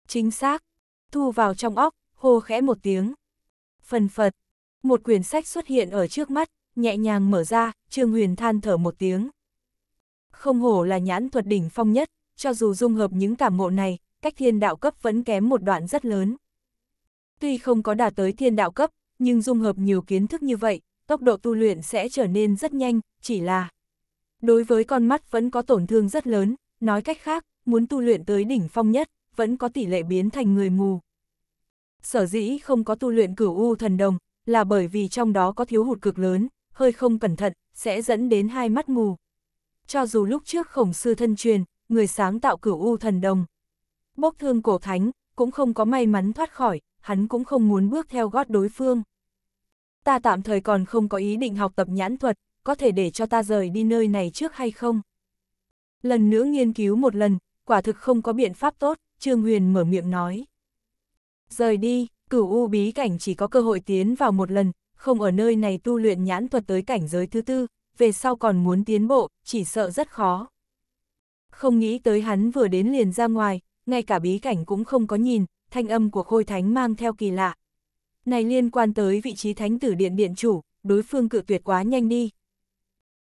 Chính xác, thu vào trong óc, hô khẽ một tiếng. Phần phật, một quyển sách xuất hiện ở trước mắt, nhẹ nhàng mở ra, Trương Huyền than thở một tiếng. Không hổ là nhãn thuật đỉnh phong nhất, cho dù dung hợp những cảm ngộ này, cách thiên đạo cấp vẫn kém một đoạn rất lớn. Tuy không có đạt tới thiên đạo cấp, nhưng dung hợp nhiều kiến thức như vậy, tốc độ tu luyện sẽ trở nên rất nhanh, chỉ là đối với con mắt vẫn có tổn thương rất lớn, nói cách khác, muốn tu luyện tới đỉnh phong nhất, vẫn có tỷ lệ biến thành người mù. Sở dĩ không có tu luyện cửu u thần đồng, là bởi vì trong đó có thiếu hụt cực lớn, hơi không cẩn thận, sẽ dẫn đến hai mắt mù. Cho dù lúc trước khổng sư thân truyền, người sáng tạo cửu u thần đồng, bốc thương cổ thánh, cũng không có may mắn thoát khỏi, hắn cũng không muốn bước theo gót đối phương. Ta tạm thời còn không có ý định học tập nhãn thuật, có thể để cho ta rời đi nơi này trước hay không? Lần nữa nghiên cứu một lần, quả thực không có biện pháp tốt, Trương Huyền mở miệng nói. Rời đi, cửu u bí cảnh chỉ có cơ hội tiến vào một lần, không ở nơi này tu luyện nhãn thuật tới cảnh giới thứ tư, về sau còn muốn tiến bộ, chỉ sợ rất khó. Không nghĩ tới hắn vừa đến liền ra ngoài, ngay cả bí cảnh cũng không có nhìn, thanh âm của khôi thánh mang theo kỳ lạ. Này liên quan tới vị trí thánh tử điện điện chủ, đối phương cự tuyệt quá nhanh đi.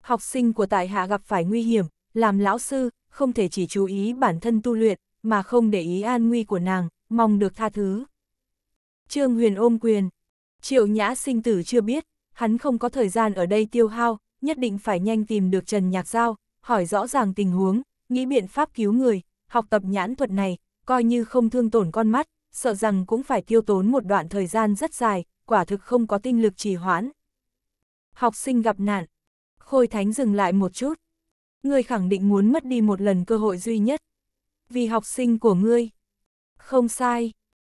Học sinh của tại hạ gặp phải nguy hiểm, làm lão sư, không thể chỉ chú ý bản thân tu luyện, mà không để ý an nguy của nàng, mong được tha thứ. Trương Huyền ôm quyền, triệu nhã sinh tử chưa biết, hắn không có thời gian ở đây tiêu hao, nhất định phải nhanh tìm được Trần Nhạc Giao, hỏi rõ ràng tình huống, nghĩ biện pháp cứu người, học tập nhãn thuật này, coi như không thương tổn con mắt, sợ rằng cũng phải tiêu tốn một đoạn thời gian rất dài, quả thực không có tinh lực trì hoãn. Học sinh gặp nạn. Khôi Thánh dừng lại một chút. Ngươi khẳng định muốn mất đi một lần cơ hội duy nhất. Vì học sinh của ngươi. Không sai.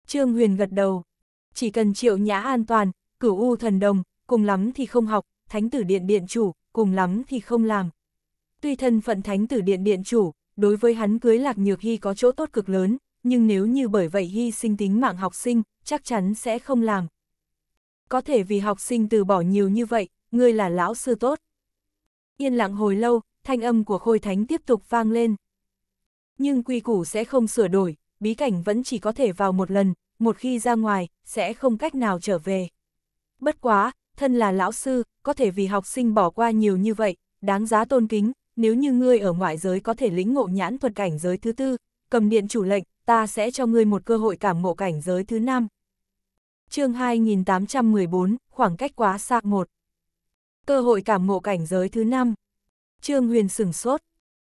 Trương Huyền gật đầu. Chỉ cần triệu nhã an toàn, cửu u thần đồng, cùng lắm thì không học, thánh tử điện điện chủ, cùng lắm thì không làm. Tuy thân phận thánh tử điện điện chủ, đối với hắn cưới Lạc Nhược Hy có chỗ tốt cực lớn, nhưng nếu như bởi vậy hy sinh tính mạng học sinh, chắc chắn sẽ không làm. Có thể vì học sinh từ bỏ nhiều như vậy, ngươi là lão sư tốt. Yên lặng hồi lâu, thanh âm của Khôi Thánh tiếp tục vang lên. Nhưng quy củ sẽ không sửa đổi, bí cảnh vẫn chỉ có thể vào một lần, một khi ra ngoài, sẽ không cách nào trở về. Bất quá, thân là lão sư, có thể vì học sinh bỏ qua nhiều như vậy, đáng giá tôn kính, nếu như ngươi ở ngoại giới có thể lĩnh ngộ nhãn thuật cảnh giới thứ tư, cầm điện chủ lệnh, ta sẽ cho ngươi một cơ hội cảm ngộ cảnh giới thứ năm. chương 2814, khoảng cách quá xa một. Cơ hội cảm ngộ cảnh giới thứ năm. Trương Huyền sửng sốt.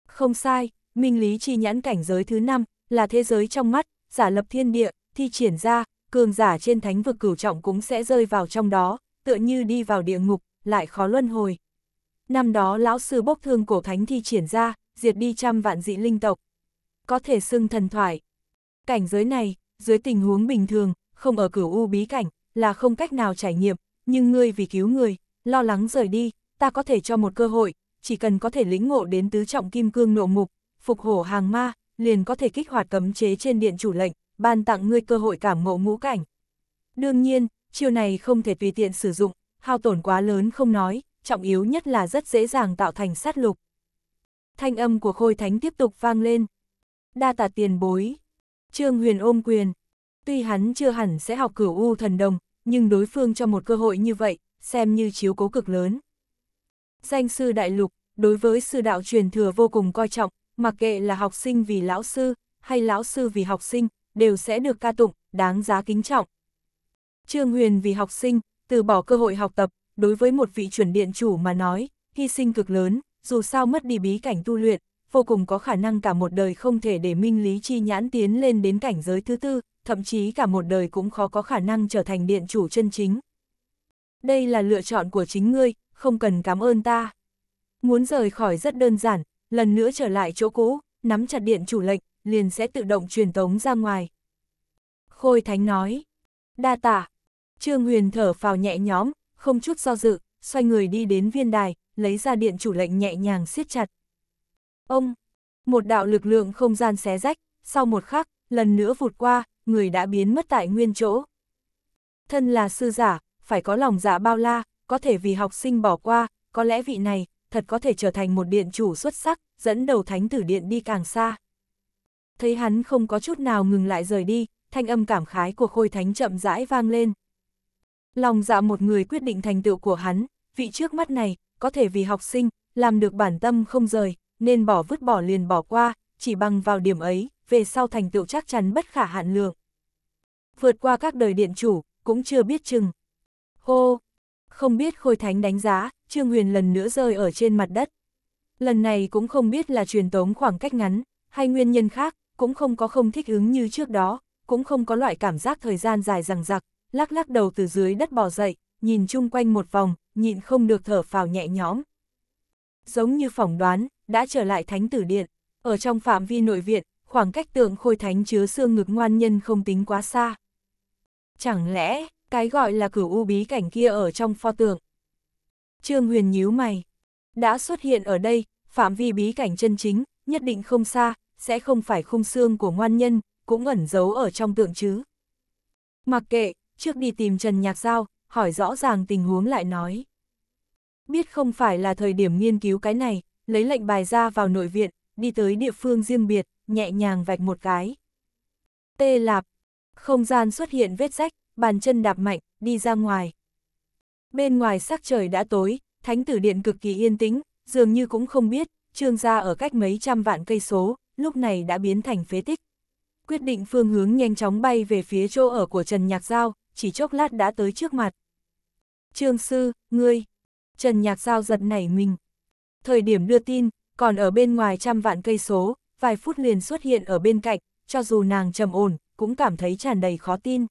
Không sai, minh lý chi nhãn cảnh giới thứ năm là thế giới trong mắt, giả lập thiên địa, thi triển ra, cường giả trên thánh vực cửu trọng cũng sẽ rơi vào trong đó, tựa như đi vào địa ngục, lại khó luân hồi năm đó lão sư bốc thương cổ thánh thi triển ra, diệt đi trăm vạn dị linh tộc. Có thể xưng thần thoại. Cảnh giới này, dưới tình huống bình thường, không ở cửu u bí cảnh, là không cách nào trải nghiệm, nhưng ngươi vì cứu người, lo lắng rời đi, ta có thể cho một cơ hội, chỉ cần có thể lĩnh ngộ đến tứ trọng kim cương nộ mục, phục hổ hàng ma, liền có thể kích hoạt cấm chế trên điện chủ lệnh, ban tặng ngươi cơ hội cảm ngộ ngũ cảnh. Đương nhiên, chiêu này không thể tùy tiện sử dụng, hao tổn quá lớn không nói, trọng yếu nhất là rất dễ dàng tạo thành sát lục. Thanh âm của Khôi Thánh tiếp tục vang lên. Đa tạ tiền bối. Trương Huyền ôm quyền. Tuy hắn chưa hẳn sẽ học cửu U thần đồng, nhưng đối phương cho một cơ hội như vậy, xem như chiếu cố cực lớn. Danh sư đại lục, đối với sư đạo truyền thừa vô cùng coi trọng, mặc kệ là học sinh vì lão sư, hay lão sư vì học sinh, đều sẽ được ca tụng, đáng giá kính trọng. Trương Huyền vì học sinh, từ bỏ cơ hội học tập, đối với một vị chuẩn điện chủ mà nói, hy sinh cực lớn, dù sao mất đi bí cảnh tu luyện, vô cùng có khả năng cả một đời không thể để minh lý chi nhãn tiến lên đến cảnh giới thứ tư, thậm chí cả một đời cũng khó có khả năng trở thành điện chủ chân chính. Đây là lựa chọn của chính ngươi, không cần cảm ơn ta. Muốn rời khỏi rất đơn giản, lần nữa trở lại chỗ cũ, nắm chặt điện chủ lệnh, liền sẽ tự động truyền tống ra ngoài. Khôi Thánh nói, đa tả, Trương Huyền thở phào nhẹ nhõm, không chút do dự, xoay người đi đến viên đài, lấy ra điện chủ lệnh nhẹ nhàng siết chặt. Ông, một đạo lực lượng không gian xé rách, sau một khắc, lần nữa vụt qua, người đã biến mất tại nguyên chỗ. Thân là sư giả, phải có lòng dạ bao la, có thể vì học sinh bỏ qua, có lẽ vị này, thật có thể trở thành một điện chủ xuất sắc, dẫn đầu thánh tử điện đi càng xa. Thấy hắn không có chút nào ngừng lại rời đi, thanh âm cảm khái của khôi thánh chậm rãi vang lên, Lòng dạ một người quyết định thành tựu của hắn, vị trước mắt này, có thể vì học sinh, làm được bản tâm không rời, nên bỏ vứt bỏ liền bỏ qua, chỉ bằng vào điểm ấy, về sau thành tựu chắc chắn bất khả hạn lượng. Vượt qua các đời điện chủ, cũng chưa biết chừng. Hô! Không biết khôi thánh đánh giá, Trương Huyền lần nữa rơi ở trên mặt đất. Lần này cũng không biết là truyền tống khoảng cách ngắn, hay nguyên nhân khác, cũng không có không thích ứng như trước đó, cũng không có loại cảm giác thời gian dài rằng rặc, lắc lắc đầu từ dưới đất bò dậy, nhìn chung quanh một vòng, nhịn không được thở phào nhẹ nhõm. Giống như phỏng đoán, đã trở lại thánh tử điện, ở trong phạm vi nội viện, khoảng cách tượng khôi thánh chứa xương ngực ngoan nhân không tính quá xa. Chẳng lẽ, cái gọi là cửu u bí cảnh kia ở trong pho tượng? Trương Huyền nhíu mày, đã xuất hiện ở đây, phạm vi bí cảnh chân chính, nhất định không xa, sẽ không phải khung xương của ngoan nhân, cũng ẩn giấu ở trong tượng chứ. Mặc kệ, trước đi tìm Trần Nhạc Giao, hỏi rõ ràng tình huống lại nói. Biết không phải là thời điểm nghiên cứu cái này, lấy lệnh bài ra vào nội viện, đi tới địa phương riêng biệt, nhẹ nhàng vạch một cái. Tê lạp, không gian xuất hiện vết rách, bàn chân đạp mạnh, đi ra ngoài. Bên ngoài sắc trời đã tối, thánh tử điện cực kỳ yên tĩnh, dường như cũng không biết, trương gia ở cách mấy trăm vạn cây số, lúc này đã biến thành phế tích. Quyết định phương hướng nhanh chóng bay về phía chỗ ở của Trần Nhạc Giao, chỉ chốc lát đã tới trước mặt. Trương sư, ngươi, Trần Nhạc Giao giật nảy mình. Thời điểm đưa tin, còn ở bên ngoài trăm vạn cây số, vài phút liền xuất hiện ở bên cạnh, cho dù nàng trầm ổn, cũng cảm thấy tràn đầy khó tin.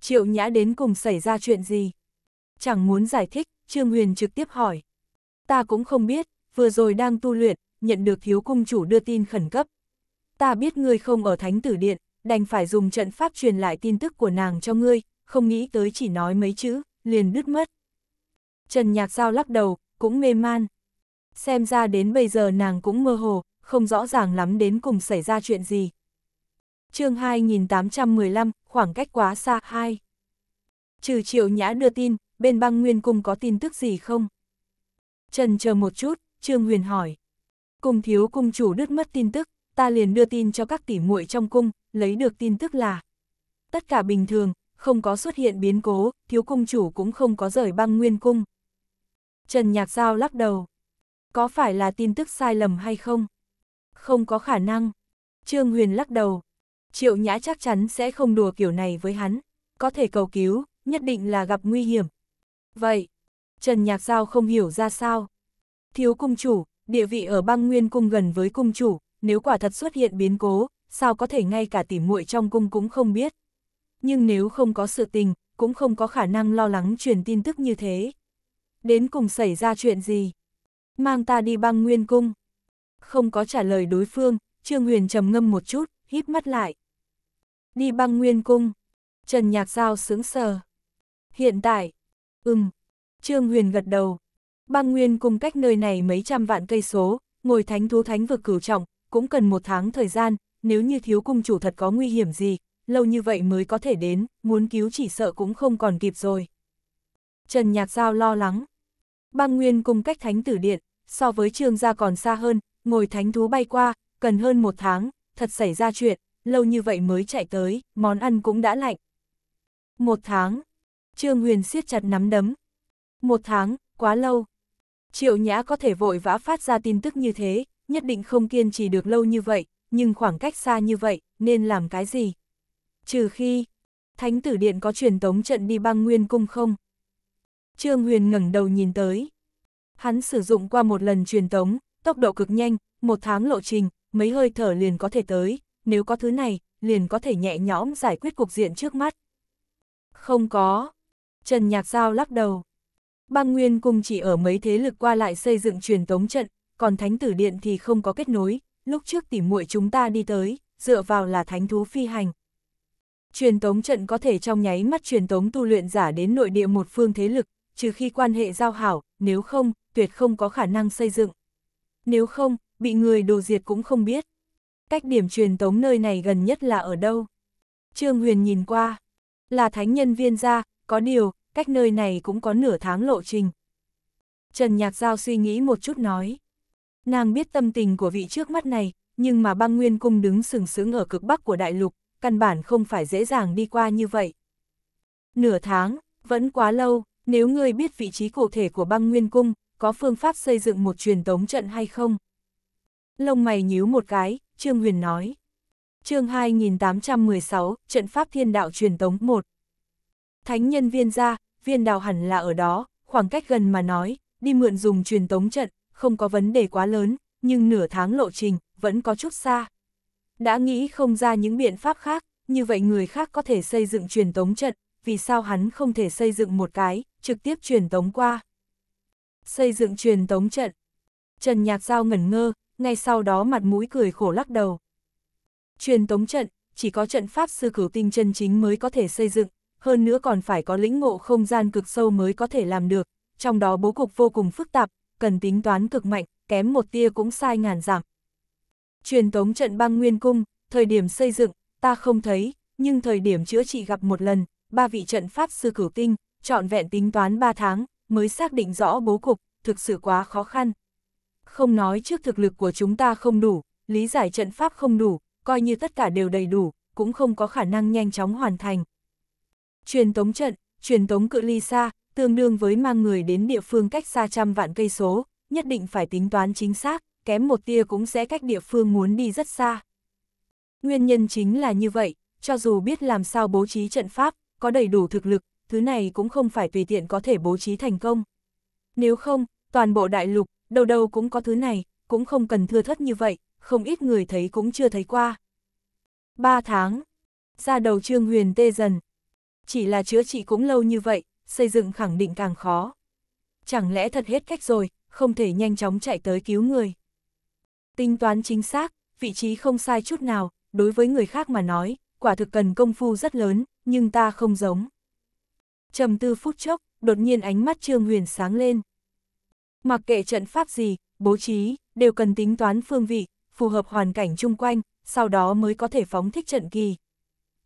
Triệu Nhã đến cùng xảy ra chuyện gì? Chẳng muốn giải thích, Trương Huyền trực tiếp hỏi. Ta cũng không biết, vừa rồi đang tu luyện, nhận được thiếu cung chủ đưa tin khẩn cấp. Ta biết ngươi không ở thánh tử điện, đành phải dùng trận pháp truyền lại tin tức của nàng cho ngươi, không nghĩ tới chỉ nói mấy chữ, liền đứt mất. Trần Nhạc Giao lắc đầu, cũng mê man. Xem ra đến bây giờ nàng cũng mơ hồ, không rõ ràng lắm đến cùng xảy ra chuyện gì. chương 2815, khoảng cách quá xa, 2. Trừ triệu nhã đưa tin, bên băng nguyên cung có tin tức gì không? Trần chờ một chút, Trương Huyền hỏi. Cùng thiếu cung chủ đứt mất tin tức, ta liền đưa tin cho các tỷ muội trong cung, lấy được tin tức là tất cả bình thường, không có xuất hiện biến cố, thiếu cung chủ cũng không có rời băng nguyên cung. Trần Nhạc Giao lắc đầu. Có phải là tin tức sai lầm hay không? Không có khả năng. Trương Huyền lắc đầu. Triệu Nhã chắc chắn sẽ không đùa kiểu này với hắn. Có thể cầu cứu, nhất định là gặp nguy hiểm. Vậy, Trần Nhạc Giao không hiểu ra sao. Thiếu cung chủ, địa vị ở băng nguyên cung gần với cung chủ, nếu quả thật xuất hiện biến cố, sao có thể ngay cả tỉ muội trong cung cũng không biết. Nhưng nếu không có sự tình, cũng không có khả năng lo lắng truyền tin tức như thế. Đến cùng xảy ra chuyện gì? Mang ta đi băng nguyên cung. Không có trả lời đối phương, Trương Huyền trầm ngâm một chút, híp mắt lại. Đi băng nguyên cung. Trần Nhạc Giao sướng sờ. Hiện tại, ừm, Trương Huyền gật đầu. Băng nguyên cung cách nơi này mấy trăm vạn cây số, ngồi thánh thú thánh vực cửu trọng, cũng cần một tháng thời gian, nếu như thiếu cung chủ thật có nguy hiểm gì, lâu như vậy mới có thể đến, muốn cứu chỉ sợ cũng không còn kịp rồi. Trần Nhạc Giao lo lắng. Băng Nguyên cung cách thánh tử điện, so với trương gia còn xa hơn, ngồi thánh thú bay qua, cần hơn một tháng, thật xảy ra chuyện, lâu như vậy mới chạy tới, món ăn cũng đã lạnh. Một tháng, Trương Huyền siết chặt nắm đấm. Một tháng, quá lâu. Triệu Nhã có thể vội vã phát ra tin tức như thế, nhất định không kiên trì được lâu như vậy, nhưng khoảng cách xa như vậy, nên làm cái gì? Trừ khi, Thánh Tử Điện có truyền tống trận đi băng nguyên cung không? Trương Huyền ngẩng đầu nhìn tới. Hắn sử dụng qua một lần truyền tống, tốc độ cực nhanh, một tháng lộ trình, mấy hơi thở liền có thể tới, nếu có thứ này, liền có thể nhẹ nhõm giải quyết cục diện trước mắt. Không có. Trần Nhạc Giao lắc đầu. Băng Nguyên cung chỉ ở mấy thế lực qua lại xây dựng truyền tống trận, còn thánh tử điện thì không có kết nối, lúc trước tỉ muội chúng ta đi tới, dựa vào là thánh thú phi hành. Truyền tống trận có thể trong nháy mắt truyền tống tu luyện giả đến nội địa một phương thế lực, trừ khi quan hệ giao hảo, nếu không, tuyệt không có khả năng xây dựng. Nếu không, bị người đồ diệt cũng không biết. Cách điểm truyền tống nơi này gần nhất là ở đâu? Trương Huyền nhìn qua, là thánh nhân viên ra, có điều, cách nơi này cũng có nửa tháng lộ trình. Trần Nhạc Giao suy nghĩ một chút nói. Nàng biết tâm tình của vị trước mắt này, nhưng mà băng nguyên cung đứng sừng sững ở cực bắc của đại lục, căn bản không phải dễ dàng đi qua như vậy. Nửa tháng, vẫn quá lâu, nếu ngươi biết vị trí cụ thể của băng nguyên cung, có phương pháp xây dựng một truyền tống trận hay không? Lông mày nhíu một cái, Trương Huyền nói. chương 2816, Trận Pháp Thiên Đạo Truyền Tống 1 Thánh nhân viên ra, viên đào hẳn là ở đó, khoảng cách gần mà nói, đi mượn dùng truyền tống trận, không có vấn đề quá lớn, nhưng nửa tháng lộ trình, vẫn có chút xa. Đã nghĩ không ra những biện pháp khác, như vậy người khác có thể xây dựng truyền tống trận, vì sao hắn không thể xây dựng một cái, trực tiếp truyền tống qua. Xây dựng truyền tống trận. Trần Nhạc Giao ngẩn ngơ, ngay sau đó mặt mũi cười khổ lắc đầu. Truyền tống trận, chỉ có trận pháp sư cửu tinh chân chính mới có thể xây dựng, hơn nữa còn phải có lĩnh ngộ không gian cực sâu mới có thể làm được, trong đó bố cục vô cùng phức tạp, cần tính toán cực mạnh, kém một tia cũng sai ngàn giảm. Truyền tống trận băng nguyên cung, thời điểm xây dựng, ta không thấy, nhưng thời điểm chữa trị gặp một lần, ba vị trận pháp sư cửu tinh, trọn vẹn tính toán 3 tháng, mới xác định rõ bố cục, thực sự quá khó khăn. Không nói trước thực lực của chúng ta không đủ, lý giải trận pháp không đủ, coi như tất cả đều đầy đủ, cũng không có khả năng nhanh chóng hoàn thành. Truyền tống trận, truyền tống cự ly xa, tương đương với mang người đến địa phương cách xa trăm vạn cây số, nhất định phải tính toán chính xác, kém một tia cũng sẽ cách địa phương muốn đi rất xa. Nguyên nhân chính là như vậy, cho dù biết làm sao bố trí trận pháp, có đầy đủ thực lực, thứ này cũng không phải tùy tiện có thể bố trí thành công. Nếu không, toàn bộ đại lục, đâu đâu cũng có thứ này, cũng không cần thưa thất như vậy, không ít người thấy cũng chưa thấy qua. 3 tháng, ra đầu trương huyền tê dần. Chỉ là chữa trị cũng lâu như vậy, xây dựng khẳng định càng khó. Chẳng lẽ thật hết cách rồi, không thể nhanh chóng chạy tới cứu người. Tính toán chính xác, vị trí không sai chút nào, đối với người khác mà nói, quả thực cần công phu rất lớn, nhưng ta không giống. trầm tư phút chốc, đột nhiên ánh mắt Trương Huyền sáng lên. Mặc kệ trận pháp gì, bố trí, đều cần tính toán phương vị, phù hợp hoàn cảnh chung quanh, sau đó mới có thể phóng thích trận kỳ.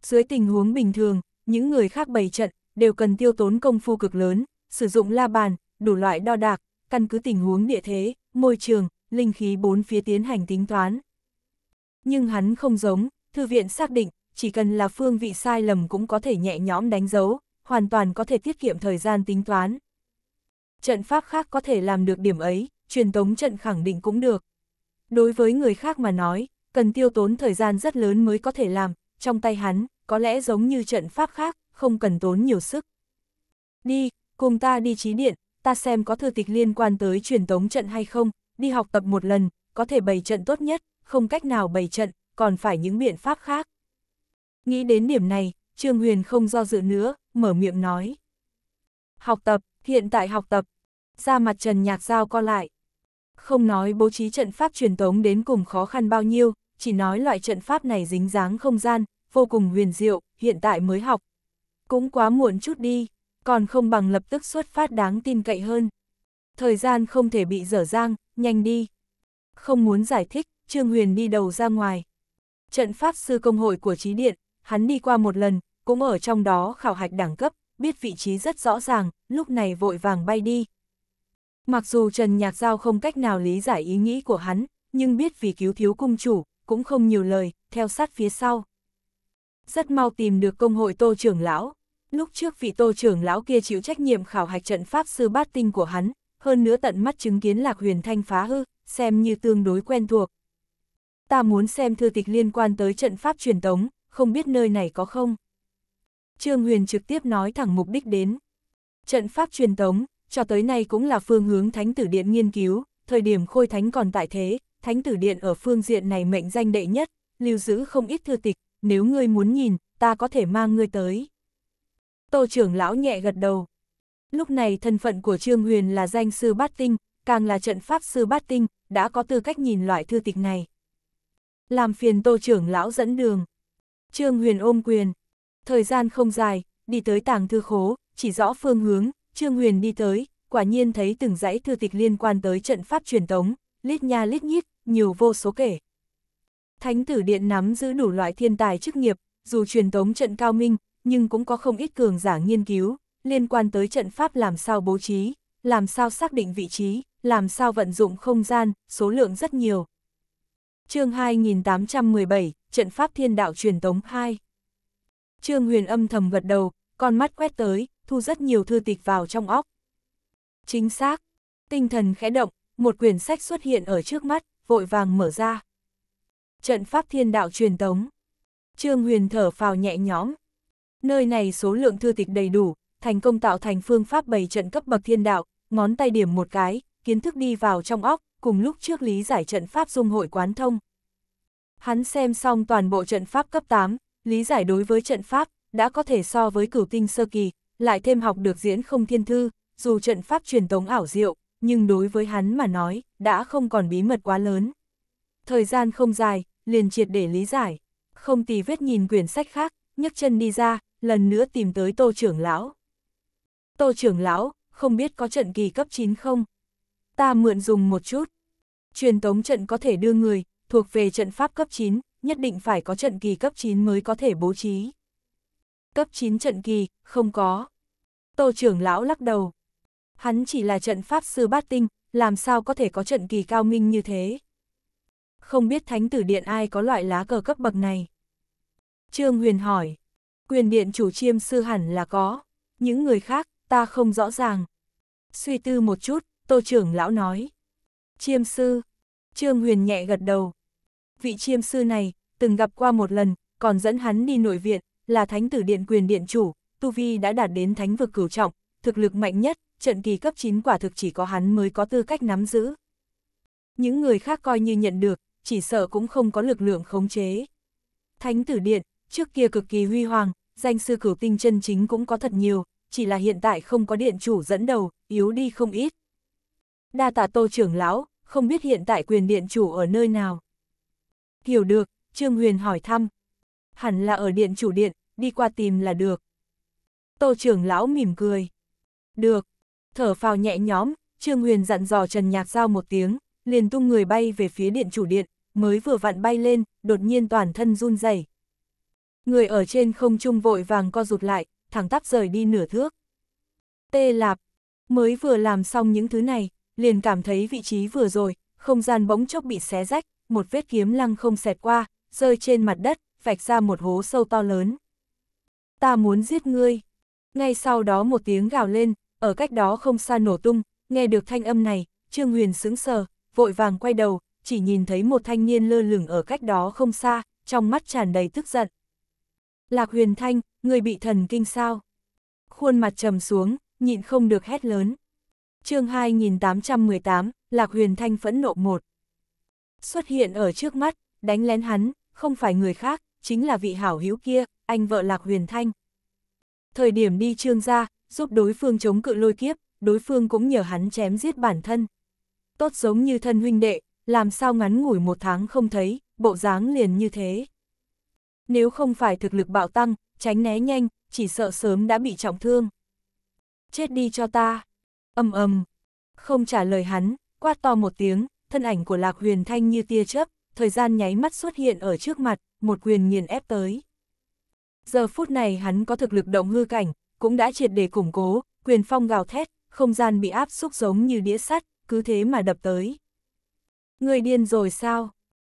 Dưới tình huống bình thường, những người khác bày trận, đều cần tiêu tốn công phu cực lớn, sử dụng la bàn, đủ loại đo đạc, căn cứ tình huống địa thế, môi trường, linh khí bốn phía tiến hành tính toán. Nhưng hắn không giống, thư viện xác định, chỉ cần là phương vị sai lầm cũng có thể nhẹ nhõm đánh dấu, hoàn toàn có thể tiết kiệm thời gian tính toán. Trận pháp khác có thể làm được điểm ấy, truyền tống trận khẳng định cũng được. Đối với người khác mà nói, cần tiêu tốn thời gian rất lớn mới có thể làm, trong tay hắn, có lẽ giống như trận pháp khác, không cần tốn nhiều sức. Đi, cùng ta đi trí điện, ta xem có thư tịch liên quan tới truyền tống trận hay không, đi học tập một lần, có thể bày trận tốt nhất, không cách nào bày trận, còn phải những biện pháp khác. Nghĩ đến điểm này, Trương Huyền không do dự nữa, mở miệng nói. Học tập, hiện tại học tập. Ra mặt Trần Nhạc Giao co lại. Không nói bố trí trận pháp truyền tống đến cùng khó khăn bao nhiêu, chỉ nói loại trận pháp này dính dáng không gian, vô cùng huyền diệu, hiện tại mới học, cũng quá muộn chút đi, còn không bằng lập tức xuất phát đáng tin cậy hơn. Thời gian không thể bị dở dang, nhanh đi. Không muốn giải thích, Trương Huyền đi đầu ra ngoài. Trận Pháp Sư Công hội của Trí Điện, hắn đi qua một lần, cũng ở trong đó khảo hạch đẳng cấp, biết vị trí rất rõ ràng, lúc này vội vàng bay đi. Mặc dù Trần Nhạc Giao không cách nào lý giải ý nghĩ của hắn, nhưng biết vì cứu thiếu cung chủ, cũng không nhiều lời, theo sát phía sau rất mau tìm được công hội Tô trưởng lão. Lúc trước vị Tô trưởng lão kia chịu trách nhiệm khảo hạch trận pháp sư bát tinh của hắn, hơn nữa tận mắt chứng kiến Lạc Huyền Thanh phá hư, xem như tương đối quen thuộc. Ta muốn xem thư tịch liên quan tới trận pháp truyền tống, không biết nơi này có không. Trương Huyền trực tiếp nói thẳng mục đích đến. Trận pháp truyền tống, cho tới nay cũng là phương hướng Thánh Tử Điện nghiên cứu, thời điểm Khôi Thánh còn tại thế, Thánh Tử Điện ở phương diện này mệnh danh đệ nhất, lưu giữ không ít thư tịch, nếu ngươi muốn nhìn, ta có thể mang ngươi tới. Tô trưởng lão nhẹ gật đầu. Lúc này thân phận của Trương Huyền là danh sư bát tinh, càng là trận pháp sư bát tinh, đã có tư cách nhìn loại thư tịch này. Làm phiền tô trưởng lão dẫn đường. Trương Huyền ôm quyền. Thời gian không dài, đi tới tàng thư khố, chỉ rõ phương hướng, Trương Huyền đi tới, quả nhiên thấy từng dãy thư tịch liên quan tới trận pháp truyền tống, lít nha lít nhít, nhiều vô số kể. Thánh tử điện nắm giữ đủ loại thiên tài chức nghiệp, dù truyền tống trận cao minh, nhưng cũng có không ít cường giả nghiên cứu, liên quan tới trận pháp làm sao bố trí, làm sao xác định vị trí, làm sao vận dụng không gian, số lượng rất nhiều. chương 2817, Trận pháp thiên đạo truyền tống 2 Trương Huyền âm thầm gật đầu, con mắt quét tới, thu rất nhiều thư tịch vào trong óc. Chính xác, tinh thần khẽ động, một quyển sách xuất hiện ở trước mắt, vội vàng mở ra trận pháp thiên đạo truyền tống. Trương Huyền thở phào nhẹ nhõm. Nơi này số lượng thư tịch đầy đủ, thành công tạo thành phương pháp bày trận cấp bậc thiên đạo, ngón tay điểm một cái, kiến thức đi vào trong óc, cùng lúc trước lý giải trận pháp dung hội quán thông. Hắn xem xong toàn bộ trận pháp cấp 8, lý giải đối với trận pháp, đã có thể so với cửu tinh sơ kỳ, lại thêm học được diễn không thiên thư, dù trận pháp truyền tống ảo diệu, nhưng đối với hắn mà nói, đã không còn bí mật quá lớn. Thời gian không dài, liền triệt để lý giải. Không tì vết nhìn quyển sách khác, nhấc chân đi ra, lần nữa tìm tới Tô trưởng lão. Tô trưởng lão, không biết có trận kỳ cấp 9 không? Ta mượn dùng một chút. Truyền tống trận có thể đưa người, thuộc về trận pháp cấp 9, nhất định phải có trận kỳ cấp 9 mới có thể bố trí. Cấp 9 trận kỳ, không có. Tô trưởng lão lắc đầu. Hắn chỉ là trận pháp sư bát tinh, làm sao có thể có trận kỳ cao minh như thế? không biết thánh tử điện ai có loại lá cờ cấp bậc này. Trương Huyền hỏi, quyền điện chủ chiêm sư hẳn là có, những người khác, ta không rõ ràng. Suy tư một chút, tô trưởng lão nói. Chiêm sư, Trương Huyền nhẹ gật đầu. Vị chiêm sư này, từng gặp qua một lần, còn dẫn hắn đi nội viện, là thánh tử điện quyền điện chủ, Tu Vi đã đạt đến thánh vực cửu trọng, thực lực mạnh nhất, trận kỳ cấp 9 quả thực chỉ có hắn mới có tư cách nắm giữ. Những người khác coi như nhận được, chỉ sợ cũng không có lực lượng khống chế. Thánh tử điện, trước kia cực kỳ huy hoàng, danh sư cửu tinh chân chính cũng có thật nhiều, chỉ là hiện tại không có điện chủ dẫn đầu, yếu đi không ít. Đa tạ tô trưởng lão, không biết hiện tại quyền điện chủ ở nơi nào. Hiểu được, Trương Huyền hỏi thăm. Hẳn là ở điện chủ điện, đi qua tìm là được. Tô trưởng lão mỉm cười. Được, thở phào nhẹ nhóm, Trương Huyền dặn dò Trần Nhạc Giao một tiếng, liền tung người bay về phía điện chủ điện, mới vừa vặn bay lên, đột nhiên toàn thân run rẩy. Người ở trên không trung vội vàng co rụt lại, thẳng tắp rời đi nửa thước. Tê lạp, mới vừa làm xong những thứ này, liền cảm thấy vị trí vừa rồi, không gian bỗng chốc bị xé rách, một vết kiếm lăng không xẹt qua, rơi trên mặt đất, vạch ra một hố sâu to lớn. Ta muốn giết ngươi. Ngay sau đó một tiếng gào lên, ở cách đó không xa nổ tung, nghe được thanh âm này, Trương Huyền sững sờ, vội vàng quay đầu, chỉ nhìn thấy một thanh niên lơ lửng ở cách đó không xa, trong mắt tràn đầy tức giận. Lạc huyền thanh, người bị thần kinh sao? Khuôn mặt trầm xuống, nhịn không được hét lớn. chương 2818, Lạc huyền thanh phẫn nộ một. Xuất hiện ở trước mắt, đánh lén hắn, không phải người khác, chính là vị hảo hữu kia, anh vợ Lạc huyền thanh. Thời điểm đi trương ra, giúp đối phương chống cự lôi kiếp, đối phương cũng nhờ hắn chém giết bản thân. Tốt giống như thân huynh đệ, làm sao ngắn ngủi một tháng không thấy, bộ dáng liền như thế. Nếu không phải thực lực bạo tăng, tránh né nhanh, chỉ sợ sớm đã bị trọng thương. Chết đi cho ta. Âm âm. Không trả lời hắn, quát to một tiếng, thân ảnh của Lạc Huyền Thanh như tia chớp, thời gian nháy mắt xuất hiện ở trước mặt, một quyền nghiền ép tới. Giờ phút này hắn có thực lực động hư cảnh, cũng đã triệt để củng cố, quyền phong gào thét, không gian bị áp xúc giống như đĩa sắt, cứ thế mà đập tới. Người điên rồi sao?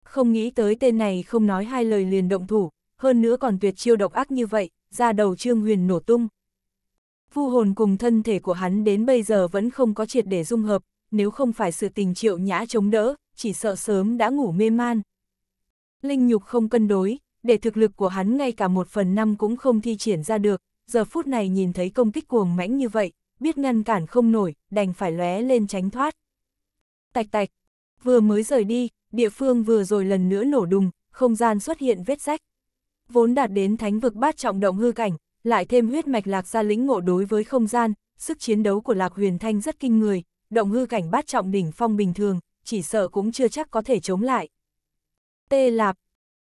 Không nghĩ tới tên này không nói hai lời liền động thủ, hơn nữa còn tuyệt chiêu độc ác như vậy, ra đầu Trương Huyền nổ tung. Vu hồn cùng thân thể của hắn đến bây giờ vẫn không có triệt để dung hợp, nếu không phải sự tình triệu nhã chống đỡ, chỉ sợ sớm đã ngủ mê man. Linh nhục không cân đối, để thực lực của hắn ngay cả một phần năm cũng không thi triển ra được, giờ phút này nhìn thấy công kích cuồng mãnh như vậy, biết ngăn cản không nổi, đành phải lóe lên tránh thoát. Tạch tạch, Vừa mới rời đi, địa phương vừa rồi lần nữa nổ đùng, không gian xuất hiện vết rách. Vốn đạt đến thánh vực bát trọng động hư cảnh, lại thêm huyết mạch lạc gia lĩnh ngộ đối với không gian, sức chiến đấu của Lạc Huyền Thanh rất kinh người, động hư cảnh bát trọng đỉnh phong bình thường, chỉ sợ cũng chưa chắc có thể chống lại. Tê Lạp,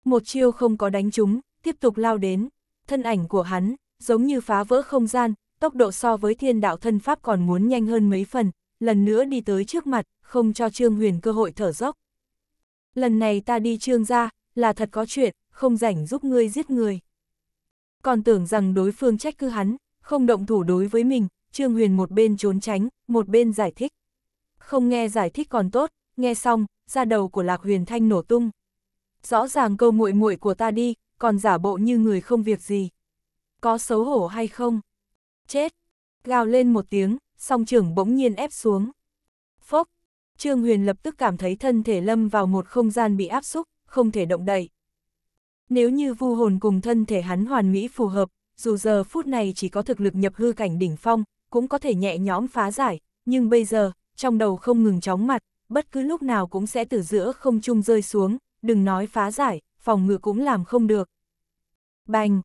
một chiêu không có đánh chúng, tiếp tục lao đến, thân ảnh của hắn, giống như phá vỡ không gian, tốc độ so với thiên đạo thân pháp còn muốn nhanh hơn mấy phần, lần nữa đi tới trước mặt, không cho Trương Huyền cơ hội thở dốc. Lần này ta đi Trương ra, là thật có chuyện, không rảnh giúp ngươi giết người. Còn tưởng rằng đối phương trách cứ hắn, không động thủ đối với mình, Trương Huyền một bên trốn tránh, một bên giải thích. Không nghe giải thích còn tốt, nghe xong, ra đầu của Lạc Huyền Thanh nổ tung. Rõ ràng câu muội muội của ta đi, còn giả bộ như người không việc gì. Có xấu hổ hay không? Chết! Gào lên một tiếng, song trưởng bỗng nhiên ép xuống. Phốc, Trương Huyền lập tức cảm thấy thân thể lâm vào một không gian bị áp xúc, không thể động đậy. Nếu như vu hồn cùng thân thể hắn hoàn mỹ phù hợp, dù giờ phút này chỉ có thực lực nhập hư cảnh đỉnh phong, cũng có thể nhẹ nhõm phá giải, nhưng bây giờ, trong đầu không ngừng chóng mặt, bất cứ lúc nào cũng sẽ từ giữa không trung rơi xuống, đừng nói phá giải, phòng ngự cũng làm không được. Bành!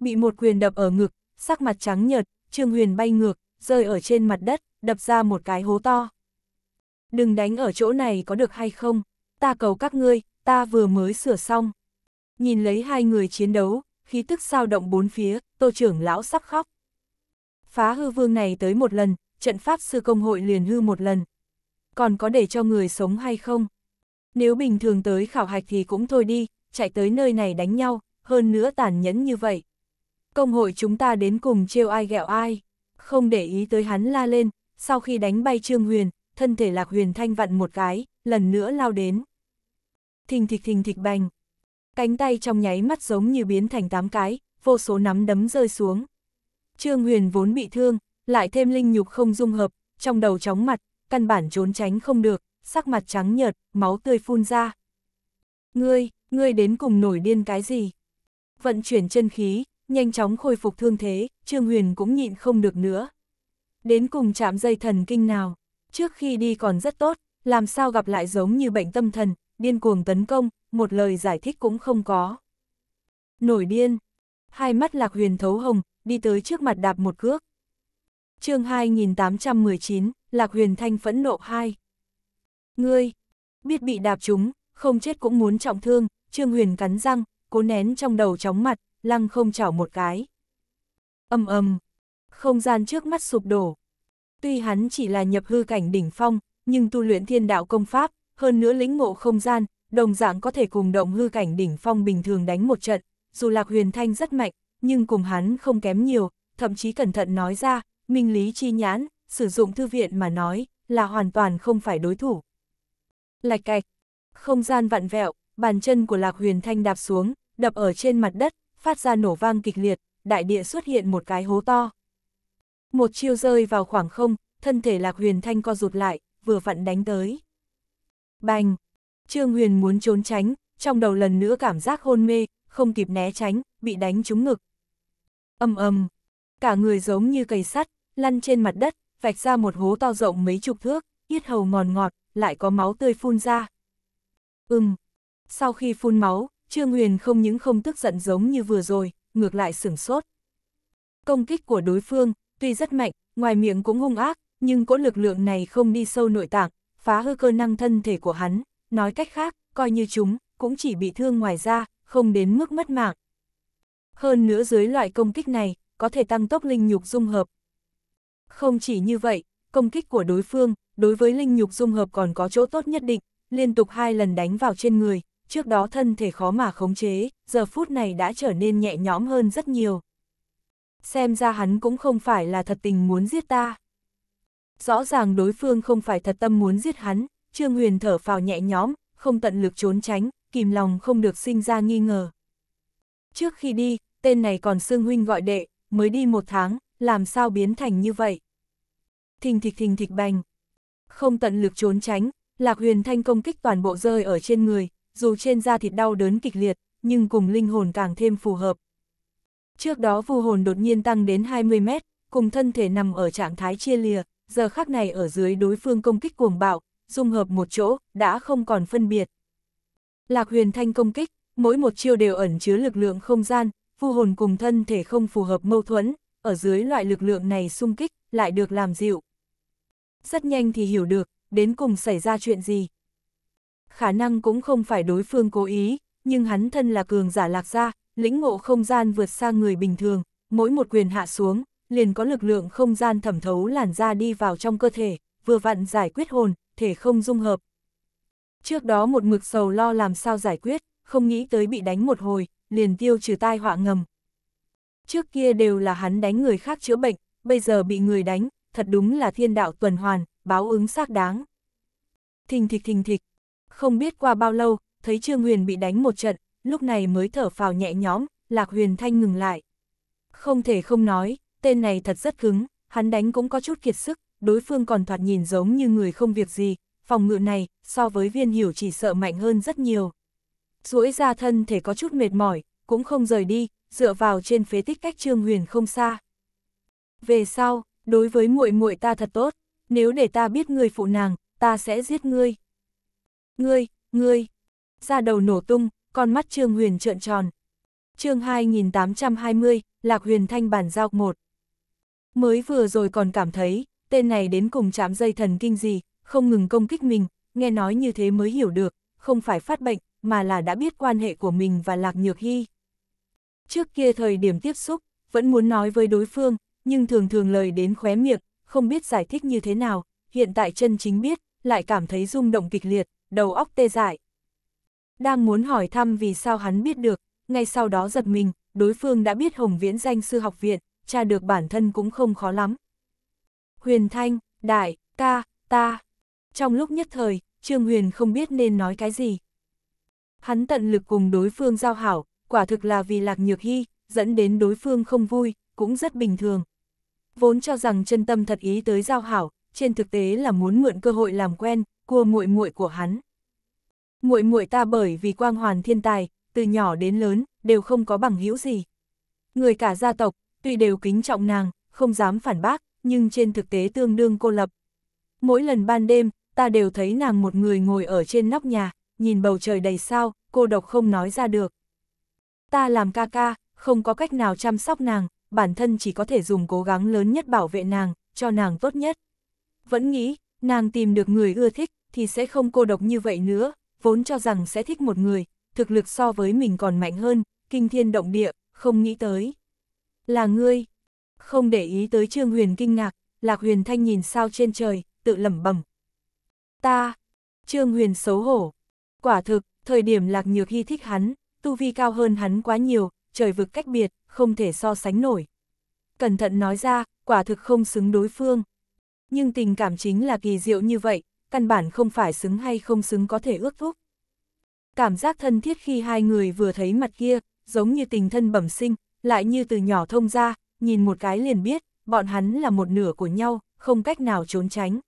Bị một quyền đập ở ngực, sắc mặt trắng nhợt, Trương Huyền bay ngược, rơi ở trên mặt đất, đập ra một cái hố to. Đừng đánh ở chỗ này có được hay không, ta cầu các ngươi, ta vừa mới sửa xong. Nhìn lấy hai người chiến đấu, khí tức sao động bốn phía, tô trưởng lão sắp khóc. Phá hư vương này tới một lần, trận pháp sư công hội liền hư một lần. Còn có để cho người sống hay không? Nếu bình thường tới khảo hạch thì cũng thôi đi, chạy tới nơi này đánh nhau, hơn nữa tàn nhẫn như vậy. Công hội chúng ta đến cùng trêu ai gẹo ai không để ý tới hắn la lên, sau khi đánh bay Trương Huyền, thân thể Lạc Huyền Thanh vặn một cái, lần nữa lao đến. Thình thịch thình thịch bành. Cánh tay trong nháy mắt giống như biến thành tám cái, vô số nắm đấm rơi xuống. Trương Huyền vốn bị thương, lại thêm linh nhục không dung hợp, trong đầu chóng mặt, căn bản trốn tránh không được, sắc mặt trắng nhợt, máu tươi phun ra. Ngươi, ngươi đến cùng nổi điên cái gì? Vận chuyển chân khí, nhanh chóng khôi phục thương thế, Trương Huyền cũng nhịn không được nữa. Đến cùng chạm dây thần kinh nào, trước khi đi còn rất tốt, làm sao gặp lại giống như bệnh tâm thần, điên cuồng tấn công, một lời giải thích cũng không có. Nổi điên, hai mắt lạc huyền thấu hồng, đi tới trước mặt đạp một cước. chương 2819, lạc huyền thanh phẫn nộ 2. Ngươi, biết bị đạp chúng, không chết cũng muốn trọng thương, Trương Huyền cắn răng, cố nén trong đầu chóng mặt, lăng không chảo một cái. ầm ầm, không gian trước mắt sụp đổ. Tuy hắn chỉ là nhập hư cảnh đỉnh phong, nhưng tu luyện thiên đạo công pháp, hơn nữa lĩnh ngộ không gian, đồng dạng có thể cùng động hư cảnh đỉnh phong bình thường đánh một trận, dù Lạc Huyền Thanh rất mạnh, nhưng cùng hắn không kém nhiều, thậm chí cẩn thận nói ra, minh lý chi nhãn, sử dụng thư viện mà nói, là hoàn toàn không phải đối thủ. Lạch cạch, không gian vặn vẹo, bàn chân của Lạc Huyền Thanh đạp xuống, đập ở trên mặt đất, phát ra nổ vang kịch liệt, đại địa xuất hiện một cái hố to. Một chiêu rơi vào khoảng không, thân thể Lạc Huyền Thanh co rụt lại, vừa vặn đánh tới. Bành! Trương Huyền muốn trốn tránh, trong đầu lần nữa cảm giác hôn mê, không kịp né tránh, bị đánh trúng ngực. Âm âm! Cả người giống như cây sắt, lăn trên mặt đất, vạch ra một hố to rộng mấy chục thước, yết hầu ngòn ngọt, ngọt, lại có máu tươi phun ra. Ừm! Sau khi phun máu, Trương Huyền không những không tức giận giống như vừa rồi, ngược lại sửng sốt. Công kích của đối phương, tuy rất mạnh, ngoài miệng cũng hung ác, nhưng cỗ lực lượng này không đi sâu nội tạng, phá hư cơ năng thân thể của hắn, nói cách khác, coi như chúng, cũng chỉ bị thương ngoài da, không đến mức mất mạng. Hơn nữa dưới loại công kích này, có thể tăng tốc linh nhục dung hợp. Không chỉ như vậy, công kích của đối phương, đối với linh nhục dung hợp còn có chỗ tốt nhất định, liên tục hai lần đánh vào trên người, trước đó thân thể khó mà khống chế, giờ phút này đã trở nên nhẹ nhõm hơn rất nhiều. Xem ra hắn cũng không phải là thật tình muốn giết ta. Rõ ràng đối phương không phải thật tâm muốn giết hắn, Trương Huyền thở phào nhẹ nhõm, không tận lực trốn tránh, kìm lòng không được sinh ra nghi ngờ. Trước khi đi, tên này còn sương huynh gọi đệ, mới đi một tháng, làm sao biến thành như vậy? Thình thịch thình thịch bành. Không tận lực trốn tránh, Lạc Huyền Thanh công kích toàn bộ rơi ở trên người, dù trên da thịt đau đớn kịch liệt, nhưng cùng linh hồn càng thêm phù hợp. Trước đó vu hồn đột nhiên tăng đến 20 mét, cùng thân thể nằm ở trạng thái chia lìa, giờ khắc này ở dưới đối phương công kích cuồng bạo, dung hợp một chỗ, đã không còn phân biệt. Lạc huyền thanh công kích, mỗi một chiêu đều ẩn chứa lực lượng không gian, vu hồn cùng thân thể không phù hợp mâu thuẫn, ở dưới loại lực lượng này xung kích, lại được làm dịu. Rất nhanh thì hiểu được, đến cùng xảy ra chuyện gì khả năng cũng không phải đối phương cố ý, nhưng hắn thân là cường giả lạc gia, lĩnh ngộ không gian vượt xa người bình thường, mỗi một quyền hạ xuống, liền có lực lượng không gian thẩm thấu làn ra đi vào trong cơ thể, vừa vặn giải quyết hồn, thể không dung hợp. Trước đó một mực sầu lo làm sao giải quyết, không nghĩ tới bị đánh một hồi, liền tiêu trừ tai họa ngầm. Trước kia đều là hắn đánh người khác chữa bệnh, bây giờ bị người đánh, thật đúng là thiên đạo tuần hoàn, báo ứng xác đáng. Thình thịch thình thịch, không biết qua bao lâu, thấy Trương Huyền bị đánh một trận, lúc này mới thở phào nhẹ nhõm, Lạc Huyền Thanh ngừng lại. Không thể không nói, tên này thật rất cứng, hắn đánh cũng có chút kiệt sức, đối phương còn thoạt nhìn giống như người không việc gì, phòng ngự này, so với viên hiểu chỉ sợ mạnh hơn rất nhiều. duỗi ra thân thể có chút mệt mỏi, cũng không rời đi, dựa vào trên phế tích cách Trương Huyền không xa. Về sau, đối với muội muội ta thật tốt, nếu để ta biết người phụ nàng, ta sẽ giết ngươi ngươi, ngươi, ra đầu nổ tung, con mắt Trương Huyền trợn tròn. chương 2820, Lạc Huyền Thanh bản giao một. Mới vừa rồi còn cảm thấy, tên này đến cùng chạm dây thần kinh gì, không ngừng công kích mình, nghe nói như thế mới hiểu được, không phải phát bệnh, mà là đã biết quan hệ của mình và Lạc Nhược Hy. Trước kia thời điểm tiếp xúc, vẫn muốn nói với đối phương, nhưng thường thường lời đến khóe miệng, không biết giải thích như thế nào, hiện tại chân chính biết, lại cảm thấy rung động kịch liệt, đầu óc tê dại. Đang muốn hỏi thăm vì sao hắn biết được, ngay sau đó giật mình, đối phương đã biết Hồng Viễn danh sư học viện, tra được bản thân cũng không khó lắm. Huyền Thanh, Đại, Ca, Ta. Trong lúc nhất thời, Trương Huyền không biết nên nói cái gì. Hắn tận lực cùng đối phương giao hảo, quả thực là vì lạc nhược hy, dẫn đến đối phương không vui, cũng rất bình thường. Vốn cho rằng chân tâm thật ý tới giao hảo, trên thực tế là muốn mượn cơ hội làm quen, cua muội muội của hắn. Muội muội ta bởi vì quang hoàn thiên tài, từ nhỏ đến lớn đều không có bằng hữu gì. Người cả gia tộc tuy đều kính trọng nàng, không dám phản bác, nhưng trên thực tế tương đương cô lập. Mỗi lần ban đêm, ta đều thấy nàng một người ngồi ở trên nóc nhà, nhìn bầu trời đầy sao, cô độc không nói ra được. Ta làm ca ca, không có cách nào chăm sóc nàng, bản thân chỉ có thể dùng cố gắng lớn nhất bảo vệ nàng, cho nàng tốt nhất. Vẫn nghĩ, nàng tìm được người ưa thích, thì sẽ không cô độc như vậy nữa, vốn cho rằng sẽ thích một người, thực lực so với mình còn mạnh hơn, kinh thiên động địa, không nghĩ tới. Là ngươi, không để ý tới Trương Huyền kinh ngạc, Lạc Huyền Thanh nhìn sao trên trời, tự lẩm bẩm. Ta, Trương Huyền xấu hổ. Quả thực, thời điểm Lạc Nhược Hy thích hắn, tu vi cao hơn hắn quá nhiều, trời vực cách biệt, không thể so sánh nổi. Cẩn thận nói ra, quả thực không xứng đối phương. Nhưng tình cảm chính là kỳ diệu như vậy, căn bản không phải xứng hay không xứng có thể ước thúc. Cảm giác thân thiết khi hai người vừa thấy mặt kia, giống như tình thân bẩm sinh, lại như từ nhỏ thông ra, nhìn một cái liền biết, bọn hắn là một nửa của nhau, không cách nào trốn tránh.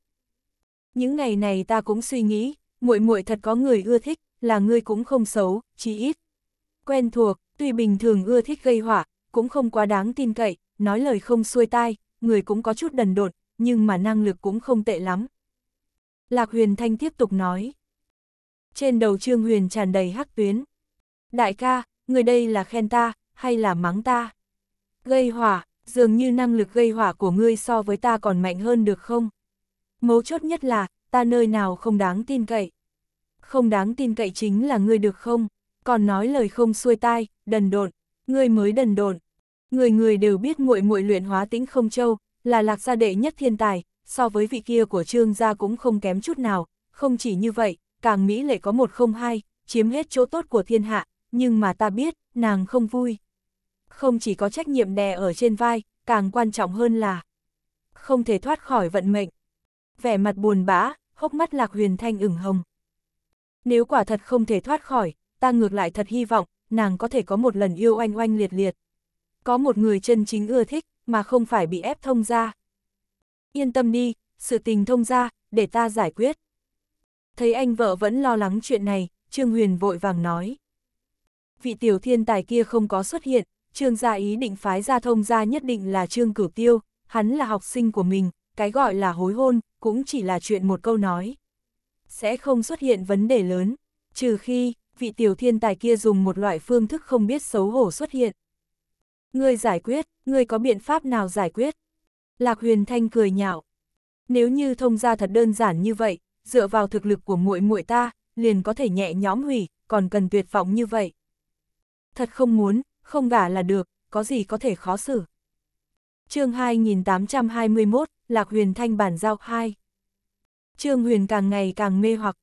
Những ngày này ta cũng suy nghĩ, muội muội thật có người ưa thích, là ngươi cũng không xấu, chỉ ít. Quen thuộc, tuy bình thường ưa thích gây hỏa, cũng không quá đáng tin cậy, nói lời không xuôi tai, người cũng có chút đần độn nhưng mà năng lực cũng không tệ lắm, Lạc Huyền Thanh tiếp tục nói. Trên đầu Trương Huyền tràn đầy hắc tuyến. Đại ca, người đây là khen ta, hay là mắng ta? Gây hỏa, dường như năng lực gây hỏa của ngươi so với ta còn mạnh hơn được không? Mấu chốt nhất là, ta nơi nào không đáng tin cậy. Không đáng tin cậy chính là ngươi được không? Còn nói lời không xuôi tai, đần độn, ngươi mới đần độn. Người người đều biết muội muội luyện hóa tĩnh không châu, là lạc gia đệ nhất thiên tài, so với vị kia của trương gia cũng không kém chút nào, không chỉ như vậy, càng Mỹ lệ có một không hai, chiếm hết chỗ tốt của thiên hạ, nhưng mà ta biết, nàng không vui. Không chỉ có trách nhiệm đè ở trên vai, càng quan trọng hơn là không thể thoát khỏi vận mệnh. Vẻ mặt buồn bã, hốc mắt lạc huyền thanh ửng hồng. Nếu quả thật không thể thoát khỏi, ta ngược lại thật hy vọng, nàng có thể có một lần yêu oanh oanh liệt liệt. Có một người chân chính ưa thích, mà không phải bị ép thông ra yên tâm đi, sự tình thông ra, để ta giải quyết. Thấy anh vợ vẫn lo lắng chuyện này, Trương Huyền vội vàng nói. Vị tiểu thiên tài kia không có xuất hiện, Trương gia ý định phái ra thông gia nhất định là Trương Cửu Tiêu, hắn là học sinh của mình, cái gọi là hối hôn, cũng chỉ là chuyện một câu nói. Sẽ không xuất hiện vấn đề lớn, trừ khi, vị tiểu thiên tài kia dùng một loại phương thức không biết xấu hổ xuất hiện. Ngươi giải quyết, ngươi có biện pháp nào giải quyết? Lạc Huyền Thanh cười nhạo. Nếu như thông gia thật đơn giản như vậy, dựa vào thực lực của muội muội ta, liền có thể nhẹ nhõm hủy, còn cần tuyệt vọng như vậy. Thật không muốn, không gả là được, có gì có thể khó xử. chương 2821, Lạc Huyền Thanh bản giao 2. Trương Huyền càng ngày càng mê hoặc.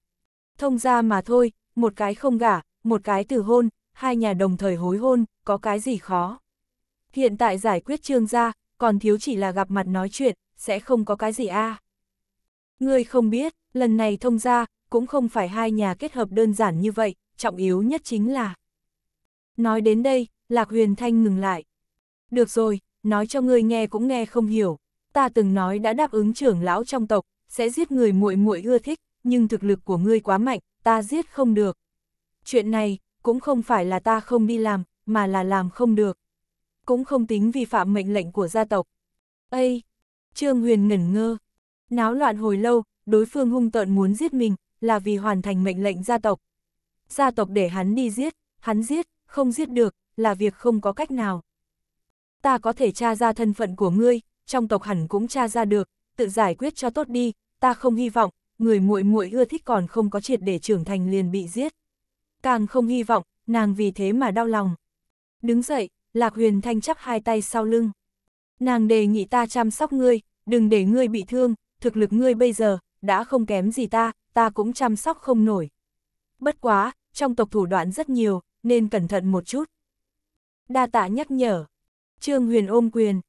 Thông gia mà thôi, một cái không gả, một cái từ hôn, hai nhà đồng thời hối hôn, có cái gì khó. Hiện tại giải quyết trương gia, còn thiếu chỉ là gặp mặt nói chuyện, sẽ không có cái gì a. À. Ngươi không biết, lần này thông ra, cũng không phải hai nhà kết hợp đơn giản như vậy, trọng yếu nhất chính là. Nói đến đây, Lạc Huyền Thanh ngừng lại. Được rồi, nói cho ngươi nghe cũng nghe không hiểu, ta từng nói đã đáp ứng trưởng lão trong tộc, sẽ giết người muội muội ưa thích, nhưng thực lực của ngươi quá mạnh, ta giết không được. Chuyện này, cũng không phải là ta không đi làm, mà là làm không được cũng không tính vi phạm mệnh lệnh của gia tộc. Ây! Trương Huyền ngẩn ngơ. Náo loạn hồi lâu, đối phương hung tợn muốn giết mình, là vì hoàn thành mệnh lệnh gia tộc. Gia tộc để hắn đi giết, hắn giết, không giết được, là việc không có cách nào. Ta có thể tra ra thân phận của ngươi, trong tộc hẳn cũng tra ra được, tự giải quyết cho tốt đi, ta không hy vọng, người muội muội ưa thích còn không có triệt để trưởng thành liền bị giết. Càng không hy vọng, nàng vì thế mà đau lòng. Đứng dậy, Lạc Huyền Thanh chắp hai tay sau lưng. Nàng đề nghị ta chăm sóc ngươi, đừng để ngươi bị thương, thực lực ngươi bây giờ, đã không kém gì ta, ta cũng chăm sóc không nổi. Bất quá, trong tộc thủ đoạn rất nhiều, nên cẩn thận một chút. Đa tạ nhắc nhở. Trương Huyền ôm quyền.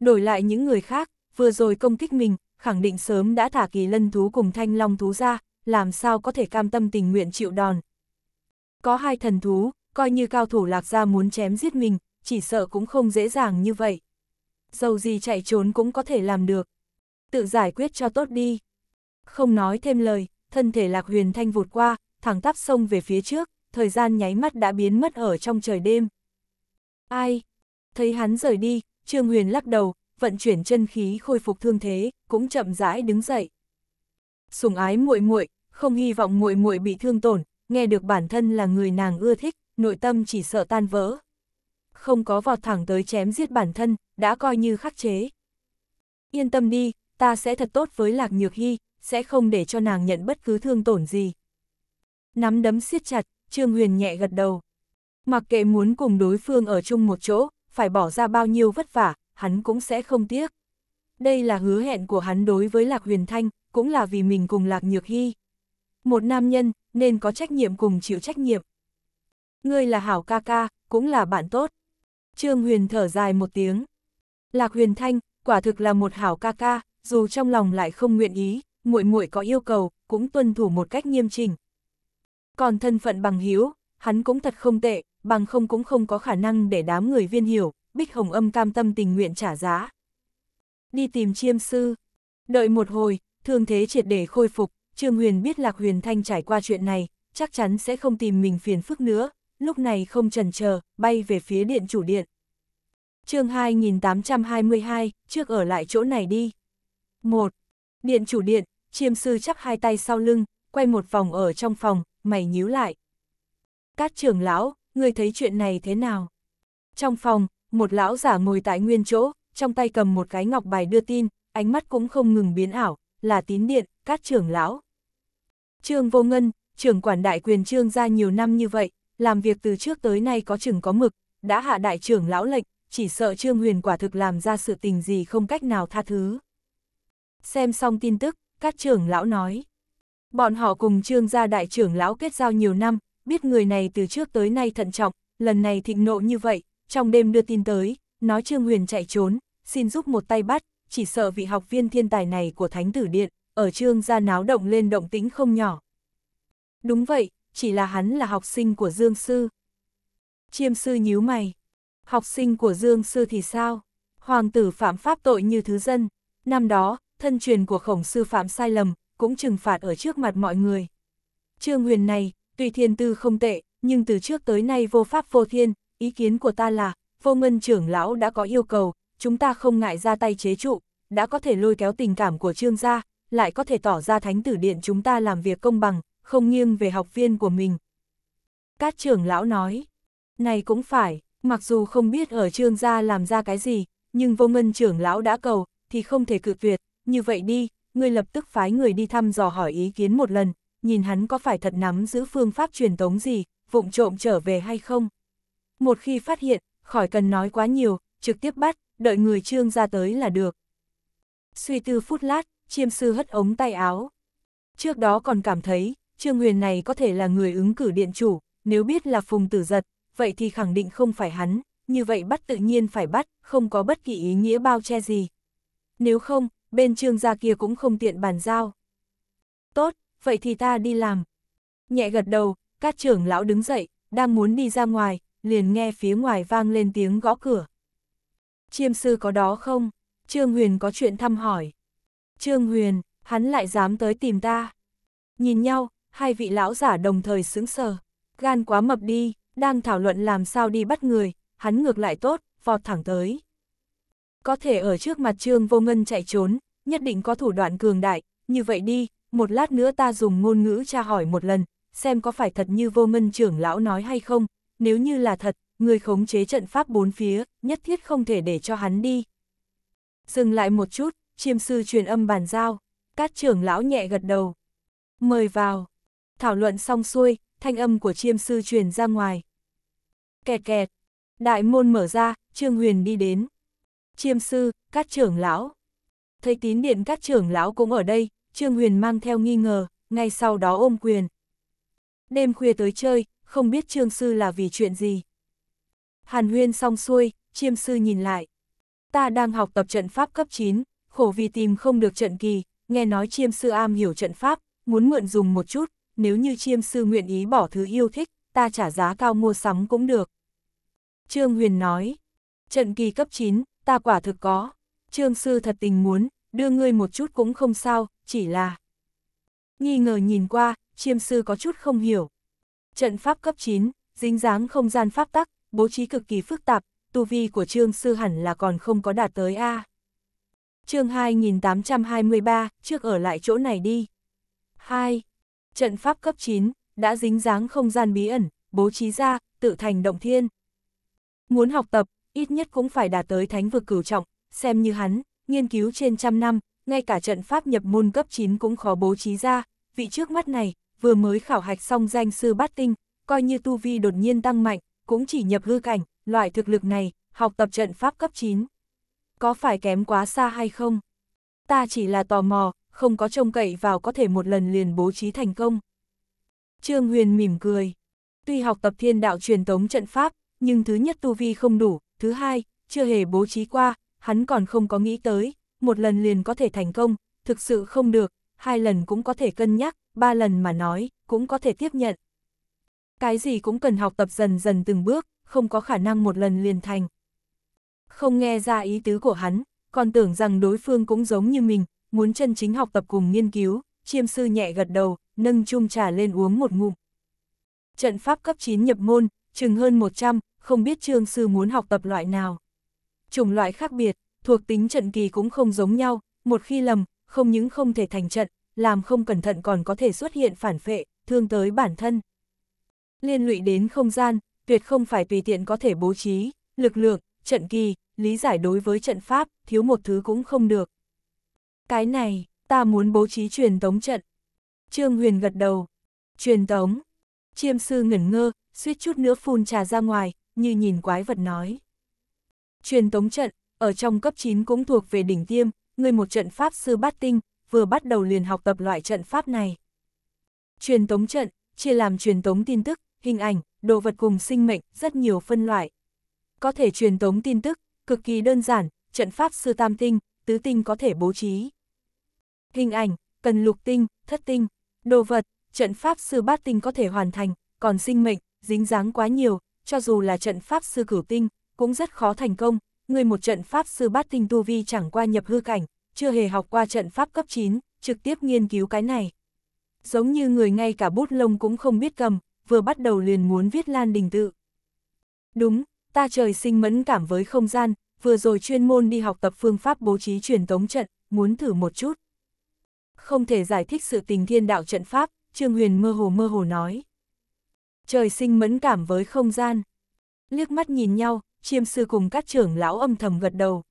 Đổi lại những người khác, vừa rồi công kích mình, khẳng định sớm đã thả kỳ lân thú cùng thanh long thú ra, làm sao có thể cam tâm tình nguyện chịu đòn. Có hai thần thú, coi như cao thủ lạc gia muốn chém giết mình, chỉ sợ cũng không dễ dàng như vậy. Dầu gì chạy trốn cũng có thể làm được. Tự giải quyết cho tốt đi. Không nói thêm lời, thân thể lạc huyền thanh vụt qua, thẳng tắp sông về phía trước, thời gian nháy mắt đã biến mất ở trong trời đêm. Ai? Thấy hắn rời đi, Trương Huyền lắc đầu, vận chuyển chân khí khôi phục thương thế, cũng chậm rãi đứng dậy. Sùng ái muội muội, không hy vọng muội muội bị thương tổn, nghe được bản thân là người nàng ưa thích, nội tâm chỉ sợ tan vỡ không có vọt thẳng tới chém giết bản thân, đã coi như khắc chế. Yên tâm đi, ta sẽ thật tốt với Lạc Nhược Hy, sẽ không để cho nàng nhận bất cứ thương tổn gì. Nắm đấm siết chặt, Trương Huyền nhẹ gật đầu. Mặc kệ muốn cùng đối phương ở chung một chỗ, phải bỏ ra bao nhiêu vất vả, hắn cũng sẽ không tiếc. Đây là hứa hẹn của hắn đối với Lạc Huyền Thanh, cũng là vì mình cùng Lạc Nhược Hy. Một nam nhân, nên có trách nhiệm cùng chịu trách nhiệm. Ngươi là hảo ca ca, cũng là bạn tốt. Trương Huyền thở dài một tiếng. Lạc Huyền Thanh, quả thực là một hảo ca ca, dù trong lòng lại không nguyện ý, muội muội có yêu cầu, cũng tuân thủ một cách nghiêm chỉnh. Còn thân phận bằng hiếu, hắn cũng thật không tệ, bằng không cũng không có khả năng để đám người viên hiểu, Bích Hồng Âm cam tâm tình nguyện trả giá. Đi tìm chiêm sư. Đợi một hồi, thương thế triệt để khôi phục, Trương Huyền biết Lạc Huyền Thanh trải qua chuyện này, chắc chắn sẽ không tìm mình phiền phức nữa, lúc này không chần chờ, bay về phía điện chủ điện. chương 2822, trước ở lại chỗ này đi. 1. Điện chủ điện, chiêm sư chắp hai tay sau lưng, quay một vòng ở trong phòng, mày nhíu lại. Các trưởng lão, ngươi thấy chuyện này thế nào? Trong phòng, một lão giả ngồi tại nguyên chỗ, trong tay cầm một cái ngọc bài đưa tin, ánh mắt cũng không ngừng biến ảo, là tín điện, các trưởng lão. Trương Vô Ngân, trưởng quản đại quyền trương gia nhiều năm như vậy, làm việc từ trước tới nay có chừng có mực, đã hạ đại trưởng lão lệnh, chỉ sợ Trương Huyền quả thực làm ra sự tình gì không cách nào tha thứ. Xem xong tin tức, các trưởng lão nói. Bọn họ cùng Trương gia đại trưởng lão kết giao nhiều năm, biết người này từ trước tới nay thận trọng, lần này thịnh nộ như vậy, trong đêm đưa tin tới, nói Trương Huyền chạy trốn, xin giúp một tay bắt, chỉ sợ vị học viên thiên tài này của Thánh Tử Điện, ở Trương gia náo động lên động tĩnh không nhỏ. Đúng vậy, chỉ là hắn là học sinh của Dương Sư. Chiêm Sư nhíu mày. Học sinh của Dương Sư thì sao? Hoàng tử phạm pháp tội như thứ dân. Năm đó, thân truyền của khổng sư phạm sai lầm, cũng trừng phạt ở trước mặt mọi người. Trương huyền này, tùy thiên tư không tệ, nhưng từ trước tới nay vô pháp vô thiên, ý kiến của ta là, vô ngân trưởng lão đã có yêu cầu, chúng ta không ngại ra tay chế trụ, đã có thể lôi kéo tình cảm của trương gia, lại có thể tỏ ra thánh tử điện chúng ta làm việc công bằng, không nghiêng về học viên của mình. Cát trưởng lão nói, này cũng phải, mặc dù không biết ở trương gia làm ra cái gì, nhưng vô ngân trưởng lão đã cầu, thì không thể cự tuyệt, như vậy đi, ngươi lập tức phái người đi thăm dò hỏi ý kiến một lần, nhìn hắn có phải thật nắm giữ phương pháp truyền tống gì, vụng trộm trở về hay không. Một khi phát hiện, khỏi cần nói quá nhiều, trực tiếp bắt, đợi người trương gia tới là được. Suy tư phút lát, chiêm sư hất ống tay áo. Trước đó còn cảm thấy, Trương Huyền này có thể là người ứng cử điện chủ, nếu biết là Phùng Tử Giật, vậy thì khẳng định không phải hắn, như vậy bắt tự nhiên phải bắt, không có bất kỳ ý nghĩa bao che gì. Nếu không, bên trương gia kia cũng không tiện bàn giao. Tốt, vậy thì ta đi làm. Nhẹ gật đầu, các trưởng lão đứng dậy, đang muốn đi ra ngoài, liền nghe phía ngoài vang lên tiếng gõ cửa. Chiêm sư có đó không? Trương Huyền có chuyện thăm hỏi. Trương Huyền, hắn lại dám tới tìm ta. Nhìn nhau, hai vị lão giả đồng thời sướng sờ. Gan quá mập đi, đang thảo luận làm sao đi bắt người, hắn ngược lại tốt, vọt thẳng tới. Có thể ở trước mặt trương vô ngân chạy trốn, nhất định có thủ đoạn cường đại, như vậy đi, một lát nữa ta dùng ngôn ngữ tra hỏi một lần, xem có phải thật như vô ngân trưởng lão nói hay không, nếu như là thật, người khống chế trận pháp bốn phía, nhất thiết không thể để cho hắn đi. Dừng lại một chút, chiêm sư truyền âm bàn giao, cát trưởng lão nhẹ gật đầu. Mời vào, Thảo luận xong xuôi, thanh âm của chiêm sư truyền ra ngoài. Kẹt kẹt, đại môn mở ra, Trương Huyền đi đến. Chiêm sư, các trưởng lão. Thấy tín điện các trưởng lão cũng ở đây, Trương Huyền mang theo nghi ngờ, ngay sau đó ôm quyền. Đêm khuya tới chơi, không biết Trương sư là vì chuyện gì. Hàn huyên xong xuôi, chiêm sư nhìn lại. Ta đang học tập trận pháp cấp 9, khổ vì tìm không được trận kỳ, nghe nói chiêm sư am hiểu trận pháp, muốn mượn dùng một chút, nếu như chiêm sư nguyện ý bỏ thứ yêu thích, ta trả giá cao mua sắm cũng được. Trương Huyền nói, trận kỳ cấp 9, ta quả thực có. Trương sư thật tình muốn, đưa ngươi một chút cũng không sao, chỉ là... Nghi ngờ nhìn qua, chiêm sư có chút không hiểu. Trận pháp cấp 9, dính dáng không gian pháp tắc, bố trí cực kỳ phức tạp, tu vi của trương sư hẳn là còn không có đạt tới A. À. chương 2823, trước ở lại chỗ này đi. 2 trận pháp cấp 9, đã dính dáng không gian bí ẩn, bố trí ra, tự thành động thiên. Muốn học tập, ít nhất cũng phải đạt tới thánh vực cửu trọng, xem như hắn, nghiên cứu trên trăm năm, ngay cả trận pháp nhập môn cấp 9 cũng khó bố trí ra, vị trước mắt này, vừa mới khảo hạch xong danh sư bát tinh, coi như tu vi đột nhiên tăng mạnh, cũng chỉ nhập hư cảnh, loại thực lực này, học tập trận pháp cấp 9. Có phải kém quá xa hay không? Ta chỉ là tò mò, không có trông cậy vào có thể một lần liền bố trí thành công. Trương Huyền mỉm cười. Tuy học tập thiên đạo truyền tống trận pháp, nhưng thứ nhất tu vi không đủ, thứ hai, chưa hề bố trí qua, hắn còn không có nghĩ tới, một lần liền có thể thành công, thực sự không được, hai lần cũng có thể cân nhắc, ba lần mà nói, cũng có thể tiếp nhận. Cái gì cũng cần học tập dần dần từng bước, không có khả năng một lần liền thành. Không nghe ra ý tứ của hắn, còn tưởng rằng đối phương cũng giống như mình, muốn chân chính học tập cùng nghiên cứu, chiêm sư nhẹ gật đầu, nâng chung trà lên uống một ngụm. Trận pháp cấp 9 nhập môn, chừng hơn 100, không biết trương sư muốn học tập loại nào. Chủng loại khác biệt, thuộc tính trận kỳ cũng không giống nhau, một khi lầm, không những không thể thành trận, làm không cẩn thận còn có thể xuất hiện phản phệ, thương tới bản thân. Liên lụy đến không gian, tuyệt không phải tùy tiện có thể bố trí, lực lượng, trận kỳ, lý giải đối với trận pháp, thiếu một thứ cũng không được. Cái này, ta muốn bố trí truyền tống trận. Trương Huyền gật đầu. Truyền tống. Chiêm sư ngẩn ngơ, suýt chút nữa phun trà ra ngoài, như nhìn quái vật nói. Truyền tống trận, ở trong cấp 9 cũng thuộc về đỉnh tiêm, người một trận pháp sư bát tinh, vừa bắt đầu liền học tập loại trận pháp này. Truyền tống trận, chia làm truyền tống tin tức, hình ảnh, đồ vật cùng sinh mệnh, rất nhiều phân loại. Có thể truyền tống tin tức, cực kỳ đơn giản, trận pháp sư tam tinh, tứ tinh có thể bố trí hình ảnh, cần lục tinh, thất tinh, đồ vật, trận pháp sư bát tinh có thể hoàn thành, còn sinh mệnh, dính dáng quá nhiều, cho dù là trận pháp sư cửu tinh, cũng rất khó thành công, người một trận pháp sư bát tinh tu vi chẳng qua nhập hư cảnh, chưa hề học qua trận pháp cấp 9, trực tiếp nghiên cứu cái này. Giống như người ngay cả bút lông cũng không biết cầm, vừa bắt đầu liền muốn viết lan đình tự. Đúng, ta trời sinh mẫn cảm với không gian, vừa rồi chuyên môn đi học tập phương pháp bố trí truyền tống trận, muốn thử một chút không thể giải thích sự tình thiên đạo trận pháp, Trương Huyền mơ hồ mơ hồ nói. Trời sinh mẫn cảm với không gian. Liếc mắt nhìn nhau, chiêm sư cùng các trưởng lão âm thầm gật đầu.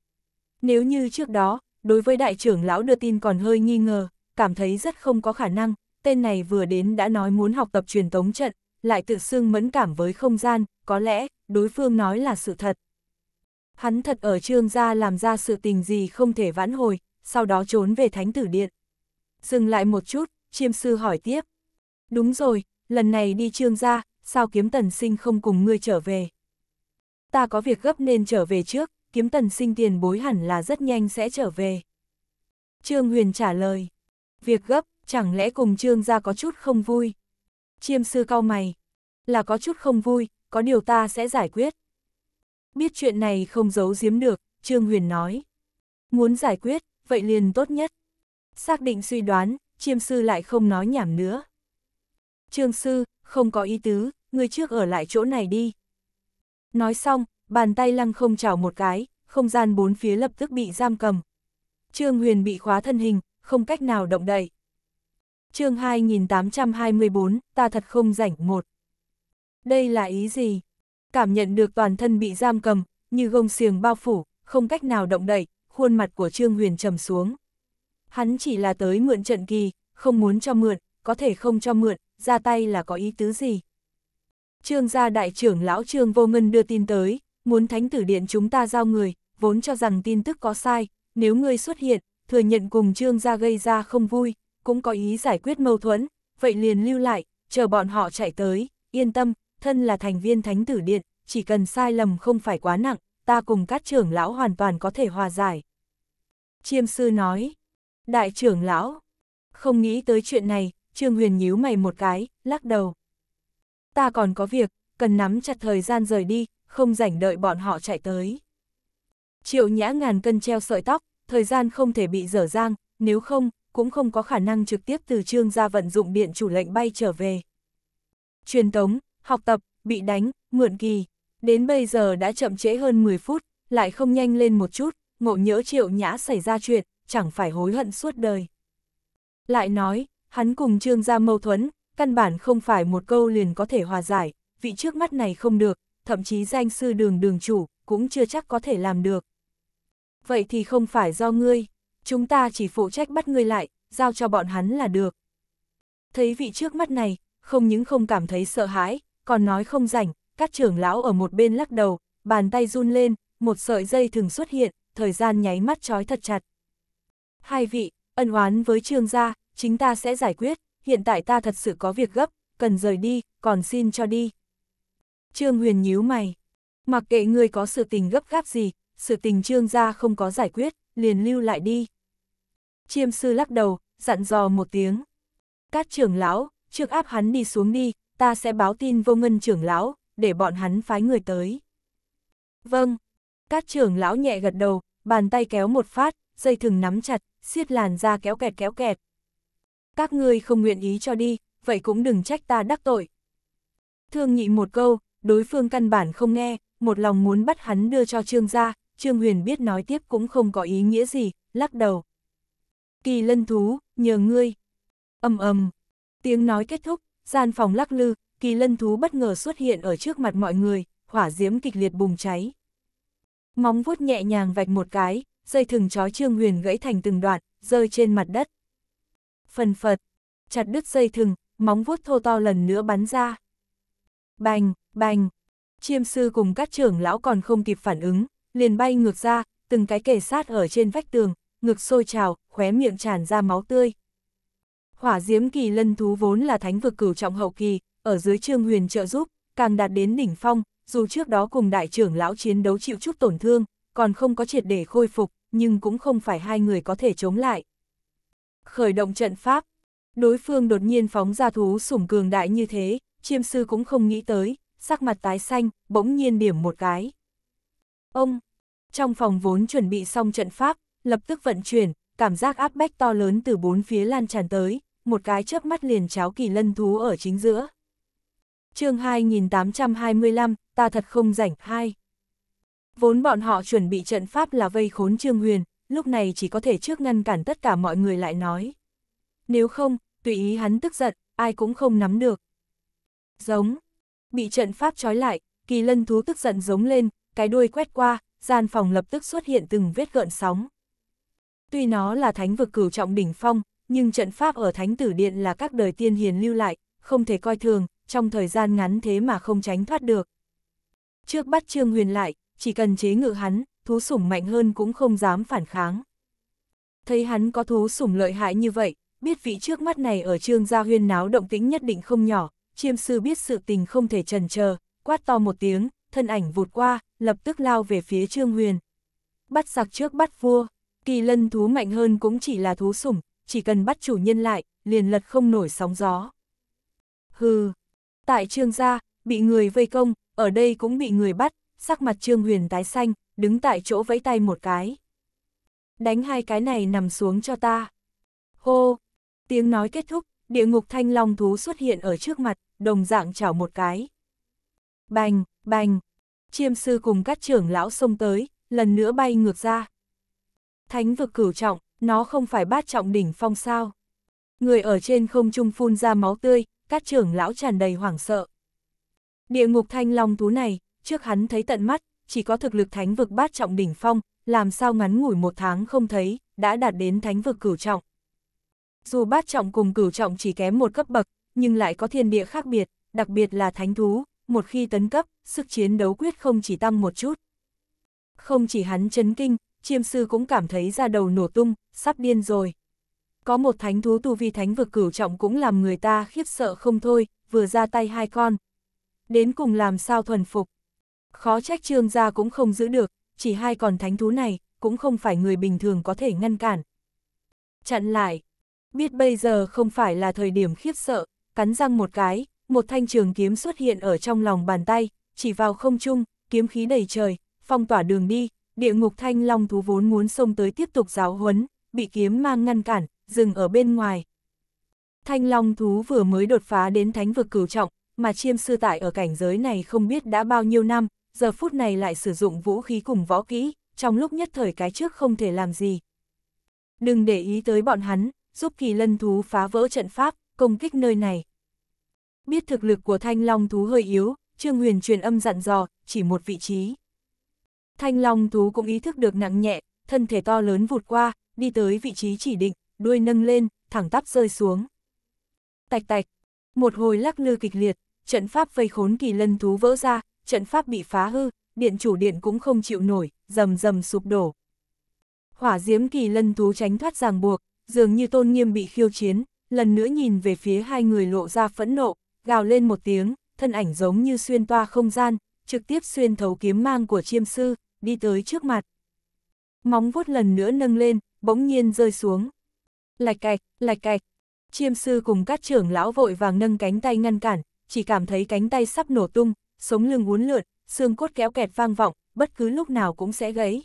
Nếu như trước đó, đối với đại trưởng lão đưa tin còn hơi nghi ngờ, cảm thấy rất không có khả năng, tên này vừa đến đã nói muốn học tập truyền tống trận, lại tự xưng mẫn cảm với không gian, có lẽ, đối phương nói là sự thật. Hắn thật ở trương gia làm ra sự tình gì không thể vãn hồi, sau đó trốn về thánh tử điện. Dừng lại một chút, chiêm sư hỏi tiếp. Đúng rồi, lần này đi trương gia, sao kiếm tần sinh không cùng ngươi trở về? Ta có việc gấp nên trở về trước, kiếm tần sinh tiền bối hẳn là rất nhanh sẽ trở về. Trương Huyền trả lời. Việc gấp, chẳng lẽ cùng trương gia có chút không vui? Chiêm sư cau mày. Là có chút không vui, có điều ta sẽ giải quyết. Biết chuyện này không giấu giếm được, Trương Huyền nói. Muốn giải quyết, vậy liền tốt nhất. Xác định suy đoán, chiêm sư lại không nói nhảm nữa. Trương sư, không có ý tứ, người trước ở lại chỗ này đi. Nói xong, bàn tay lăng không chảo một cái, không gian bốn phía lập tức bị giam cầm. Trương Huyền bị khóa thân hình, không cách nào động đậy. chương 2824, ta thật không rảnh một. Đây là ý gì? Cảm nhận được toàn thân bị giam cầm, như gông xiềng bao phủ, không cách nào động đậy, khuôn mặt của Trương Huyền trầm xuống. Hắn chỉ là tới mượn trận kỳ, không muốn cho mượn, có thể không cho mượn, ra tay là có ý tứ gì. Trương gia đại trưởng lão Trương Vô Ngân đưa tin tới, muốn thánh tử điện chúng ta giao người, vốn cho rằng tin tức có sai, nếu ngươi xuất hiện, thừa nhận cùng Trương gia gây ra không vui, cũng có ý giải quyết mâu thuẫn, vậy liền lưu lại, chờ bọn họ chạy tới, yên tâm, thân là thành viên thánh tử điện, chỉ cần sai lầm không phải quá nặng, ta cùng các trưởng lão hoàn toàn có thể hòa giải. Chiêm sư nói, Đại trưởng lão, không nghĩ tới chuyện này, Trương Huyền nhíu mày một cái, lắc đầu. Ta còn có việc, cần nắm chặt thời gian rời đi, không rảnh đợi bọn họ chạy tới. Triệu nhã ngàn cân treo sợi tóc, thời gian không thể bị dở dang, nếu không, cũng không có khả năng trực tiếp từ trương ra vận dụng điện chủ lệnh bay trở về. Truyền tống, học tập, bị đánh, mượn kỳ, đến bây giờ đã chậm trễ hơn 10 phút, lại không nhanh lên một chút, ngộ nhỡ triệu nhã xảy ra chuyện, chẳng phải hối hận suốt đời. Lại nói, hắn cùng Trương Gia mâu thuẫn, căn bản không phải một câu liền có thể hòa giải, vị trước mắt này không được, thậm chí danh sư đường đường chủ cũng chưa chắc có thể làm được. Vậy thì không phải do ngươi, chúng ta chỉ phụ trách bắt ngươi lại, giao cho bọn hắn là được. Thấy vị trước mắt này, không những không cảm thấy sợ hãi, còn nói không rảnh, các trưởng lão ở một bên lắc đầu, bàn tay run lên, một sợi dây thường xuất hiện, thời gian nháy mắt trói thật chặt hai vị, ân oán với trương gia, chính ta sẽ giải quyết, hiện tại ta thật sự có việc gấp, cần rời đi, còn xin cho đi. Trương Huyền nhíu mày, mặc kệ người có sự tình gấp gáp gì, sự tình trương gia không có giải quyết, liền lưu lại đi. Chiêm sư lắc đầu, dặn dò một tiếng. cát trưởng lão, trước áp hắn đi xuống đi, ta sẽ báo tin vô ngân trưởng lão, để bọn hắn phái người tới. Vâng, cát trưởng lão nhẹ gật đầu, bàn tay kéo một phát, dây thừng nắm chặt, siết làn da kéo kẹt kéo kẹt. Các ngươi không nguyện ý cho đi, vậy cũng đừng trách ta đắc tội. Thương nhị một câu, đối phương căn bản không nghe, một lòng muốn bắt hắn đưa cho Trương ra, Trương Huyền biết nói tiếp cũng không có ý nghĩa gì, lắc đầu. Kỳ lân thú, nhờ ngươi. ầm ầm tiếng nói kết thúc, gian phòng lắc lư, kỳ lân thú bất ngờ xuất hiện ở trước mặt mọi người, hỏa diễm kịch liệt bùng cháy. Móng vuốt nhẹ nhàng vạch một cái, dây thừng chói Trương Huyền gãy thành từng đoạn, rơi trên mặt đất. Phần phật, chặt đứt dây thừng, móng vuốt thô to lần nữa bắn ra. Bành, bành, chiêm sư cùng các trưởng lão còn không kịp phản ứng, liền bay ngược ra, từng cái kề sát ở trên vách tường, ngực sôi trào, khóe miệng tràn ra máu tươi. Hỏa diễm kỳ lân thú vốn là thánh vực cửu trọng hậu kỳ, ở dưới trương huyền trợ giúp, càng đạt đến đỉnh phong, dù trước đó cùng đại trưởng lão chiến đấu chịu chút tổn thương, còn không có triệt để khôi phục, nhưng cũng không phải hai người có thể chống lại. Khởi động trận pháp, đối phương đột nhiên phóng ra thú sủng cường đại như thế, chiêm sư cũng không nghĩ tới, sắc mặt tái xanh, bỗng nhiên điểm một cái. Ông, trong phòng vốn chuẩn bị xong trận pháp, lập tức vận chuyển, cảm giác áp bách to lớn từ bốn phía lan tràn tới, một cái chớp mắt liền cháo kỳ lân thú ở chính giữa. chương 2825, ta thật không rảnh, hai Vốn bọn họ chuẩn bị trận pháp là vây khốn Trương Huyền, lúc này chỉ có thể trước ngăn cản tất cả mọi người lại nói. Nếu không, tùy ý hắn tức giận, ai cũng không nắm được. Giống, bị trận pháp trói lại, kỳ lân thú tức giận giống lên, cái đuôi quét qua, gian phòng lập tức xuất hiện từng vết gợn sóng. Tuy nó là thánh vực cửu trọng đỉnh phong, nhưng trận pháp ở thánh tử điện là các đời tiên hiền lưu lại, không thể coi thường, trong thời gian ngắn thế mà không tránh thoát được. Trước bắt Trương Huyền lại, chỉ cần chế ngự hắn, thú sủng mạnh hơn cũng không dám phản kháng. Thấy hắn có thú sủng lợi hại như vậy, biết vị trước mắt này ở trương gia huyên náo động tĩnh nhất định không nhỏ, chiêm sư biết sự tình không thể trần chờ quát to một tiếng, thân ảnh vụt qua, lập tức lao về phía trương huyền. Bắt giặc trước bắt vua, kỳ lân thú mạnh hơn cũng chỉ là thú sủng, chỉ cần bắt chủ nhân lại, liền lật không nổi sóng gió. Hừ, tại trương gia, bị người vây công, ở đây cũng bị người bắt, sắc mặt Trương Huyền tái xanh, đứng tại chỗ vẫy tay một cái. Đánh hai cái này nằm xuống cho ta. Hô! Tiếng nói kết thúc, địa ngục thanh long thú xuất hiện ở trước mặt, đồng dạng chảo một cái. Bành, bành! Chiêm sư cùng các trưởng lão xông tới, lần nữa bay ngược ra. Thánh vực cửu trọng, nó không phải bát trọng đỉnh phong sao. Người ở trên không trung phun ra máu tươi, các trưởng lão tràn đầy hoảng sợ. Địa ngục thanh long thú này, trước hắn thấy tận mắt, chỉ có thực lực thánh vực bát trọng đỉnh phong, làm sao ngắn ngủi một tháng không thấy, đã đạt đến thánh vực cửu trọng. Dù bát trọng cùng cửu trọng chỉ kém một cấp bậc, nhưng lại có thiên địa khác biệt, đặc biệt là thánh thú, một khi tấn cấp, sức chiến đấu quyết không chỉ tăng một chút. Không chỉ hắn chấn kinh, chiêm sư cũng cảm thấy ra đầu nổ tung, sắp điên rồi. Có một thánh thú tu vi thánh vực cửu trọng cũng làm người ta khiếp sợ không thôi, vừa ra tay hai con. Đến cùng làm sao thuần phục. Khó trách trương gia cũng không giữ được, chỉ hai còn thánh thú này, cũng không phải người bình thường có thể ngăn cản. Chặn lại, biết bây giờ không phải là thời điểm khiếp sợ, cắn răng một cái, một thanh trường kiếm xuất hiện ở trong lòng bàn tay, chỉ vào không trung, kiếm khí đầy trời, phong tỏa đường đi, địa ngục thanh long thú vốn muốn xông tới tiếp tục giáo huấn, bị kiếm mang ngăn cản, dừng ở bên ngoài. Thanh long thú vừa mới đột phá đến thánh vực cửu trọng, mà chiêm sư tại ở cảnh giới này không biết đã bao nhiêu năm, giờ phút này lại sử dụng vũ khí cùng võ kỹ, trong lúc nhất thời cái trước không thể làm gì. Đừng để ý tới bọn hắn, giúp kỳ lân thú phá vỡ trận pháp, công kích nơi này. Biết thực lực của thanh long thú hơi yếu, Trương Huyền truyền âm dặn dò, chỉ một vị trí. Thanh long thú cũng ý thức được nặng nhẹ, thân thể to lớn vụt qua, đi tới vị trí chỉ định, đuôi nâng lên, thẳng tắp rơi xuống. Tạch tạch, một hồi lắc lư kịch liệt, trận pháp vây khốn kỳ lân thú vỡ ra, trận pháp bị phá hư, điện chủ điện cũng không chịu nổi, rầm rầm sụp đổ. Hỏa diễm kỳ lân thú tránh thoát ràng buộc, dường như tôn nghiêm bị khiêu chiến, lần nữa nhìn về phía hai người lộ ra phẫn nộ, gào lên một tiếng, thân ảnh giống như xuyên toa không gian, trực tiếp xuyên thấu kiếm mang của chiêm sư, đi tới trước mặt. Móng vuốt lần nữa nâng lên, bỗng nhiên rơi xuống. Lạch cạch, lạch cạch. Chiêm sư cùng các trưởng lão vội vàng nâng cánh tay ngăn cản, chỉ cảm thấy cánh tay sắp nổ tung, sống lưng uốn lượn, xương cốt kéo kẹt vang vọng, bất cứ lúc nào cũng sẽ gãy.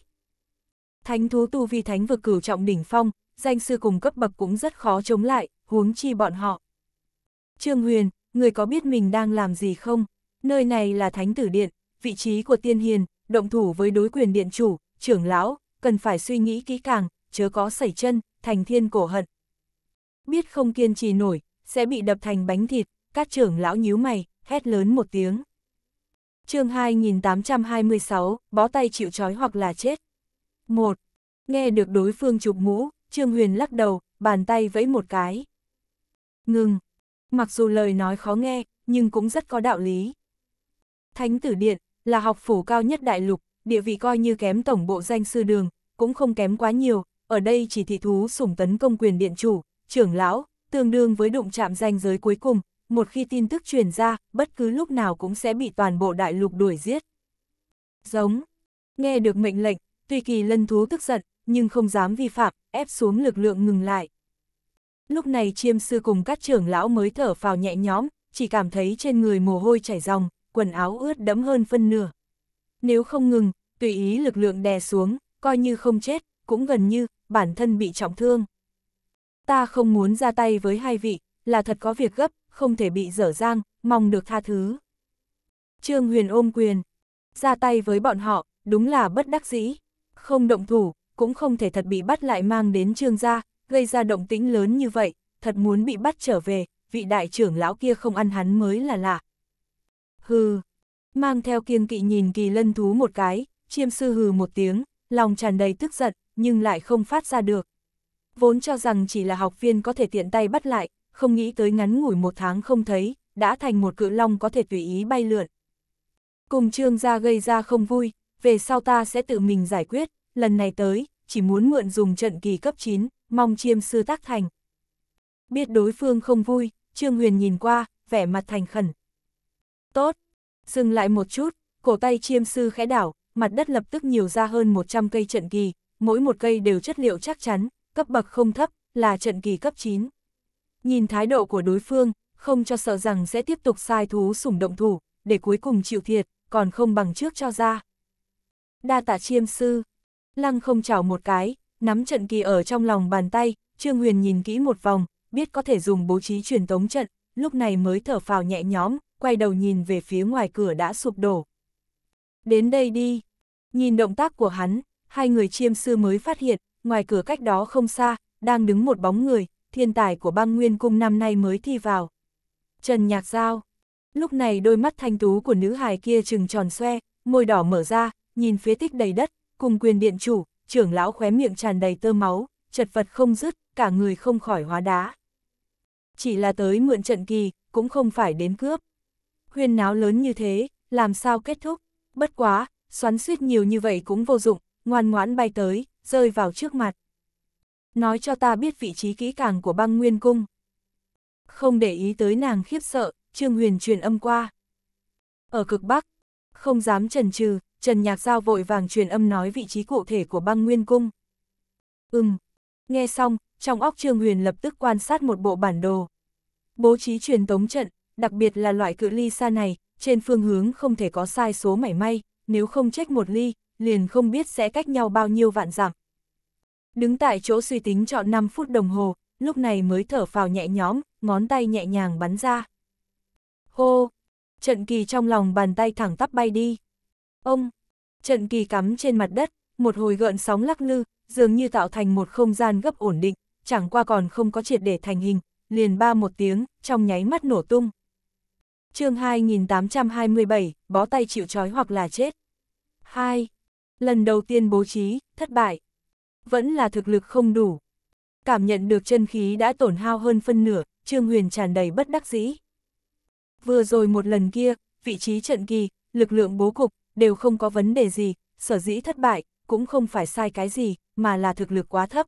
Thánh thú tu vi thánh vực cửu trọng đỉnh phong, danh sư cùng cấp bậc cũng rất khó chống lại, huống chi bọn họ. Trương Huyền, người có biết mình đang làm gì không? Nơi này là thánh tử điện, vị trí của tiên hiền, động thủ với đối quyền điện chủ, trưởng lão, cần phải suy nghĩ kỹ càng, chớ có sẩy chân, thành thiên cổ hận. Biết không kiên trì nổi, sẽ bị đập thành bánh thịt, các trưởng lão nhíu mày, hét lớn một tiếng chương 2826, bó tay chịu trói hoặc là chết. 1. Nghe được đối phương chụp mũ, Trương Huyền lắc đầu, bàn tay vẫy một cái. Ngừng. Mặc dù lời nói khó nghe, nhưng cũng rất có đạo lý. Thánh tử điện là học phủ cao nhất đại lục, địa vị coi như kém tổng bộ danh sư đường, cũng không kém quá nhiều, ở đây chỉ thị thú sủng tấn công quyền điện chủ, trưởng lão, tương đương với đụng chạm danh giới cuối cùng, một khi tin tức truyền ra, bất cứ lúc nào cũng sẽ bị toàn bộ đại lục đuổi giết. Giống, nghe được mệnh lệnh, tuy kỳ lân thú tức giận, nhưng không dám vi phạm, ép xuống lực lượng ngừng lại. Lúc này chiêm sư cùng các trưởng lão mới thở phào nhẹ nhõm, chỉ cảm thấy trên người mồ hôi chảy ròng, quần áo ướt đẫm hơn phân nửa. Nếu không ngừng, tùy ý lực lượng đè xuống, coi như không chết, cũng gần như bản thân bị trọng thương. Ta không muốn ra tay với hai vị, là thật có việc gấp, không thể bị dở dang, mong được tha thứ. Trương Huyền ôm quyền, ra tay với bọn họ, đúng là bất đắc dĩ, không động thủ, cũng không thể thật bị bắt lại mang đến trương gia, gây ra động tĩnh lớn như vậy, thật muốn bị bắt trở về, vị đại trưởng lão kia không ăn hắn mới là lạ. Hừ, mang theo kiêng kỵ nhìn kỳ lân thú một cái, chiêm sư hừ một tiếng, lòng tràn đầy tức giận, nhưng lại không phát ra được. Vốn cho rằng chỉ là học viên có thể tiện tay bắt lại, không nghĩ tới ngắn ngủi một tháng không thấy, đã thành một cự long có thể tùy ý bay lượn. Cùng trương gia gây ra không vui, về sau ta sẽ tự mình giải quyết, lần này tới, chỉ muốn mượn dùng trận kỳ cấp 9, mong chiêm sư tác thành. Biết đối phương không vui, trương huyền nhìn qua, vẻ mặt thành khẩn. Tốt, dừng lại một chút, cổ tay chiêm sư khẽ đảo, mặt đất lập tức nhiều ra hơn 100 cây trận kỳ, mỗi một cây đều chất liệu chắc chắn, cấp bậc không thấp, là trận kỳ cấp 9. Nhìn thái độ của đối phương, không cho sợ rằng sẽ tiếp tục sai thú sủng động thủ, để cuối cùng chịu thiệt, còn không bằng trước cho ra. Đa tạ chiêm sư, lăng không chảo một cái, nắm trận kỳ ở trong lòng bàn tay, Trương Huyền nhìn kỹ một vòng, biết có thể dùng bố trí truyền tống trận, lúc này mới thở phào nhẹ nhõm, quay đầu nhìn về phía ngoài cửa đã sụp đổ. Đến đây đi, nhìn động tác của hắn, hai người chiêm sư mới phát hiện, ngoài cửa cách đó không xa, đang đứng một bóng người, thiên tài của băng nguyên cung năm nay mới thi vào. Trần Nhạc Giao. Lúc này đôi mắt thanh tú của nữ hài kia trừng tròn xoe, môi đỏ mở ra, nhìn phía tích đầy đất, cùng quyền điện chủ, trưởng lão khóe miệng tràn đầy tơ máu, chật vật không dứt, cả người không khỏi hóa đá. Chỉ là tới mượn trận kỳ, cũng không phải đến cướp. Huyên náo lớn như thế, làm sao kết thúc? Bất quá, xoắn suýt nhiều như vậy cũng vô dụng, ngoan ngoãn bay tới, rơi vào trước mặt nói cho ta biết vị trí kỹ càng của băng nguyên cung. Không để ý tới nàng khiếp sợ, Trương Huyền truyền âm qua. Ở cực Bắc, không dám trần trừ, Trần Nhạc Giao vội vàng truyền âm nói vị trí cụ thể của băng nguyên cung. Ừm, nghe xong, trong óc Trương Huyền lập tức quan sát một bộ bản đồ. Bố trí truyền tống trận, đặc biệt là loại cự ly xa này, trên phương hướng không thể có sai số mảy may, nếu không trách một ly, liền không biết sẽ cách nhau bao nhiêu vạn dặm. Đứng tại chỗ suy tính chọn 5 phút đồng hồ, lúc này mới thở phào nhẹ nhõm, ngón tay nhẹ nhàng bắn ra. Hô! Trận kỳ trong lòng bàn tay thẳng tắp bay đi. Ông! Trận kỳ cắm trên mặt đất, một hồi gợn sóng lắc lư, dường như tạo thành một không gian gấp ổn định, chẳng qua còn không có triệt để thành hình, liền ba một tiếng, trong nháy mắt nổ tung. chương 2827, bó tay chịu trói hoặc là chết. 2. Lần đầu tiên bố trí, thất bại vẫn là thực lực không đủ. Cảm nhận được chân khí đã tổn hao hơn phân nửa, Trương Huyền tràn đầy bất đắc dĩ. Vừa rồi một lần kia, vị trí trận kỳ, lực lượng bố cục, đều không có vấn đề gì, sở dĩ thất bại, cũng không phải sai cái gì, mà là thực lực quá thấp.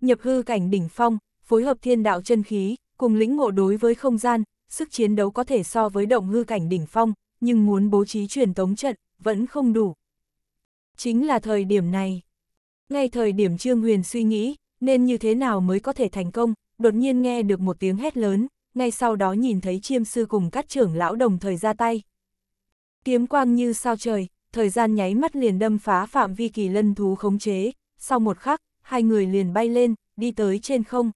Nhập hư cảnh đỉnh phong, phối hợp thiên đạo chân khí, cùng lĩnh ngộ đối với không gian, sức chiến đấu có thể so với động hư cảnh đỉnh phong, nhưng muốn bố trí truyền tống trận, vẫn không đủ. Chính là thời điểm này. Ngay thời điểm Trương Huyền suy nghĩ, nên như thế nào mới có thể thành công, đột nhiên nghe được một tiếng hét lớn, ngay sau đó nhìn thấy chiêm sư cùng các trưởng lão đồng thời ra tay. Kiếm quang như sao trời, thời gian nháy mắt liền đâm phá phạm vi kỳ lân thú khống chế, sau một khắc, hai người liền bay lên, đi tới trên không.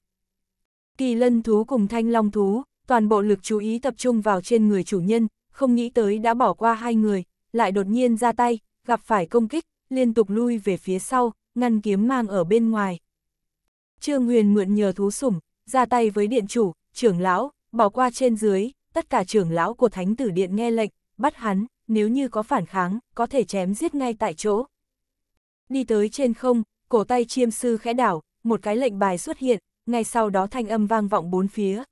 Kỳ lân thú cùng thanh long thú, toàn bộ lực chú ý tập trung vào trên người chủ nhân, không nghĩ tới đã bỏ qua hai người, lại đột nhiên ra tay, gặp phải công kích, liên tục lui về phía sau, ngăn kiếm mang ở bên ngoài. Trương Huyền mượn nhờ thú sủng, ra tay với điện chủ, trưởng lão, bỏ qua trên dưới, tất cả trưởng lão của thánh tử điện nghe lệnh, bắt hắn, nếu như có phản kháng, có thể chém giết ngay tại chỗ. Đi tới trên không, cổ tay chiêm sư khẽ đảo, một cái lệnh bài xuất hiện, ngay sau đó thanh âm vang vọng bốn phía.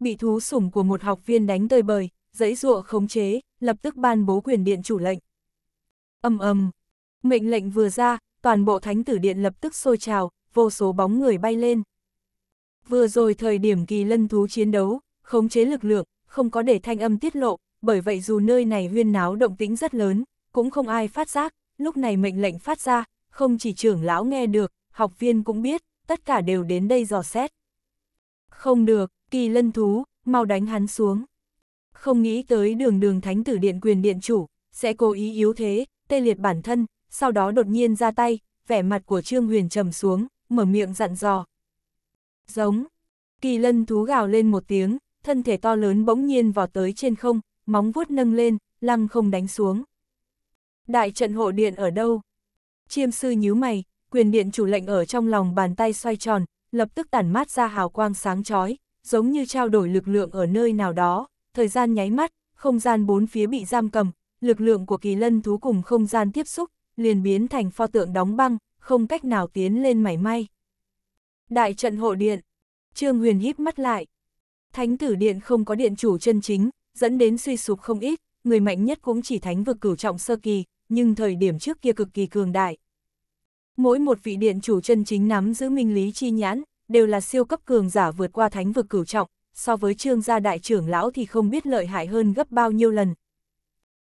Bị thú sủng của một học viên đánh tơi bời, dãy dụa khống chế, lập tức ban bố quyền điện chủ lệnh. Âm âm, mệnh lệnh vừa ra, toàn bộ thánh tử điện lập tức sôi trào, vô số bóng người bay lên. Vừa rồi thời điểm kỳ lân thú chiến đấu, khống chế lực lượng, không có để thanh âm tiết lộ, bởi vậy dù nơi này huyên náo động tĩnh rất lớn, cũng không ai phát giác, lúc này mệnh lệnh phát ra, không chỉ trưởng lão nghe được, học viên cũng biết, tất cả đều đến đây dò xét. Không được, kỳ lân thú, mau đánh hắn xuống. Không nghĩ tới đường đường thánh tử điện quyền điện chủ, sẽ cố ý yếu thế, tê liệt bản thân, sau đó đột nhiên ra tay, vẻ mặt của Trương Huyền trầm xuống, mở miệng dặn dò. Giống, kỳ lân thú gào lên một tiếng, thân thể to lớn bỗng nhiên vò tới trên không, móng vuốt nâng lên, lăng không đánh xuống. Đại trận hộ điện ở đâu? Chiêm sư nhíu mày, quyền điện chủ lệnh ở trong lòng bàn tay xoay tròn, lập tức tản mát ra hào quang sáng chói, giống như trao đổi lực lượng ở nơi nào đó, thời gian nháy mắt, không gian bốn phía bị giam cầm, lực lượng của kỳ lân thú cùng không gian tiếp xúc, liền biến thành pho tượng đóng băng, không cách nào tiến lên mảy may. Đại trận hộ điện, Trương Huyền híp mắt lại. Thánh tử điện không có điện chủ chân chính, dẫn đến suy sụp không ít, người mạnh nhất cũng chỉ thánh vực cửu trọng sơ kỳ, nhưng thời điểm trước kia cực kỳ cường đại. Mỗi một vị điện chủ chân chính nắm giữ minh lý chi nhãn, đều là siêu cấp cường giả vượt qua thánh vực cửu trọng, so với trương gia đại trưởng lão thì không biết lợi hại hơn gấp bao nhiêu lần.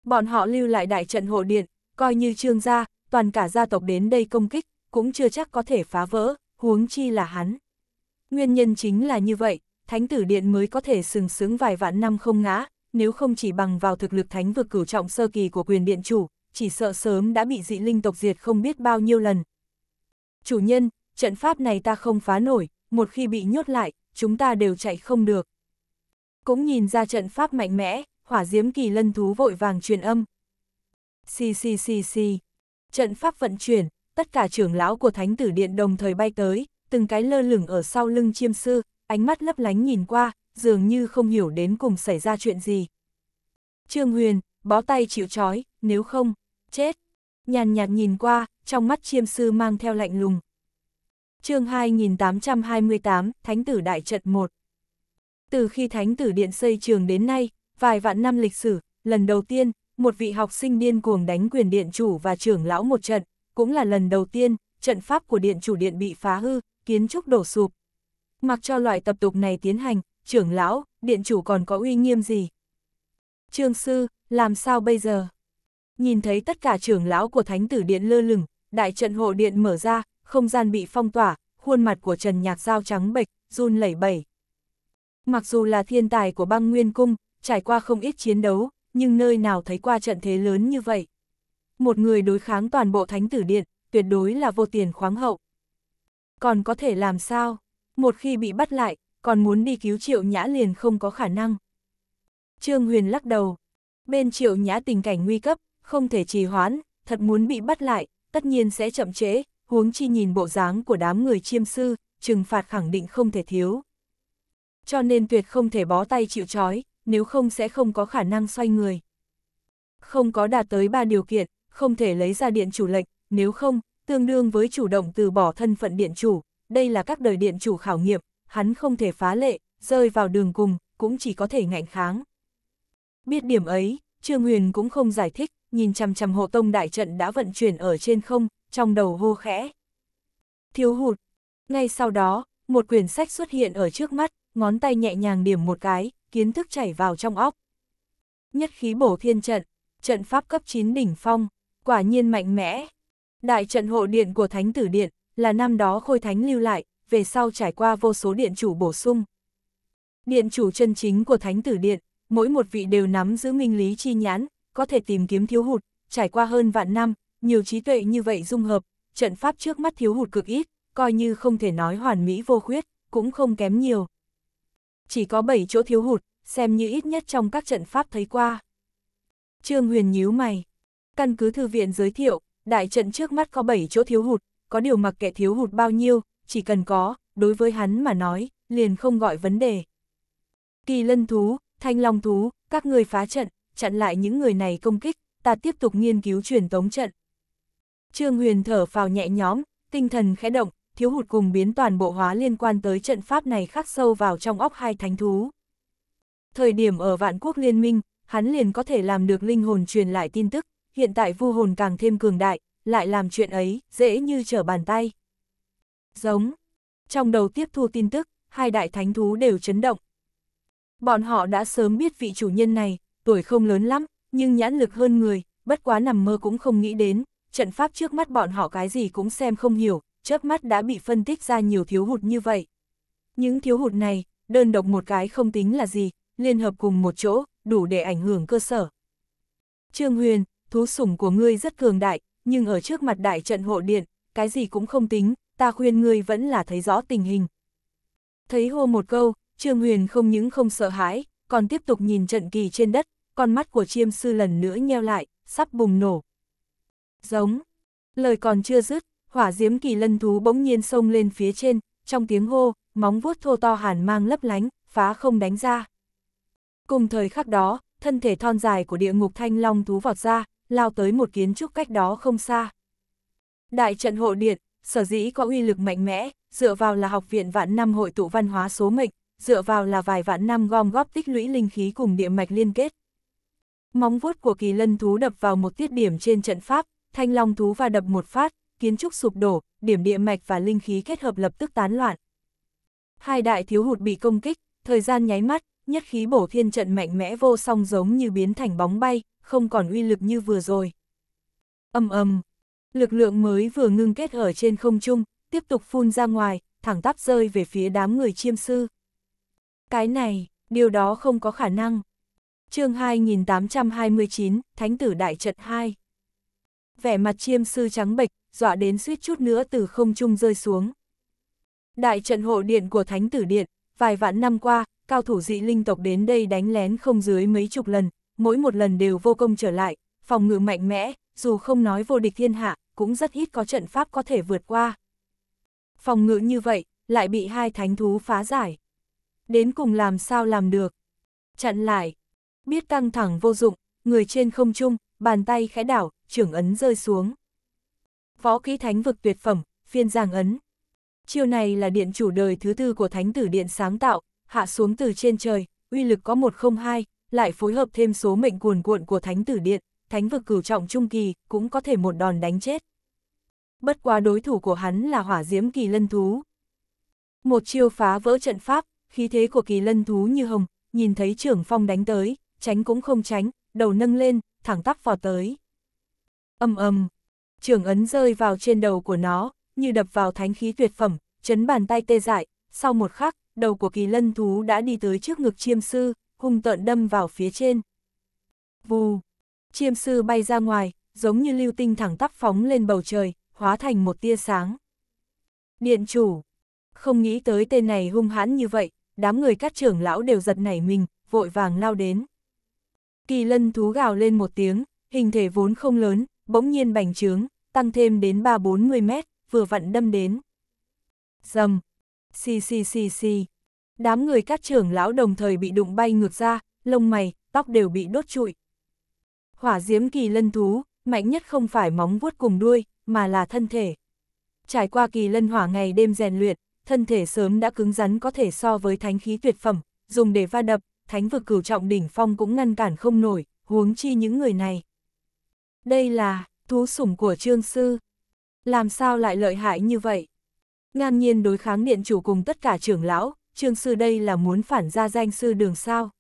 Bọn họ lưu lại đại trận hộ điện, coi như trương gia, toàn cả gia tộc đến đây công kích, cũng chưa chắc có thể phá vỡ, huống chi là hắn. Nguyên nhân chính là như vậy, thánh tử điện mới có thể sừng sướng vài vạn năm không ngã, nếu không chỉ bằng vào thực lực thánh vực cửu trọng sơ kỳ của quyền điện chủ, chỉ sợ sớm đã bị dị linh tộc diệt không biết bao nhiêu lần. Chủ nhân, trận pháp này ta không phá nổi, một khi bị nhốt lại, chúng ta đều chạy không được. Cũng nhìn ra trận pháp mạnh mẽ, hỏa diễm kỳ lân thú vội vàng truyền âm, xì xì xì xì. Trận pháp vận chuyển, tất cả trưởng lão của thánh tử điện đồng thời bay tới, từng cái lơ lửng ở sau lưng chiêm sư, ánh mắt lấp lánh nhìn qua, dường như không hiểu đến cùng xảy ra chuyện gì. Trương Huyền, bó tay chịu trói, nếu không, chết. Nhàn nhạt nhìn qua, trong mắt chiêm sư mang theo lạnh lùng. chương 2828, Thánh tử Đại Trận 1 Từ khi Thánh tử Điện xây trường đến nay, vài vạn năm lịch sử, lần đầu tiên, một vị học sinh điên cuồng đánh quyền điện chủ và trưởng lão một trận, cũng là lần đầu tiên, trận pháp của điện chủ điện bị phá hư, kiến trúc đổ sụp. Mặc cho loại tập tục này tiến hành, trưởng lão, điện chủ còn có uy nghiêm gì? Trương sư, làm sao bây giờ? Nhìn thấy tất cả trưởng lão của thánh tử điện lơ lửng, đại trận hộ điện mở ra, không gian bị phong tỏa, khuôn mặt của Trần Nhạc Giao trắng bệch, run lẩy bẩy. Mặc dù là thiên tài của băng nguyên cung, trải qua không ít chiến đấu, nhưng nơi nào thấy qua trận thế lớn như vậy. Một người đối kháng toàn bộ thánh tử điện, tuyệt đối là vô tiền khoáng hậu. Còn có thể làm sao? Một khi bị bắt lại, còn muốn đi cứu triệu nhã liền không có khả năng. Trương Huyền lắc đầu. Bên triệu nhã tình cảnh nguy cấp, không thể trì hoãn, thật muốn bị bắt lại, tất nhiên sẽ chậm trễ, huống chi nhìn bộ dáng của đám người chiêm sư, trừng phạt khẳng định không thể thiếu. Cho nên tuyệt không thể bó tay chịu trói, nếu không sẽ không có khả năng xoay người. Không có đạt tới ba điều kiện, không thể lấy ra điện chủ lệnh, nếu không, tương đương với chủ động từ bỏ thân phận điện chủ, đây là các đời điện chủ khảo nghiệm, hắn không thể phá lệ, rơi vào đường cùng, cũng chỉ có thể ngạnh kháng. Biết điểm ấy, Trương Huyền cũng không giải thích, nhìn chằm chằm hộ tông đại trận đã vận chuyển ở trên không, trong đầu hô khẽ. Thiếu hụt. Ngay sau đó, một quyển sách xuất hiện ở trước mắt, ngón tay nhẹ nhàng điểm một cái, kiến thức chảy vào trong óc. Nhất khí bổ thiên trận, trận pháp cấp 9 đỉnh phong, quả nhiên mạnh mẽ. Đại trận hộ điện của Thánh Tử Điện là năm đó Khôi Thánh lưu lại, về sau trải qua vô số điện chủ bổ sung. Điện chủ chân chính của Thánh Tử Điện, mỗi một vị đều nắm giữ minh lý chi nhãn, có thể tìm kiếm thiếu hụt, trải qua hơn vạn năm, nhiều trí tuệ như vậy dung hợp, trận pháp trước mắt thiếu hụt cực ít, coi như không thể nói hoàn mỹ vô khuyết, cũng không kém nhiều chỉ có 7 chỗ thiếu hụt, xem như ít nhất trong các trận pháp thấy qua. Trương Huyền nhíu mày. Căn cứ thư viện giới thiệu, đại trận trước mắt có 7 chỗ thiếu hụt, có điều mặc kệ thiếu hụt bao nhiêu, chỉ cần có, đối với hắn mà nói, liền không gọi vấn đề. Kỳ lân thú, thanh long thú, các người phá trận, chặn lại những người này công kích, ta tiếp tục nghiên cứu truyền tống trận. Trương Huyền thở phào nhẹ nhõm, tinh thần khẽ động, thiếu hụt cùng biến toàn bộ hóa liên quan tới trận pháp này khắc sâu vào trong óc hai thánh thú. Thời điểm ở vạn quốc liên minh, hắn liền có thể làm được linh hồn truyền lại tin tức, hiện tại vu hồn càng thêm cường đại, lại làm chuyện ấy, dễ như trở bàn tay. Giống. Trong đầu tiếp thu tin tức, hai đại thánh thú đều chấn động. Bọn họ đã sớm biết vị chủ nhân này, tuổi không lớn lắm, nhưng nhãn lực hơn người, bất quá nằm mơ cũng không nghĩ đến, trận pháp trước mắt bọn họ cái gì cũng xem không hiểu, chớp mắt đã bị phân tích ra nhiều thiếu hụt như vậy. Những thiếu hụt này, đơn độc một cái không tính là gì, liên hợp cùng một chỗ, đủ để ảnh hưởng cơ sở. Trương Huyền, thú sủng của ngươi rất cường đại, nhưng ở trước mặt đại trận hộ điện, cái gì cũng không tính, ta khuyên ngươi vẫn là thấy rõ tình hình. Thấy hô một câu, Trương Huyền không những không sợ hãi, còn tiếp tục nhìn trận kỳ trên đất, con mắt của chiêm sư lần nữa nheo lại, sắp bùng nổ. Giống. Lời còn chưa dứt, hỏa diễm kỳ lân thú bỗng nhiên xông lên phía trên, trong tiếng hô, móng vuốt thô to hàn mang lấp lánh, phá không đánh ra. Cùng thời khắc đó, thân thể thon dài của địa ngục thanh long thú vọt ra, lao tới một kiến trúc cách đó không xa. Đại trận hộ điện, sở dĩ có uy lực mạnh mẽ, dựa vào là học viện vạn năm hội tụ văn hóa số mệnh, dựa vào là vài vạn năm gom góp tích lũy linh khí cùng địa mạch liên kết. Móng vuốt của kỳ lân thú đập vào một tiết điểm trên trận pháp, thanh long thú và đập một phát, kiến trúc sụp đổ, điểm địa mạch và linh khí kết hợp lập tức tán loạn. Hai đại thiếu hụt bị công kích, thời gian nháy mắt, nhất khí bổ thiên trận mạnh mẽ vô song giống như biến thành bóng bay, không còn uy lực như vừa rồi. Âm ầm, lực lượng mới vừa ngưng kết ở trên không trung, tiếp tục phun ra ngoài, thẳng tắp rơi về phía đám người chiêm sư. Cái này, điều đó không có khả năng. chương 2829, Thánh tử Đại Trật 2. Vẻ mặt chiêm sư trắng bệch, dọa đến suýt chút nữa từ không trung rơi xuống. Đại trận hộ điện của Thánh Tử Điện, vài vạn năm qua, cao thủ dị linh tộc đến đây đánh lén không dưới mấy chục lần, mỗi một lần đều vô công trở lại, phòng ngự mạnh mẽ, dù không nói vô địch thiên hạ, cũng rất ít có trận pháp có thể vượt qua. Phòng ngự như vậy, lại bị hai thánh thú phá giải. Đến cùng làm sao làm được? Chặn lại. Biết căng thẳng vô dụng, người trên không trung, bàn tay khẽ đảo, trưởng ấn rơi xuống. Võ kỹ thánh vực tuyệt phẩm, phiên giảng ấn. Chiêu này là điện chủ đời thứ tư của thánh tử điện sáng tạo, hạ xuống từ trên trời, uy lực có 102, lại phối hợp thêm số mệnh cuồn cuộn của thánh tử điện, thánh vực cửu trọng trung kỳ, cũng có thể một đòn đánh chết. Bất quá đối thủ của hắn là hỏa diễm kỳ lân thú. Một chiêu phá vỡ trận pháp, khí thế của kỳ lân thú như hồng, nhìn thấy trưởng phong đánh tới, tránh cũng không tránh, đầu nâng lên, thẳng tắp vò tới. Âm âm, trường ấn rơi vào trên đầu của nó, như đập vào thánh khí tuyệt phẩm, chấn bàn tay tê dại, sau một khắc, đầu của kỳ lân thú đã đi tới trước ngực chiêm sư, hung tợn đâm vào phía trên. Vù! Chiêm sư bay ra ngoài, giống như lưu tinh thẳng tắp phóng lên bầu trời, hóa thành một tia sáng. Điện chủ! Không nghĩ tới tên này hung hãn như vậy, đám người các trưởng lão đều giật nảy mình, vội vàng lao đến. Kỳ lân thú gào lên một tiếng, hình thể vốn không lớn, bỗng nhiên bành trướng, tăng thêm đến 3-40 mét, vừa vặn đâm đến. Dầm, xì xì xì xì, đám người các trưởng lão đồng thời bị đụng bay ngược ra, lông mày, tóc đều bị đốt trụi. Hỏa diễm kỳ lân thú, mạnh nhất không phải móng vuốt cùng đuôi, mà là thân thể. Trải qua kỳ lân hỏa ngày đêm rèn luyện, thân thể sớm đã cứng rắn có thể so với thánh khí tuyệt phẩm, dùng để va đập, thánh vực cửu trọng đỉnh phong cũng ngăn cản không nổi, huống chi những người này. Đây là, thú sủng của Trương Sư. Làm sao lại lợi hại như vậy? Ngang nhiên đối kháng điện chủ cùng tất cả trưởng lão, Trương Sư đây là muốn phản ra danh sư đường sao.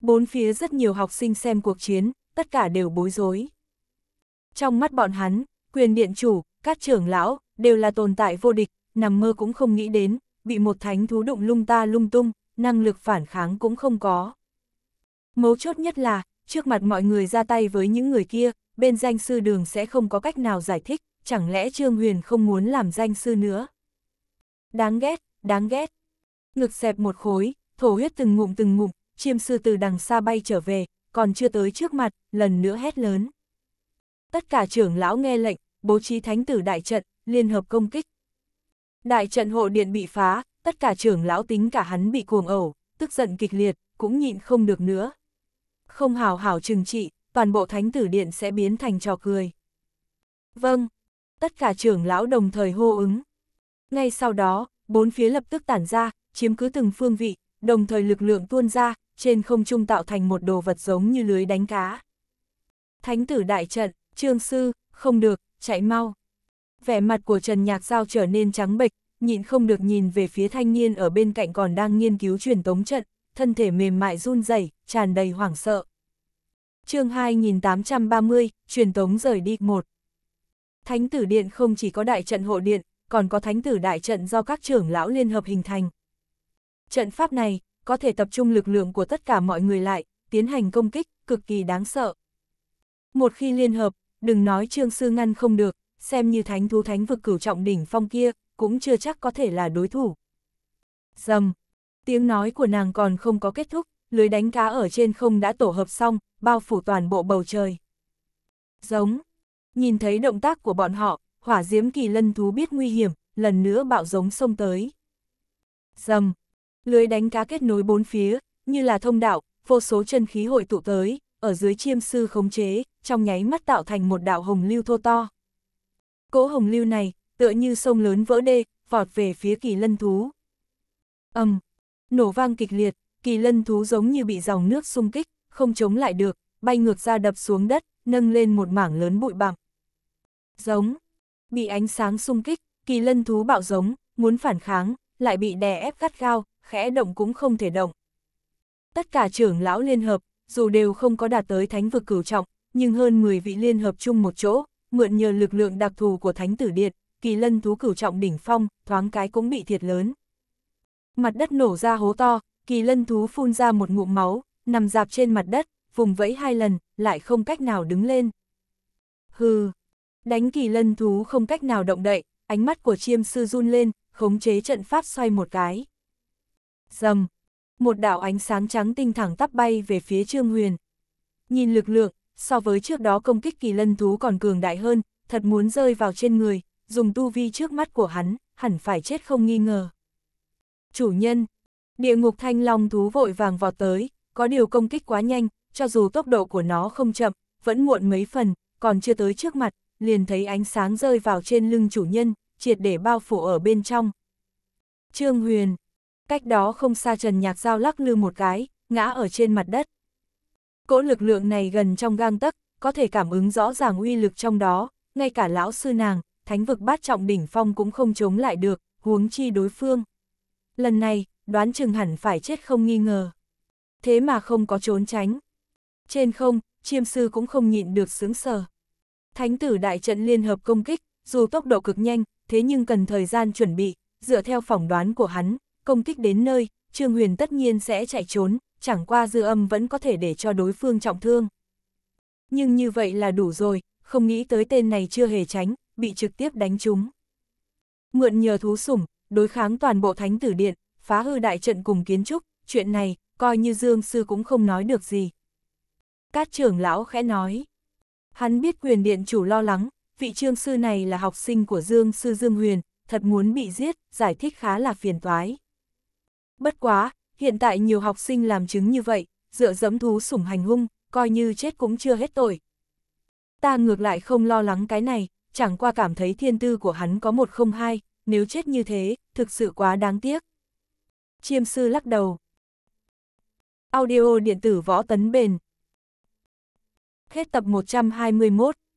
Bốn phía rất nhiều học sinh xem cuộc chiến, tất cả đều bối rối. Trong mắt bọn hắn, quyền điện chủ, các trưởng lão, đều là tồn tại vô địch, nằm mơ cũng không nghĩ đến, bị một thánh thú đụng lung ta lung tung, năng lực phản kháng cũng không có. Mấu chốt nhất là, trước mặt mọi người ra tay với những người kia, bên danh sư đường sẽ không có cách nào giải thích, chẳng lẽ Trương Huyền không muốn làm danh sư nữa. Đáng ghét, đáng ghét. Ngực xẹp một khối, thổ huyết từng ngụm từng ngụm, chiêm sư từ đằng xa bay trở về, còn chưa tới trước mặt, lần nữa hét lớn. Tất cả trưởng lão nghe lệnh, bố trí thánh tử đại trận, liên hợp công kích. Đại trận hộ điện bị phá, tất cả trưởng lão tính cả hắn bị cuồng ẩu, tức giận kịch liệt, cũng nhịn không được nữa, không hào hảo trừng trị, toàn bộ thánh tử điện sẽ biến thành trò cười. Vâng, tất cả trưởng lão đồng thời hô ứng. Ngay sau đó, bốn phía lập tức tản ra, chiếm cứ từng phương vị, đồng thời lực lượng tuôn ra, trên không trung tạo thành một đồ vật giống như lưới đánh cá. Thánh tử đại trận, trương sư, không được, chạy mau. Vẻ mặt của Trần Nhạc Giao trở nên trắng bệch, nhịn không được nhìn về phía thanh niên ở bên cạnh còn đang nghiên cứu truyền tống trận, thân thể mềm mại run rẩy, tràn đầy hoảng sợ. chương 2830, truyền tống rời đi một. Thánh tử điện không chỉ có đại trận hộ điện, còn có thánh tử đại trận do các trưởng lão liên hợp hình thành. Trận pháp này, có thể tập trung lực lượng của tất cả mọi người lại, tiến hành công kích, cực kỳ đáng sợ. Một khi liên hợp, đừng nói trương sư ngăn không được, xem như thánh thú thánh vực cửu trọng đỉnh phong kia, cũng chưa chắc có thể là đối thủ. Dầm, Tiếng nói của nàng còn không có kết thúc, lưới đánh cá ở trên không đã tổ hợp xong, bao phủ toàn bộ bầu trời. Giống. Nhìn thấy động tác của bọn họ, hỏa diễm kỳ lân thú biết nguy hiểm, lần nữa bạo giống sông tới. Dầm. Lưới đánh cá kết nối bốn phía, như là thông đạo, vô số chân khí hội tụ tới, ở dưới chiêm sư khống chế, trong nháy mắt tạo thành một đạo hồng lưu thô to. Cỗ hồng lưu này, tựa như sông lớn vỡ đê, vọt về phía kỳ lân thú. âm Nổ vang kịch liệt, kỳ lân thú giống như bị dòng nước xung kích, không chống lại được, bay ngược ra đập xuống đất, nâng lên một mảng lớn bụi bặm. Giống, bị ánh sáng xung kích, kỳ lân thú bạo giống, muốn phản kháng, lại bị đè ép gắt gao, khẽ động cũng không thể động. Tất cả trưởng lão liên hợp, dù đều không có đạt tới thánh vực cửu trọng, nhưng hơn 10 vị liên hợp chung một chỗ, mượn nhờ lực lượng đặc thù của thánh tử điện, kỳ lân thú cửu trọng đỉnh phong, thoáng cái cũng bị thiệt lớn mặt đất nổ ra hố to, kỳ lân thú phun ra một ngụm máu, nằm dạp trên mặt đất, vùng vẫy hai lần, lại không cách nào đứng lên. Hừ, đánh kỳ lân thú không cách nào động đậy, ánh mắt của chiêm sư run lên, khống chế trận pháp xoay một cái. Dầm, một đạo ánh sáng trắng tinh thẳng tắp bay về phía Trương Huyền. Nhìn lực lượng, so với trước đó công kích kỳ lân thú còn cường đại hơn, thật muốn rơi vào trên người, dùng tu vi trước mắt của hắn, hẳn phải chết không nghi ngờ chủ nhân. Địa ngục thanh long thú vội vàng vọt tới, có điều công kích quá nhanh, cho dù tốc độ của nó không chậm, vẫn muộn mấy phần, còn chưa tới trước mặt, liền thấy ánh sáng rơi vào trên lưng chủ nhân, triệt để bao phủ ở bên trong. Trương Huyền, cách đó không xa Trần Nhạc Giao lắc lư một cái, ngã ở trên mặt đất. Cỗ lực lượng này gần trong gang tấc, có thể cảm ứng rõ ràng uy lực trong đó, ngay cả lão sư nàng, thánh vực bát trọng đỉnh phong cũng không chống lại được, huống chi đối phương lần này, đoán chừng hẳn phải chết không nghi ngờ. Thế mà không có trốn tránh. Trên không, chiêm sư cũng không nhịn được sướng sờ. Thánh tử đại trận liên hợp công kích, dù tốc độ cực nhanh, thế nhưng cần thời gian chuẩn bị, dựa theo phỏng đoán của hắn, công kích đến nơi, Trương Huyền tất nhiên sẽ chạy trốn, chẳng qua dư âm vẫn có thể để cho đối phương trọng thương. Nhưng như vậy là đủ rồi, không nghĩ tới tên này chưa hề tránh, bị trực tiếp đánh trúng. Mượn nhờ thú sủng, đối kháng toàn bộ thánh tử điện, phá hư đại trận cùng kiến trúc, chuyện này, coi như Dương Sư cũng không nói được gì. Cát trưởng lão khẽ nói, hắn biết quyền điện chủ lo lắng, vị trương sư này là học sinh của Dương Sư Dương Huyền, thật muốn bị giết, giải thích khá là phiền toái. Bất quá, hiện tại nhiều học sinh làm chứng như vậy, dựa dẫm thú sủng hành hung, coi như chết cũng chưa hết tội. Ta ngược lại không lo lắng cái này, chẳng qua cảm thấy thiên tư của hắn có một không hai, nếu chết như thế, thực sự quá đáng tiếc. Chiêm sư lắc đầu. Audio điện tử võ tấn bền. Hết tập 121.